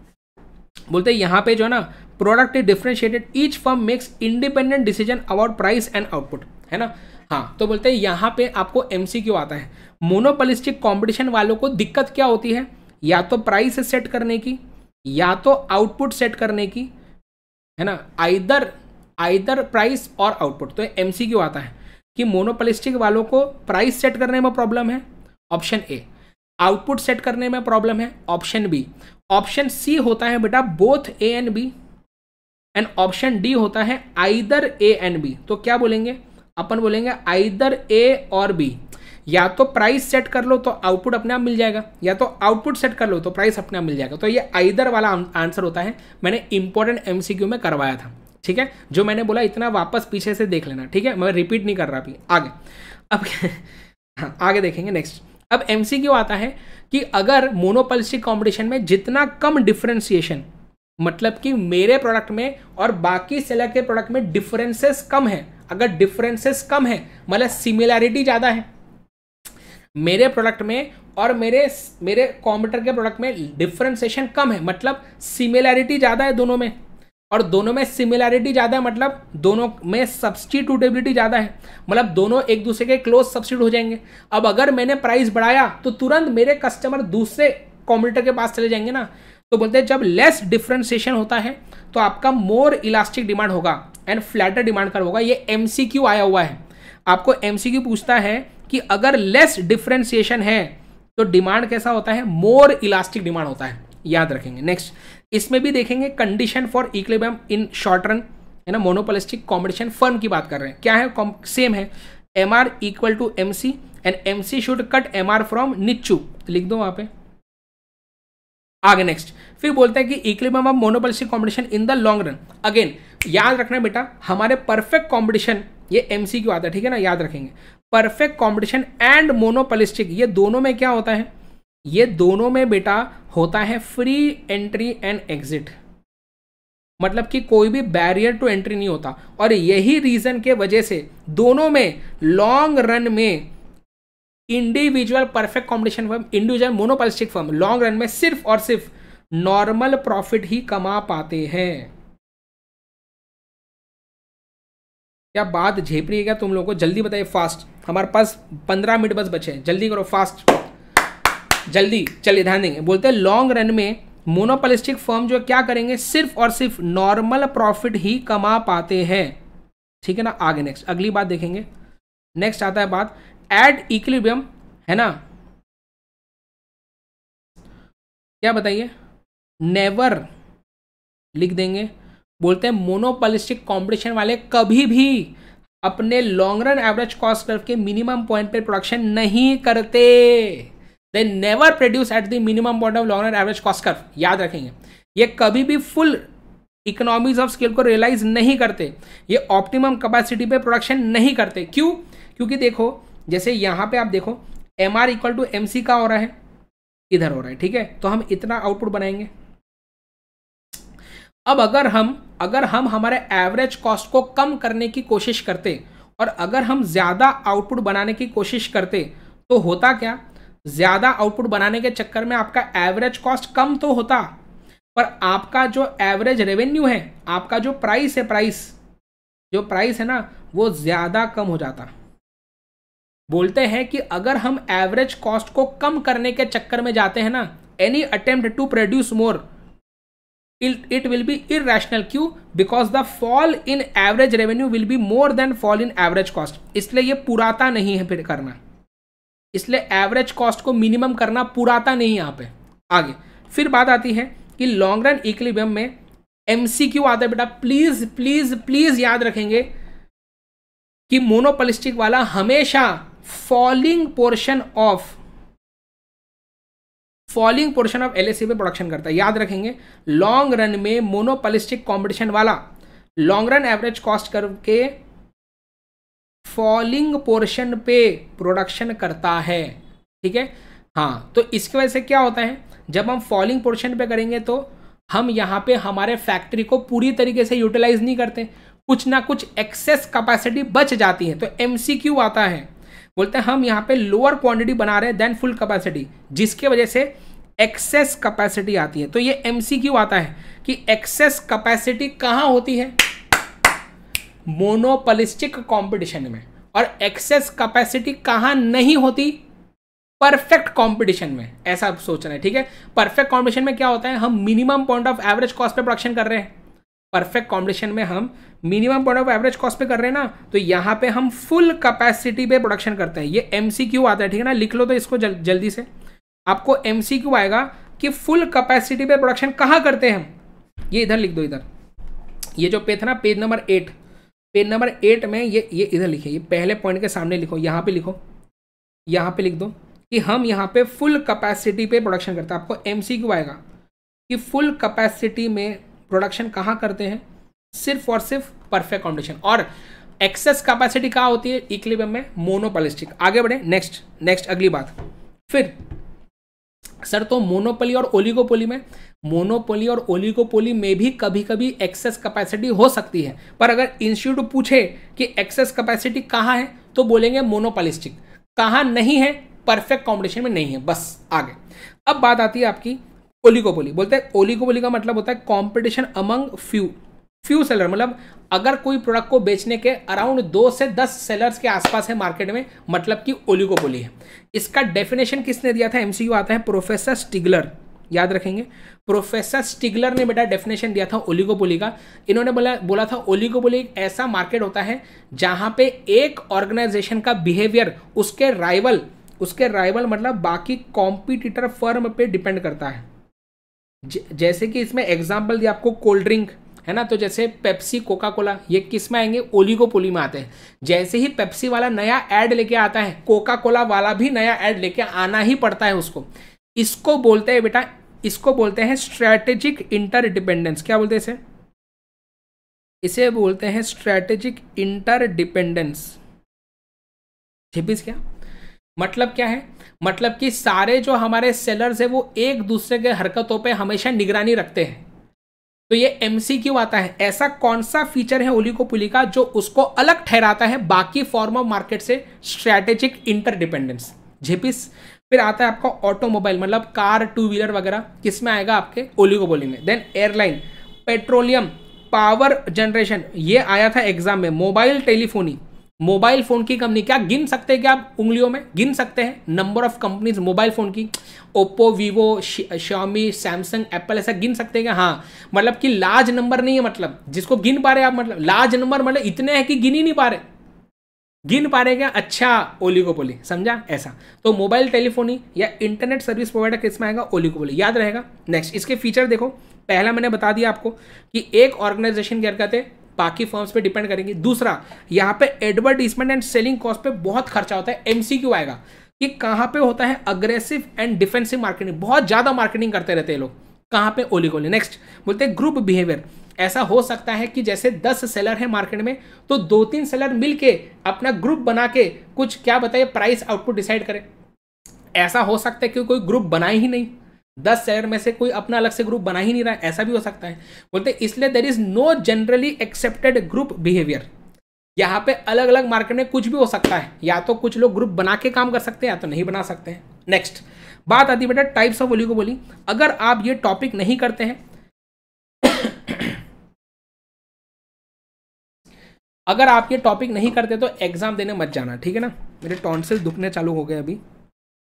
बोलते हैं यहाँ पे जो है ना product is differentiated each firm makes independent decision about price and output है ना हाँ तो बोलते हैं यहाँ पे आपको एम आता है मोनोपलिस्टिक कॉम्पिटिशन वालों को दिक्कत क्या होती है या तो प्राइस सेट करने की या तो आउटपुट सेट करने की है ना आइदर आइदर प्राइस और आउटपुट तो एम सी आता है कि मोनोपलिस्टिक वालों को प्राइस सेट करने में प्रॉब्लम है ऑप्शन ए आउटपुट सेट करने में प्रॉब्लम है ऑप्शन बी ऑप्शन सी होता है बेटा both A and B and option D होता है आइदर ए एंड बी तो क्या बोलेंगे अपन बोलेंगे आइदर ए और बी या तो प्राइस सेट कर लो तो आउटपुट अपने आप मिल जाएगा या तो आउटपुट सेट कर लो तो प्राइस अपने आप मिल जाएगा तो ये आइदर वाला आंसर होता है मैंने इंपॉर्टेंट एमसीक्यू में करवाया था ठीक है जो मैंने बोला इतना वापस पीछे से देख लेना ठीक है मैं रिपीट नहीं कर रहा अभी आगे अब हाँ, आगे देखेंगे नेक्स्ट अब एम आता है कि अगर मोनोपलिस्टिक कॉम्पिटिशन में जितना कम डिफ्रेंसिएशन मतलब कि मेरे प्रोडक्ट में और बाकी सेलर के प्रोडक्ट में डिफरेंसेस कम है अगर डिफरेंसेस कम है मतलब सिमिलैरिटी ज़्यादा है मेरे प्रोडक्ट में और मेरे मेरे कॉम्प्यूटर के प्रोडक्ट में डिफरेंसेशन कम है मतलब सिमिलैरिटी ज़्यादा है दोनों में और दोनों में सिमिलैरिटी ज़्यादा है मतलब दोनों में सब्सटीट्यूटेबिलिटी ज़्यादा है मतलब दोनों एक दूसरे के क्लोज सब्सिट्यूट हो जाएंगे अब अगर मैंने प्राइस बढ़ाया तो तुरंत मेरे कस्टमर दूसरे कॉम्पिटर के पास चले जाएंगे ना तो बोलते हैं जब लेस डिफ्रेंसिएशन होता है तो आपका मोर इलास्टिक डिमांड होगा एंड फ्लैटर डिमांड कर होगा ये एम आया हुआ है आपको एम पूछता है कि अगर लेस डिफ्रेंसिएशन है तो डिमांड कैसा होता है मोर इलास्टिक डिमांड होता है याद रखेंगे नेक्स्ट इसमें भी देखेंगे condition for equilibrium in short run है ना मोनोपोलिस्टिक कॉम्पिटिशन फर्म की बात कर रहे हैं क्या है सेम है M R equal to M C and M C should cut M R from निच्चू लिख दो वहां पे आगे नेक्स्ट फिर बोलते हैं कि equilibrium of monopolistic competition in the long run again याद रखना बेटा हमारे परफेक्ट कॉम्पिटिशन ये एम सी की आता है ठीक है ना याद रखेंगे परफेक्ट कॉम्पिटिशन एंड मोनोपोलिस्टिक ये दोनों में क्या होता है ये दोनों में बेटा होता है फ्री एंट्री एंड एग्जिट मतलब कि कोई भी बैरियर टू एंट्री नहीं होता और यही रीजन के वजह से दोनों में लॉन्ग रन में individual perfect competition firm individual monopolistic firm long run में सिर्फ और सिर्फ नॉर्मल प्रॉफिट ही कमा पाते हैं क्या बात झेप रही है क्या तुम लोगों को जल्दी बताइए फास्ट हमारे पास पंद्रह मिनट बस बचे हैं जल्दी करो फास्ट जल्दी चलिए ध्यान देंगे बोलते हैं लॉन्ग रन में मोनोपलिस्टिक फर्म जो क्या करेंगे सिर्फ और सिर्फ नॉर्मल प्रॉफिट ही कमा पाते हैं ठीक है ना आगे नेक्स्ट अगली बात देखेंगे नेक्स्ट आता है बात एट इक्विलिब्रियम है ना क्या बताइए नेवर लिख देंगे बोलते हैं मोनोपलिस्टिक कंपटीशन वाले कभी भी अपने long run average cost curve के मिनिमम पॉइंट पर प्रोडक्शन नहीं करते they never produce at the minimum point of long run average cost curve याद रखेंगे ये कभी भी फुल इकोनॉमीज ऑफ स्केल को रियलाइज नहीं करते ये ऑप्टिमम कैपेसिटी पे प्रोडक्शन नहीं करते क्यों क्योंकि देखो जैसे यहाँ पे आप देखो M R equal to M C का हो रहा है इधर हो रहा है ठीक है तो हम इतना आउटपुट बनाएंगे अब अगर हम अगर हम हमारे एवरेज कॉस्ट को कम करने की कोशिश करते और अगर हम ज़्यादा आउटपुट बनाने की कोशिश करते तो होता क्या ज्यादा आउटपुट बनाने के चक्कर में आपका एवरेज कॉस्ट कम तो होता पर आपका जो एवरेज रेवेन्यू है आपका जो प्राइस है प्राइस जो प्राइस है ना वो ज़्यादा कम हो जाता बोलते हैं कि अगर हम एवरेज कॉस्ट को कम करने के चक्कर में जाते हैं ना any attempt to produce more it will be irrational क्यू because the fall in average revenue will be more than fall in average cost इसलिए ये पुराता नहीं है फिर करना इसलिए एवरेज कॉस्ट को मिनिमम करना पुराता नहीं यहाँ पे आगे फिर बात आती है कि लॉन्ग रन इक्लिबियम में एम आता है बेटा प्लीज प्लीज प्लीज याद रखेंगे कि मोनोपलिस्टिक वाला हमेशा falling portion of falling portion of LSC पे प्रोडक्शन करता है याद रखेंगे लॉन्ग रन में मोनोपलिस्टिक कॉम्पिटिशन वाला लॉन्ग रन एवरेज कॉस्ट करके फॉलिंग पोर्शन पे प्रोडक्शन करता है ठीक है हाँ तो इसकी वजह से क्या होता है जब हम फॉलिंग पोर्शन पे करेंगे तो हम यहाँ पे हमारे फैक्ट्री को पूरी तरीके से यूटिलाइज नहीं करते कुछ ना कुछ एक्सेस कैपेसिटी बच जाती है तो एम आता है बोलते हैं हम यहाँ पे लोअर क्वांटिटी बना रहे हैं देन फुल कैपेसिटी जिसके वजह से एक्सेस कैपेसिटी आती है तो ये एम आता है कि एक्सेस कैपेसिटी कहाँ होती है मोनोपलिस्टिक कंपटीशन में और एक्सेस कैपेसिटी कहाँ नहीं होती परफेक्ट कंपटीशन में ऐसा आप सोचना है ठीक है परफेक्ट कंपटीशन में क्या होता है हम minimum point of average cost पे प्रोडक्शन कर रहे हैं परफेक्ट कंपटीशन में हम minimum point of average cost पे कर रहे हैं ना तो यहाँ पे हम फुल कैपेसिटी पे प्रोडक्शन करते हैं ये एम आता है ठीक है ना लिख लो तो इसको जल, जल्दी से आपको एम आएगा कि फुल कैपेसिटी पे प्रोडक्शन कहाँ करते हैं हम ये इधर लिख दो इधर ये जो पेज था ना page number eight page number eight में ये ये इधर लिखे ये पहले पॉइंट के सामने लिखो यहाँ पे लिखो यहाँ पे लिख दो कि हम यहाँ पे फुल कैपेसिटी पे प्रोडक्शन करते हैं आपको एम आएगा कि फुल कैपेसिटी में प्रोडक्शन कहाँ करते हैं सिर्फ और सिर्फ परफेक्ट कॉम्बिनेशन और एक्सेस कैपेसिटी कहाँ होती है इक्लिबियम में मोनोपलिस्टिक आगे बढ़े नेक्स्ट नेक्स्ट अगली बात फिर सर तो मोनोपली और ओलिगोपोली में मोनोपोली और ओलिगोपोली में भी कभी कभी एक्सेस कैपेसिटी हो सकती है पर अगर इंस्टीट्यूट पूछे कि एक्सेस कैपेसिटी कहाँ है तो बोलेंगे मोनोपोलिस्टिक कहाँ नहीं है परफेक्ट कॉम्पिटिशन में नहीं है बस आगे अब बात आती है आपकी ओलिगोपोली बोलते हैं ओलिगोपोली का मतलब होता है competition among few few seller मतलब अगर कोई प्रोडक्ट को बेचने के अराउंड दो से दस सेलर्स के आसपास है मार्केट में मतलब कि ओलिगोपोली है इसका डेफिनेशन किसने दिया था एमसीयू आता है प्रोफेसर स्टिगलर याद रखेंगे प्रोफेसर स्टिगलर ने बेटा डेफिनेशन दिया था ओलिगोपोली का इन्होंने बोला बोला था ओलिगोपोली एक ऐसा मार्केट होता है जहां पे एक ऑर्गेनाइजेशन का बिहेवियर उसके राइवल उसके राइवल मतलब बाकी कॉम्पिटिटर फर्म पे डिपेंड करता है जैसे कि इसमें एग्जाम्पल दिया आपको कोल्ड ड्रिंक है ना तो जैसे पेप्सी कोका कोला ये किस में आएंगे ओलिगोपोली में आते हैं जैसे ही पेप्सी वाला नया एड लेके आता है कोका कोला वाला भी नया एड लेके आना ही पड़ता है उसको इसको बोलते हैं बेटा इसको बोलते हैं स्ट्रैटेजिक इंटर डिपेंडेंस क्या बोलते हैं इसे इसे बोलते हैं स्ट्रैटेजिक इंटर डिपेंडेंस क्या मतलब क्या है मतलब कि सारे जो हमारे सेलर्स है वो एक दूसरे के हरकतों पे हमेशा निगरानी रखते हैं तो ये एम क्यों आता है ऐसा कौन सा फीचर है ओली को पुली का जो उसको अलग ठहराता है बाकी फॉर्म ऑफ मार्केट से स्ट्रैटेजिक इंटरडिपेंडेंस झेपिस फिर आता है आपका ऑटोमोबाइल मतलब कार टू व्हीलर वगैरह किसमें आएगा आपके ओलिगोबोली में then airline petroleum power generation ये आया था एग्जाम में मोबाइल टेलीफोनी मोबाइल फोन की कंपनी क्या गिन सकते हैं क्या आप उंगलियों में गिन सकते हैं number of companies mobile phone की Oppo Vivo Xiaomi Samsung Apple ऐसा गिन सकते हैं क्या हाँ मतलब कि लार्ज नंबर नहीं है मतलब जिसको गिन पा रहे आप मतलब लार्ज नंबर मतलब इतने हैं कि गिन ही नहीं पा रहे गिन पा रहे क्या अच्छा ओलिकोपोली समझा ऐसा तो मोबाइल टेलीफोनी या इंटरनेट सर्विस प्रोवाइडर किसमें आएगा ओलिकोपोली याद रहेगा नेक्स्ट इसके फीचर देखो पहला मैंने बता दिया आपको कि एक ऑर्गेनाइजेशन क्या कहते हैं बाकी फॉर्म्स पे डिपेंड करेंगे दूसरा यहाँ पे एडवर्टीजमेंट एंड सेलिंग कॉस्ट पे बहुत खर्चा होता है एमसीक्यू आएगा कि कहाँ पे होता है अग्रेसिव एंड डिफेंसिव मार्केटिंग बहुत ज़्यादा मार्केटिंग करते रहते हैं लोग कहाँ पे ओली कोली नेक्स्ट बोलते हैं ग्रुप बिहेवियर ऐसा हो सकता है कि जैसे दस सेलर है मार्केट में तो दो तीन सेलर मिलके अपना ग्रुप बना के कुछ क्या बताइए प्राइस आउटपुट डिसाइड करें ऐसा हो सकता है कि कोई ग्रुप बनाए ही नहीं दस सेलर में से कोई अपना अलग से ग्रुप बना ही नहीं रहा ऐसा भी हो सकता है बोलते इसलिए there is no generally accepted group behaviour यहाँ पे अलग अलग मार्केट में कुछ भी हो सकता है या तो कुछ लोग ग्रुप बना के काम कर सकते हैं या तो नहीं बना सकते हैं नेक्स्ट बात आती बेटा टाइप्स ऑफ ओलिगोपोली अगर आप ये टॉपिक नहीं करते हैं अगर आप ये टॉपिक नहीं करते तो एग्ज़ाम देने मत जाना ठीक है ना मेरे टॉन्सिल दुखने चालू हो गए अभी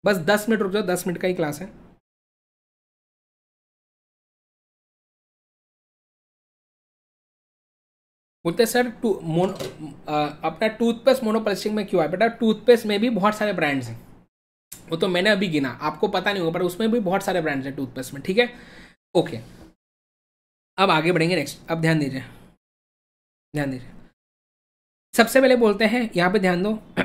बस दस मिनट रुक जाओ दस मिनट का ही क्लास है बोलते सर टू मोनो अपना टूथपेस्ट मोनोपलिस्टिंग में क्यों है बेटा टूथपेस्ट में भी बहुत सारे ब्रांड्स हैं वो तो मैंने अभी गिना आपको पता नहीं होगा पर उसमें भी बहुत सारे ब्रांड्स हैं टूथपेस्ट में ठीक है ओके अब आगे बढ़ेंगे नेक्स्ट अब ध्यान दीजिए ध्यान दीजिए सबसे पहले बोलते हैं यहाँ पे ध्यान दो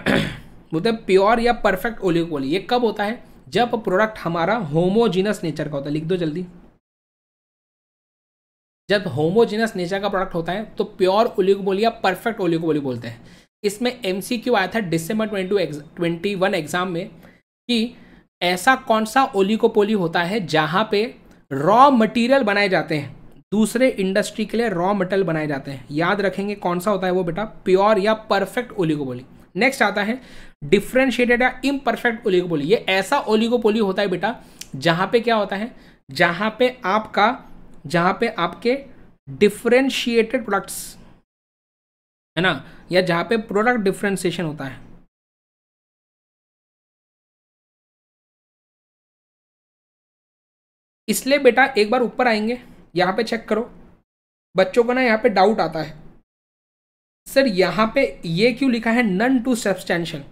बोलते हैं प्योर या परफेक्ट ओलिव ये कब होता है जब प्रोडक्ट हमारा होमोजीनस नेचर का होता है लिख दो जल्दी जब होमोजीनस नेचर का प्रोडक्ट होता है तो प्योर ओलिगोबोली या परफेक्ट ओलिगोबोली बोलते हैं इसमें एम आया था December twenty twenty one exam में कि ऐसा कौन सा ओलिकोपोली होता है जहाँ पे रॉ मटेरियल बनाए जाते हैं दूसरे इंडस्ट्री के लिए रॉ मेटल बनाए जाते हैं याद रखेंगे कौन सा होता है वो बेटा प्योर या परफेक्ट ओलिगोपोली नेक्स्ट आता है डिफ्रेंशिएटेड या इम्परफेक्ट ओलिगोपोली ये ऐसा ओलिगोपोली होता है बेटा जहां पे क्या होता है जहां पे आपका जहां पे आपके डिफ्रेंशिएटेड प्रोडक्ट्स है ना या जहां पे प्रोडक्ट डिफ्रेंसिएशन होता है इसलिए बेटा एक बार ऊपर आएंगे यहाँ पे चेक करो बच्चों को ना यहाँ पे डाउट आता है सर यहाँ पे ये क्यों लिखा है none too substantial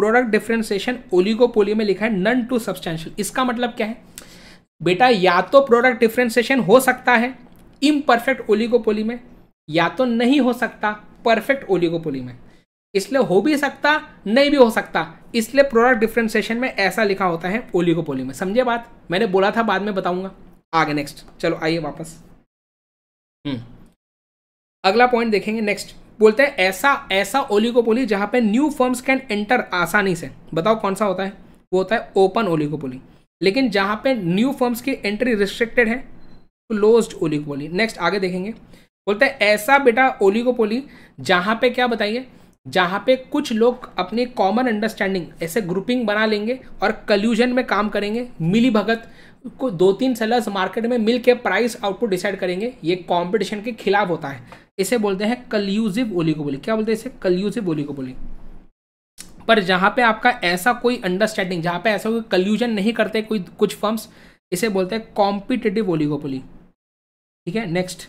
product differentiation oligopoly में लिखा है नन टू सब्सटैंशियल इसका मतलब क्या है बेटा या तो प्रोडक्ट डिफ्रेंसिएशन हो सकता है इम परफेक्ट ओलिगोपोली में या तो नहीं हो सकता परफेक्ट ओलिगोपोली में इसलिए हो भी सकता नहीं भी हो सकता इसलिए प्रोडक्ट डिफ्रेंसिएशन में ऐसा लिखा होता है ओलिगोपोली में समझे बात मैंने बोला था बाद में बताऊंगा आगे नेक्स्ट चलो आइए वापस हम्म। अगला पॉइंट देखेंगे नेक्स्ट बोलते हैं ऐसा ऐसा ओलिकोपोली जहां पे न्यू फर्म्स कैन एंटर आसानी से बताओ कौन सा होता है वो होता है ओपन ओलिकोपोली लेकिन जहां पे न्यू फर्म्स की एंट्री रिस्ट्रिक्टेड है क्लोज्ड ओलिकोपोली नेक्स्ट आगे देखेंगे बोलते हैं ऐसा बेटा ओलिकोपोली जहां पे क्या बताइए जहां पे कुछ लोग अपनी कॉमन अंडरस्टैंडिंग ऐसे ग्रुपिंग बना लेंगे और कल्यूजन में काम करेंगे मिली भगत को दो तीन सेलर्स मार्केट में मिल के प्राइस आउटपुट डिसाइड करेंगे ये कंपटीशन के खिलाफ होता है इसे बोलते हैं कल्यूजिव ओलिगोबोली क्या बोलते हैं इसे कल्यूजिव ओलिगोबोली पर जहाँ पे आपका ऐसा कोई अंडरस्टैंडिंग जहाँ पे ऐसा कोई कल्यूजन नहीं करते कोई कुछ फर्म्स इसे बोलते हैं कॉम्पिटेटिव ओलिगोपोली ठीक है नेक्स्ट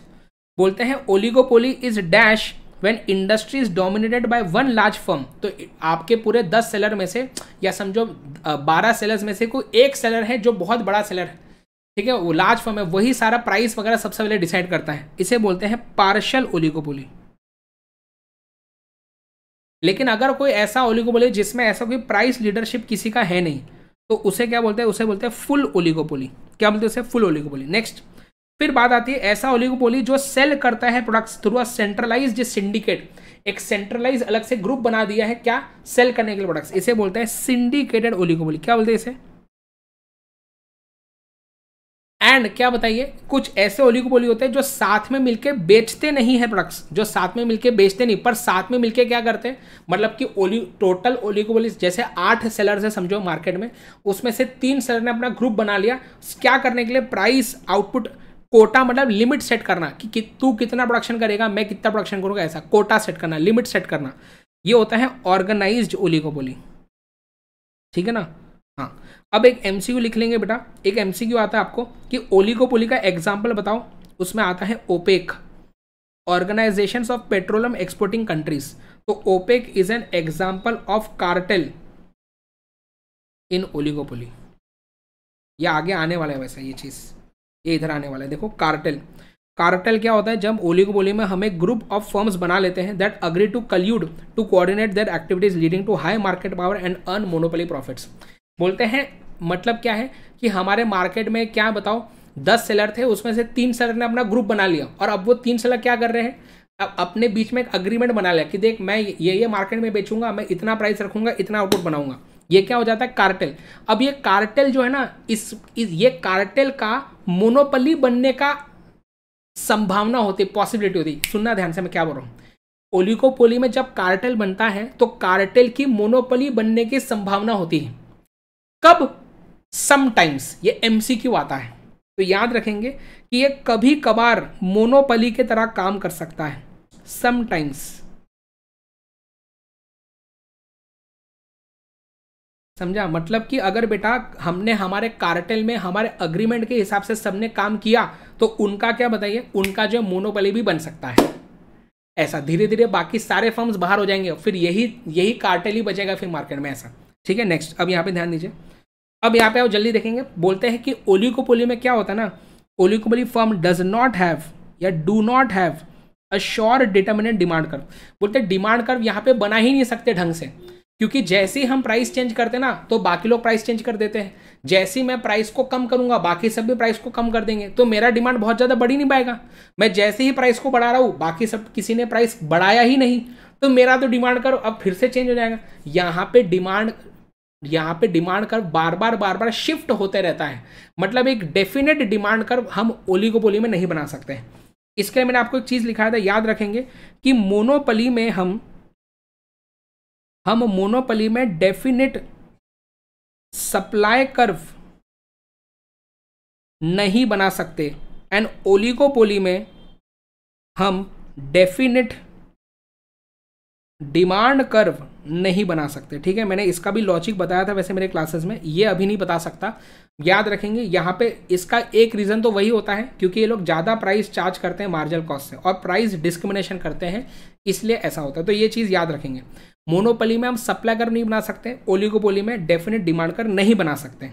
बोलते हैं oligopoly is dash when industry is dominated by one large firm तो आपके पूरे दस सेलर में से या समझो बारह सेलर्स में से कोई एक सेलर है जो बहुत बड़ा सेलर है ठीक है वो लार्ज फर्म है वही सारा प्राइस वगैरह सबसे पहले डिसाइड करता है इसे बोलते हैं पार्शल ओलिकोपोली लेकिन अगर कोई ऐसा ओलिकोपोली जिसमें ऐसा कोई प्राइस लीडरशिप किसी का है नहीं तो उसे क्या बोलते हैं उसे बोलते हैं फुल ओलिकोपोली क्या बोलते हैं उसे फुल ओलिकोपोली नेक्स्ट फिर बात आती है ऐसा ओलिगोपोली जो सेल करता है products through a centralise syndicate एक सेंट्रलाइज अलग से ग्रुप बना दिया है क्या सेल करने के लिए प्रोडक्ट्स इसे बोलते हैं सिंडिकेटेड ओलिगोपोली क्या बोलते हैं इसे एंड क्या बताइए कुछ ऐसे ओलिगोपोली होते हैं जो साथ में मिलकर बेचते नहीं है प्रोडक्ट्स जो साथ में मिलकर बेचते नहीं पर साथ में मिलकर क्या करते हैं मतलब कि ओली टोटल ओलिगोपोली जैसे आठ सेलर्स है समझो मार्केट में उसमें से तीन सेलर ने अपना ग्रुप बना लिया क्या करने के लिए प्राइस आउटपुट कोटा मतलब लिमिट सेट करना कि, कि तू कितना प्रोडक्शन करेगा मैं कितना प्रोडक्शन करूँगा ऐसा कोटा सेट करना लिमिट सेट करना ये होता है ऑर्गेनाइज ओलिकोपोली ठीक है ना हाँ अब एक एम लिख लेंगे बेटा एक एम आता है आपको कि ओलिकोपोली का एग्जाम्पल बताओ उसमें आता है OPEC organisation of petroleum exporting countries तो OPEC is an example of cartel in oligopoly ये आगे आने वाला है वैसा ये चीज़ ये इधर आने वाला है देखो कार्टेल कार्टेल क्या होता है जब बोली में हम एक ग्रुप ऑफ फर्म्स बना लेते हैं that agree to collude to coordinate that activities leading to high market power and earn monopoly profits बोलते हैं मतलब क्या है कि हमारे मार्केट में क्या बताओ दस सेलर थे उसमें से तीन सेलर ने अपना ग्रुप बना लिया और अब वो तीन सेलर क्या कर रहे हैं अब अपने बीच में एक अग्रीमेंट बना लिया कि देख मैं ये ये मार्केट में बेचूंगा मैं इतना प्राइस रखूंगा इतना आउटपुट बनाऊंगा ये क्या हो जाता है कार्टेल अब ये कार्टेल जो है ना इस, इस ये कार्टेल का मोनोपली बनने का संभावना होती पॉसिबिलिटी होती सुनना ध्यान से मैं क्या बोल रहा हूँ ओलिकोपोली में जब कार्टेल बनता है तो कार्टेल की मोनोपली बनने की संभावना होती है कब समटाइम्स ये क्यू आता है तो याद रखेंगे कि ये कभी कभार मोनोपली के तरह काम कर सकता है समटाइम्स समझा मतलब कि अगर बेटा हमने हमारे कार्टेल में हमारे अग्रीमेंट के हिसाब से सबने काम किया तो उनका क्या बताइए उनका जो मोनोपली भी बन सकता है ऐसा धीरे धीरे बाकी सारे फर्म्स बाहर हो जाएंगे फिर यही यही कार्टेल ही बचेगा फिर मार्केट में ऐसा ठीक है नेक्स्ट अब यहाँ पे ध्यान दीजिए अब यहाँ पे आप जल्दी देखेंगे बोलते हैं कि ओलिकोपोली में क्या होता है ना oligopoly firm does not have या do not have a sure determinant demand curve बोलते डिमांड कर्व यहाँ पे बना ही नहीं सकते ढंग से क्योंकि जैसे ही हम प्राइस चेंज करते ना तो बाकी लोग प्राइस चेंज कर देते हैं जैसे ही मैं प्राइस को कम करूंगा बाकी सब भी प्राइस को कम कर देंगे तो मेरा डिमांड बहुत ज़्यादा बढ़ी नहीं पाएगा मैं जैसे ही प्राइस को बढ़ा रहा हूँ बाकी सब किसी ने प्राइस बढ़ाया ही नहीं तो मेरा तो डिमांड कर अब फिर से चेंज हो जाएगा यहाँ पर डिमांड यहाँ पे डिमांड कर बार बार बार बार शिफ्ट होते रहता है मतलब एक डेफिनेट डिमांड कर हम ओलीगोपोली में नहीं बना सकते इसके लिए मैंने आपको एक चीज़ लिखा था याद रखेंगे कि मोनोपली में हम हम मोनोपली में डेफिनेट सप्लाई कर्व नहीं बना सकते एंड ओलिकोपोली में हम डेफिनेट डिमांड कर्व नहीं बना सकते ठीक है मैंने इसका भी लॉजिक बताया था वैसे मेरे क्लासेस में ये अभी नहीं बता सकता याद रखेंगे यहाँ पे इसका एक रीज़न तो वही होता है क्योंकि ये लोग ज़्यादा प्राइस चार्ज करते हैं मार्जिनल कॉस्ट से और प्राइस डिस्क्रिमिनेशन करते हैं इसलिए ऐसा होता है तो ये चीज़ याद रखेंगे मोनोपली में हम सप्लाई कर नहीं बना सकते ओलिगोपोली में डेफिनेट डिमांड कर नहीं बना सकते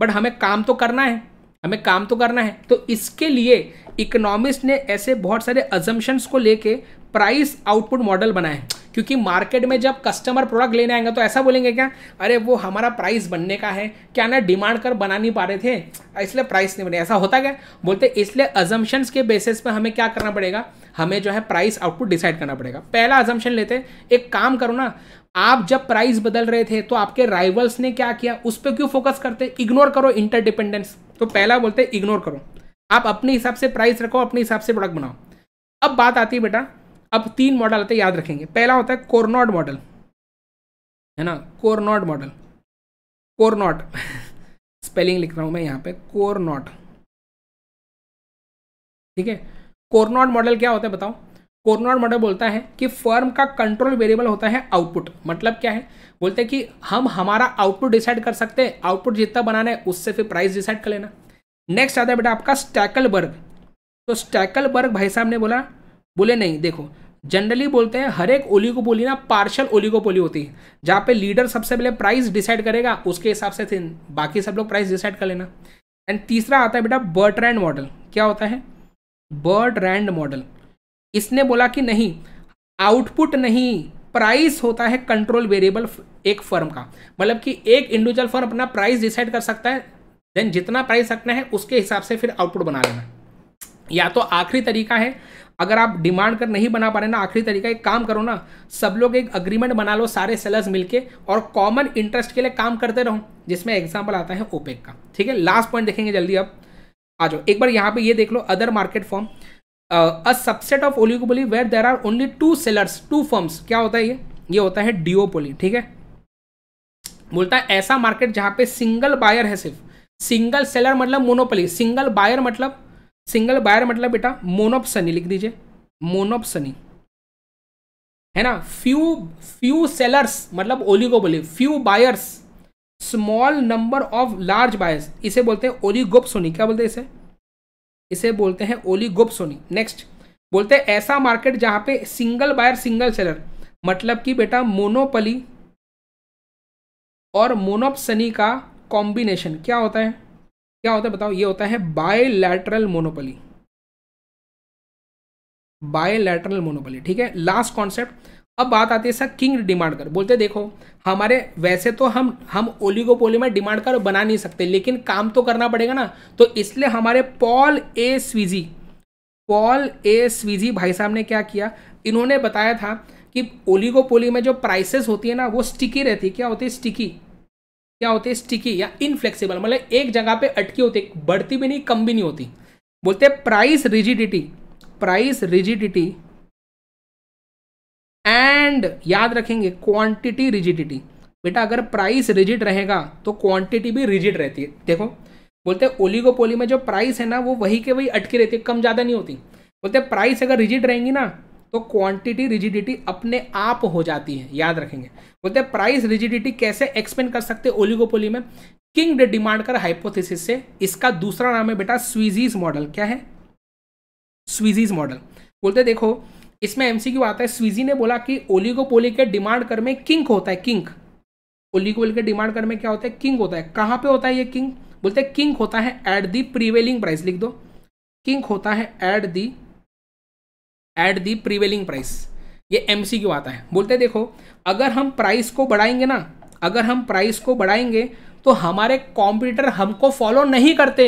बट हमें काम तो करना है हमें काम तो करना है तो इसके लिए इकोनॉमिस्ट ने ऐसे बहुत सारे अजम्पन्स को लेके प्राइस आउटपुट मॉडल बनाए क्योंकि मार्केट में जब कस्टमर प्रोडक्ट लेने आएंगे तो ऐसा बोलेंगे क्या अरे वो हमारा प्राइस बनने का है क्या ना डिमांड कर बना नहीं पा रहे थे इसलिए प्राइस नहीं बने ऐसा होता क्या बोलते इसलिए अजम्पन्स के बेसिस पर हमें क्या करना पड़ेगा हमें जो है प्राइस आउटपुट डिसाइड करना पड़ेगा पहला अजम्पन लेते एक काम करो ना आप जब प्राइस बदल रहे थे तो आपके राइवल्स ने क्या किया उस पर क्यों फोकस करते इग्नोर करो इंटरडिपेंडेंस तो पहला बोलते इग्नोर करो आप अपने हिसाब से प्राइस रखो अपने हिसाब से प्रोडक्ट बनाओ अब बात आती है बेटा अब तीन मॉडल आते हैं याद रखेंगे पहला होता है कोरनॉट मॉडल है ना कोरनॉड मॉडल कोरनॉट स्पेलिंग लिख रहा हूं मैं यहां पे कोरनॉट ठीक है कोरनॉड मॉडल क्या होता है बताओ कोरनॉड मॉडल बोलता है कि फर्म का कंट्रोल वेरिएबल होता है आउटपुट मतलब क्या है बोलते हैं कि हम हमारा आउटपुट डिसाइड कर सकते हैं आउटपुट जितना बनाना है उससे फिर प्राइस डिसाइड कर लेना नेक्स्ट आता है बेटा आपका स्टैकल बर्ग तो स्टैकल बर्ग भाई साहब ने बोला बोले नहीं देखो जनरली बोलते हैं हर एक बोली ना पार्शल बोली होती है जहाँ पे लीडर सबसे पहले प्राइस डिसाइड करेगा उसके हिसाब से बाकी सब लोग प्राइस डिसाइड कर लेना एंड तीसरा आता है बेटा बर्ट्रैंड मॉडल क्या होता है बर्ड रैंड मॉडल इसने बोला कि नहीं आउटपुट नहीं प्राइस होता है कंट्रोल वेरिएबल एक फर्म का मतलब कि एक इंडिविजुअल फर्म अपना प्राइस डिसाइड कर सकता है देन जितना प्राइस रखना है उसके हिसाब से फिर आउटपुट बना लेना या तो आखिरी तरीका है अगर आप डिमांड कर नहीं बना पा रहे ना आखिरी तरीका एक काम करो ना सब लोग एक अग्रीमेंट बना लो सारे सेलर्स मिलके और कॉमन इंटरेस्ट के लिए काम करते रहो जिसमें एग्जाम्पल आता है ओपेक का ठीक है लास्ट पॉइंट देखेंगे जल्दी अब आ जाओ एक बार यहाँ पे ये देख लो other market form a subset of oligopoly where there are only two sellers two firms क्या होता है ये ये होता है डिओपोली ठीक है बोलता है ऐसा मार्केट जहाँ पे सिंगल बायर है सिर्फ सिंगल सेलर मतलब मोनोपोली सिंगल बायर मतलब सिंगल बायर मतलब बेटा मोनोपसनी लिख दीजिए मोनोपसनी है ना फ्यू फ्यू सेलर्स मतलब oligopoly few buyers small number of large buyers इसे बोलते हैं ओलीगोपसोनी क्या बोलते हैं इसे इसे बोलते हैं ओलीगोपसोनी नेक्स्ट बोलते हैं ऐसा मार्केट जहां पे सिंगल बायर सिंगल सेलर मतलब कि बेटा मोनोपली और मोनोपसनी का कॉम्बिनेशन क्या होता है क्या होता है बताओ ये होता है बायोलैटरल मोनोपली बायोलैटरल मोनोपली ठीक है लास्ट कॉन्सेप्ट अब बात आती है सर किंग डिमांड कर बोलते देखो हमारे वैसे तो हम हम ओलिगोपोली में डिमांड कर बना नहीं सकते लेकिन काम तो करना पड़ेगा ना तो इसलिए हमारे Paul A Sweezy Paul A Sweezy भाई साहब ने क्या किया इन्होंने बताया था कि ओलिगोपोली में जो प्राइसेस होती है ना वो स्टिकी रहती है क्या होती है स्टिकी क्या होती है स्टिकी या इनफ्लेक्सीबल मतलब एक जगह पे अटकी होती बढ़ती भी नहीं कम भी नहीं होती बोलते price rigidity price rigidity and याद रखेंगे क्वांटिटी रिजिडिटी बेटा अगर प्राइस रिजिड रहेगा तो क्वांटिटी भी रिजिड रहती है देखो बोलते ओलिगोपोली में जो प्राइस है ना वो वही के वही अटकी रहती है कम ज़्यादा नहीं होती बोलते प्राइस अगर रिजिड रहेंगी ना तो क्वांटिटी रिजिडिटी अपने आप हो जाती है याद रखेंगे बोलते प्राइस रिजिडिटी कैसे एक्सप्लेन कर सकते ओलिगोपोली में किंग डिमांड कर हाइपोथेसिस से इसका दूसरा नाम है बेटा स्विजीज मॉडल क्या है स्विजीज मॉडल बोलते देखो इसमें एमसीक्यू आता है स्विजी ने बोला कि ओलिगोपोली के डिमांड कर में किंक होता है किंग ओलिगोपोली के डिमांड कर में क्या होता है किंक होता है कहाँ पे होता है ये किंक बोलते हैं किंक होता है एट दी प्रीवेलिंग प्राइस लिख दो किंक होता है at the at the prevailing price ये एम आता है बोलते देखो अगर हम प्राइस को बढ़ाएंगे ना अगर हम प्राइस को बढ़ाएंगे तो हमारे कॉम्पिटिटर हमको फॉलो नहीं करते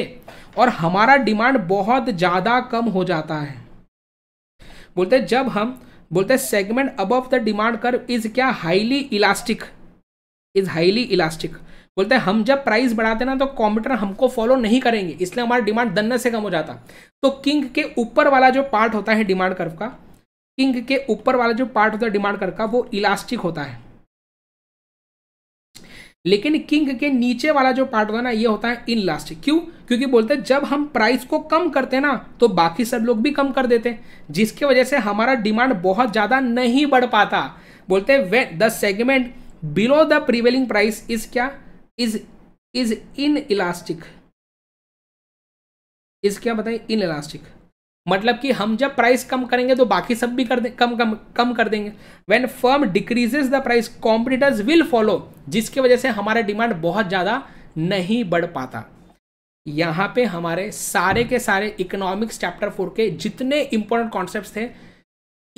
और हमारा डिमांड बहुत ज़्यादा कम हो जाता है बोलते हैं जब हम बोलते हैं segment above the demand curve is क्या highly elastic is highly elastic बोलते हैं हम जब प्राइस बढ़ाते ना तो कॉम्प्यूटर हमको फॉलो नहीं करेंगे इसलिए हमारा डिमांड दन्ने से कम हो जाता तो किंग के ऊपर वाला जो पार्ट होता है डिमांड कर्व का किंग के ऊपर वाला जो पार्ट होता है डिमांड कर्व का वो इलास्टिक होता है लेकिन किंग के नीचे वाला जो पार्ट होगा ना ये होता है इन लास्ट क्यों क्योंकि बोलते हैं जब हम प्राइस को कम करते हैं ना तो बाकी सब लोग भी कम कर देते हैं जिसकी वजह से हमारा डिमांड बहुत ज़्यादा नहीं बढ़ पाता बोलते हैं वे the segment below the prevailing price is क्या is is inelastic is क्या बताए इन इलास्टिक मतलब कि हम जब प्राइस कम करेंगे तो बाकी सब भी कर दे कम कम कम कर देंगे when firm decreases the price competitors will follow जिसकी वजह से हमारा डिमांड बहुत ज़्यादा नहीं बढ़ पाता यहाँ पे हमारे सारे के सारे इकोनॉमिक्स चैप्टर फोर के जितने इंपॉर्टेंट कॉन्सेप्ट थे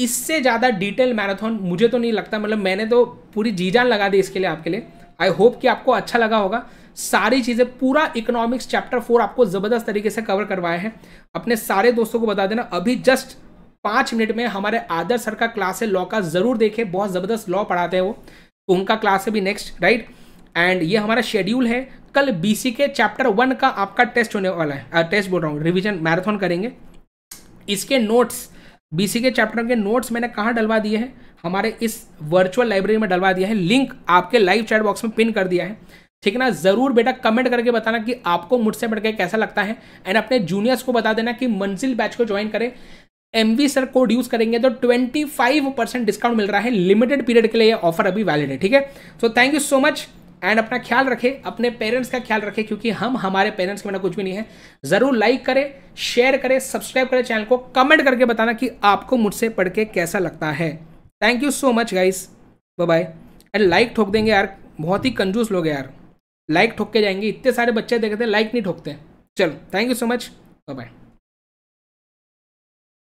इससे ज़्यादा डिटेल मैराथन मुझे तो नहीं लगता मतलब मैंने तो पूरी जी जान लगा दी इसके लिए आपके लिए आई होप कि आपको अच्छा लगा होगा सारी चीज़ें पूरा इकोनॉमिक्स चैप्टर फोर आपको ज़बरदस्त तरीके से कवर करवाए हैं अपने सारे दोस्तों को बता देना अभी जस्ट पाँच मिनट में हमारे आदर सर का क्लास है लॉ का ज़रूर देखें बहुत ज़बरदस्त लॉ पढ़ाते हैं वो तो उनका क्लास है भी नेक्स्ट राइट एंड ये हमारा शेड्यूल है कल बीसी के चैप्टर वन का आपका टेस्ट होने वाला है आ, टेस्ट बोल रहा हूँ रिविजन मैराथन करेंगे इसके नोट्स बीसी के चैप्टर के नोट्स मैंने कहाँ डलवा दिए हैं हमारे इस वर्चुअल लाइब्रेरी में डलवा दिया है लिंक आपके लाइव चैट बॉक्स में पिन कर दिया है ठीक है ना ज़रूर बेटा कमेंट करके बताना कि आपको मुझसे बढ़ के कैसा लगता है एंड अपने जूनियर्स को बता देना कि मंजिल बैच को ज्वाइन करें M V sir code use करेंगे तो 25 परसेंट डिस्काउंट मिल रहा है लिमिटेड पीरियड के लिए ये ऑफर अभी वैलिड है ठीक है so thank you so much and अपना ख्याल रखें अपने पेरेंट्स का ख्याल रखें क्योंकि हम हमारे पेरेंट्स के बिना कुछ भी नहीं है ज़रूर लाइक करें शेयर करें सब्सक्राइब करें चैनल को कमेंट करके बताना कि आपको मुझसे पढ़ के कैसा लगता है thank you so much guys bye bye and like ठोक देंगे यार बहुत ही कंजूस लोग यार लाइक ठोक के जाएंगे इतने सारे बच्चे देखते हैं लाइक नहीं ठोकते चलो thank you so much bye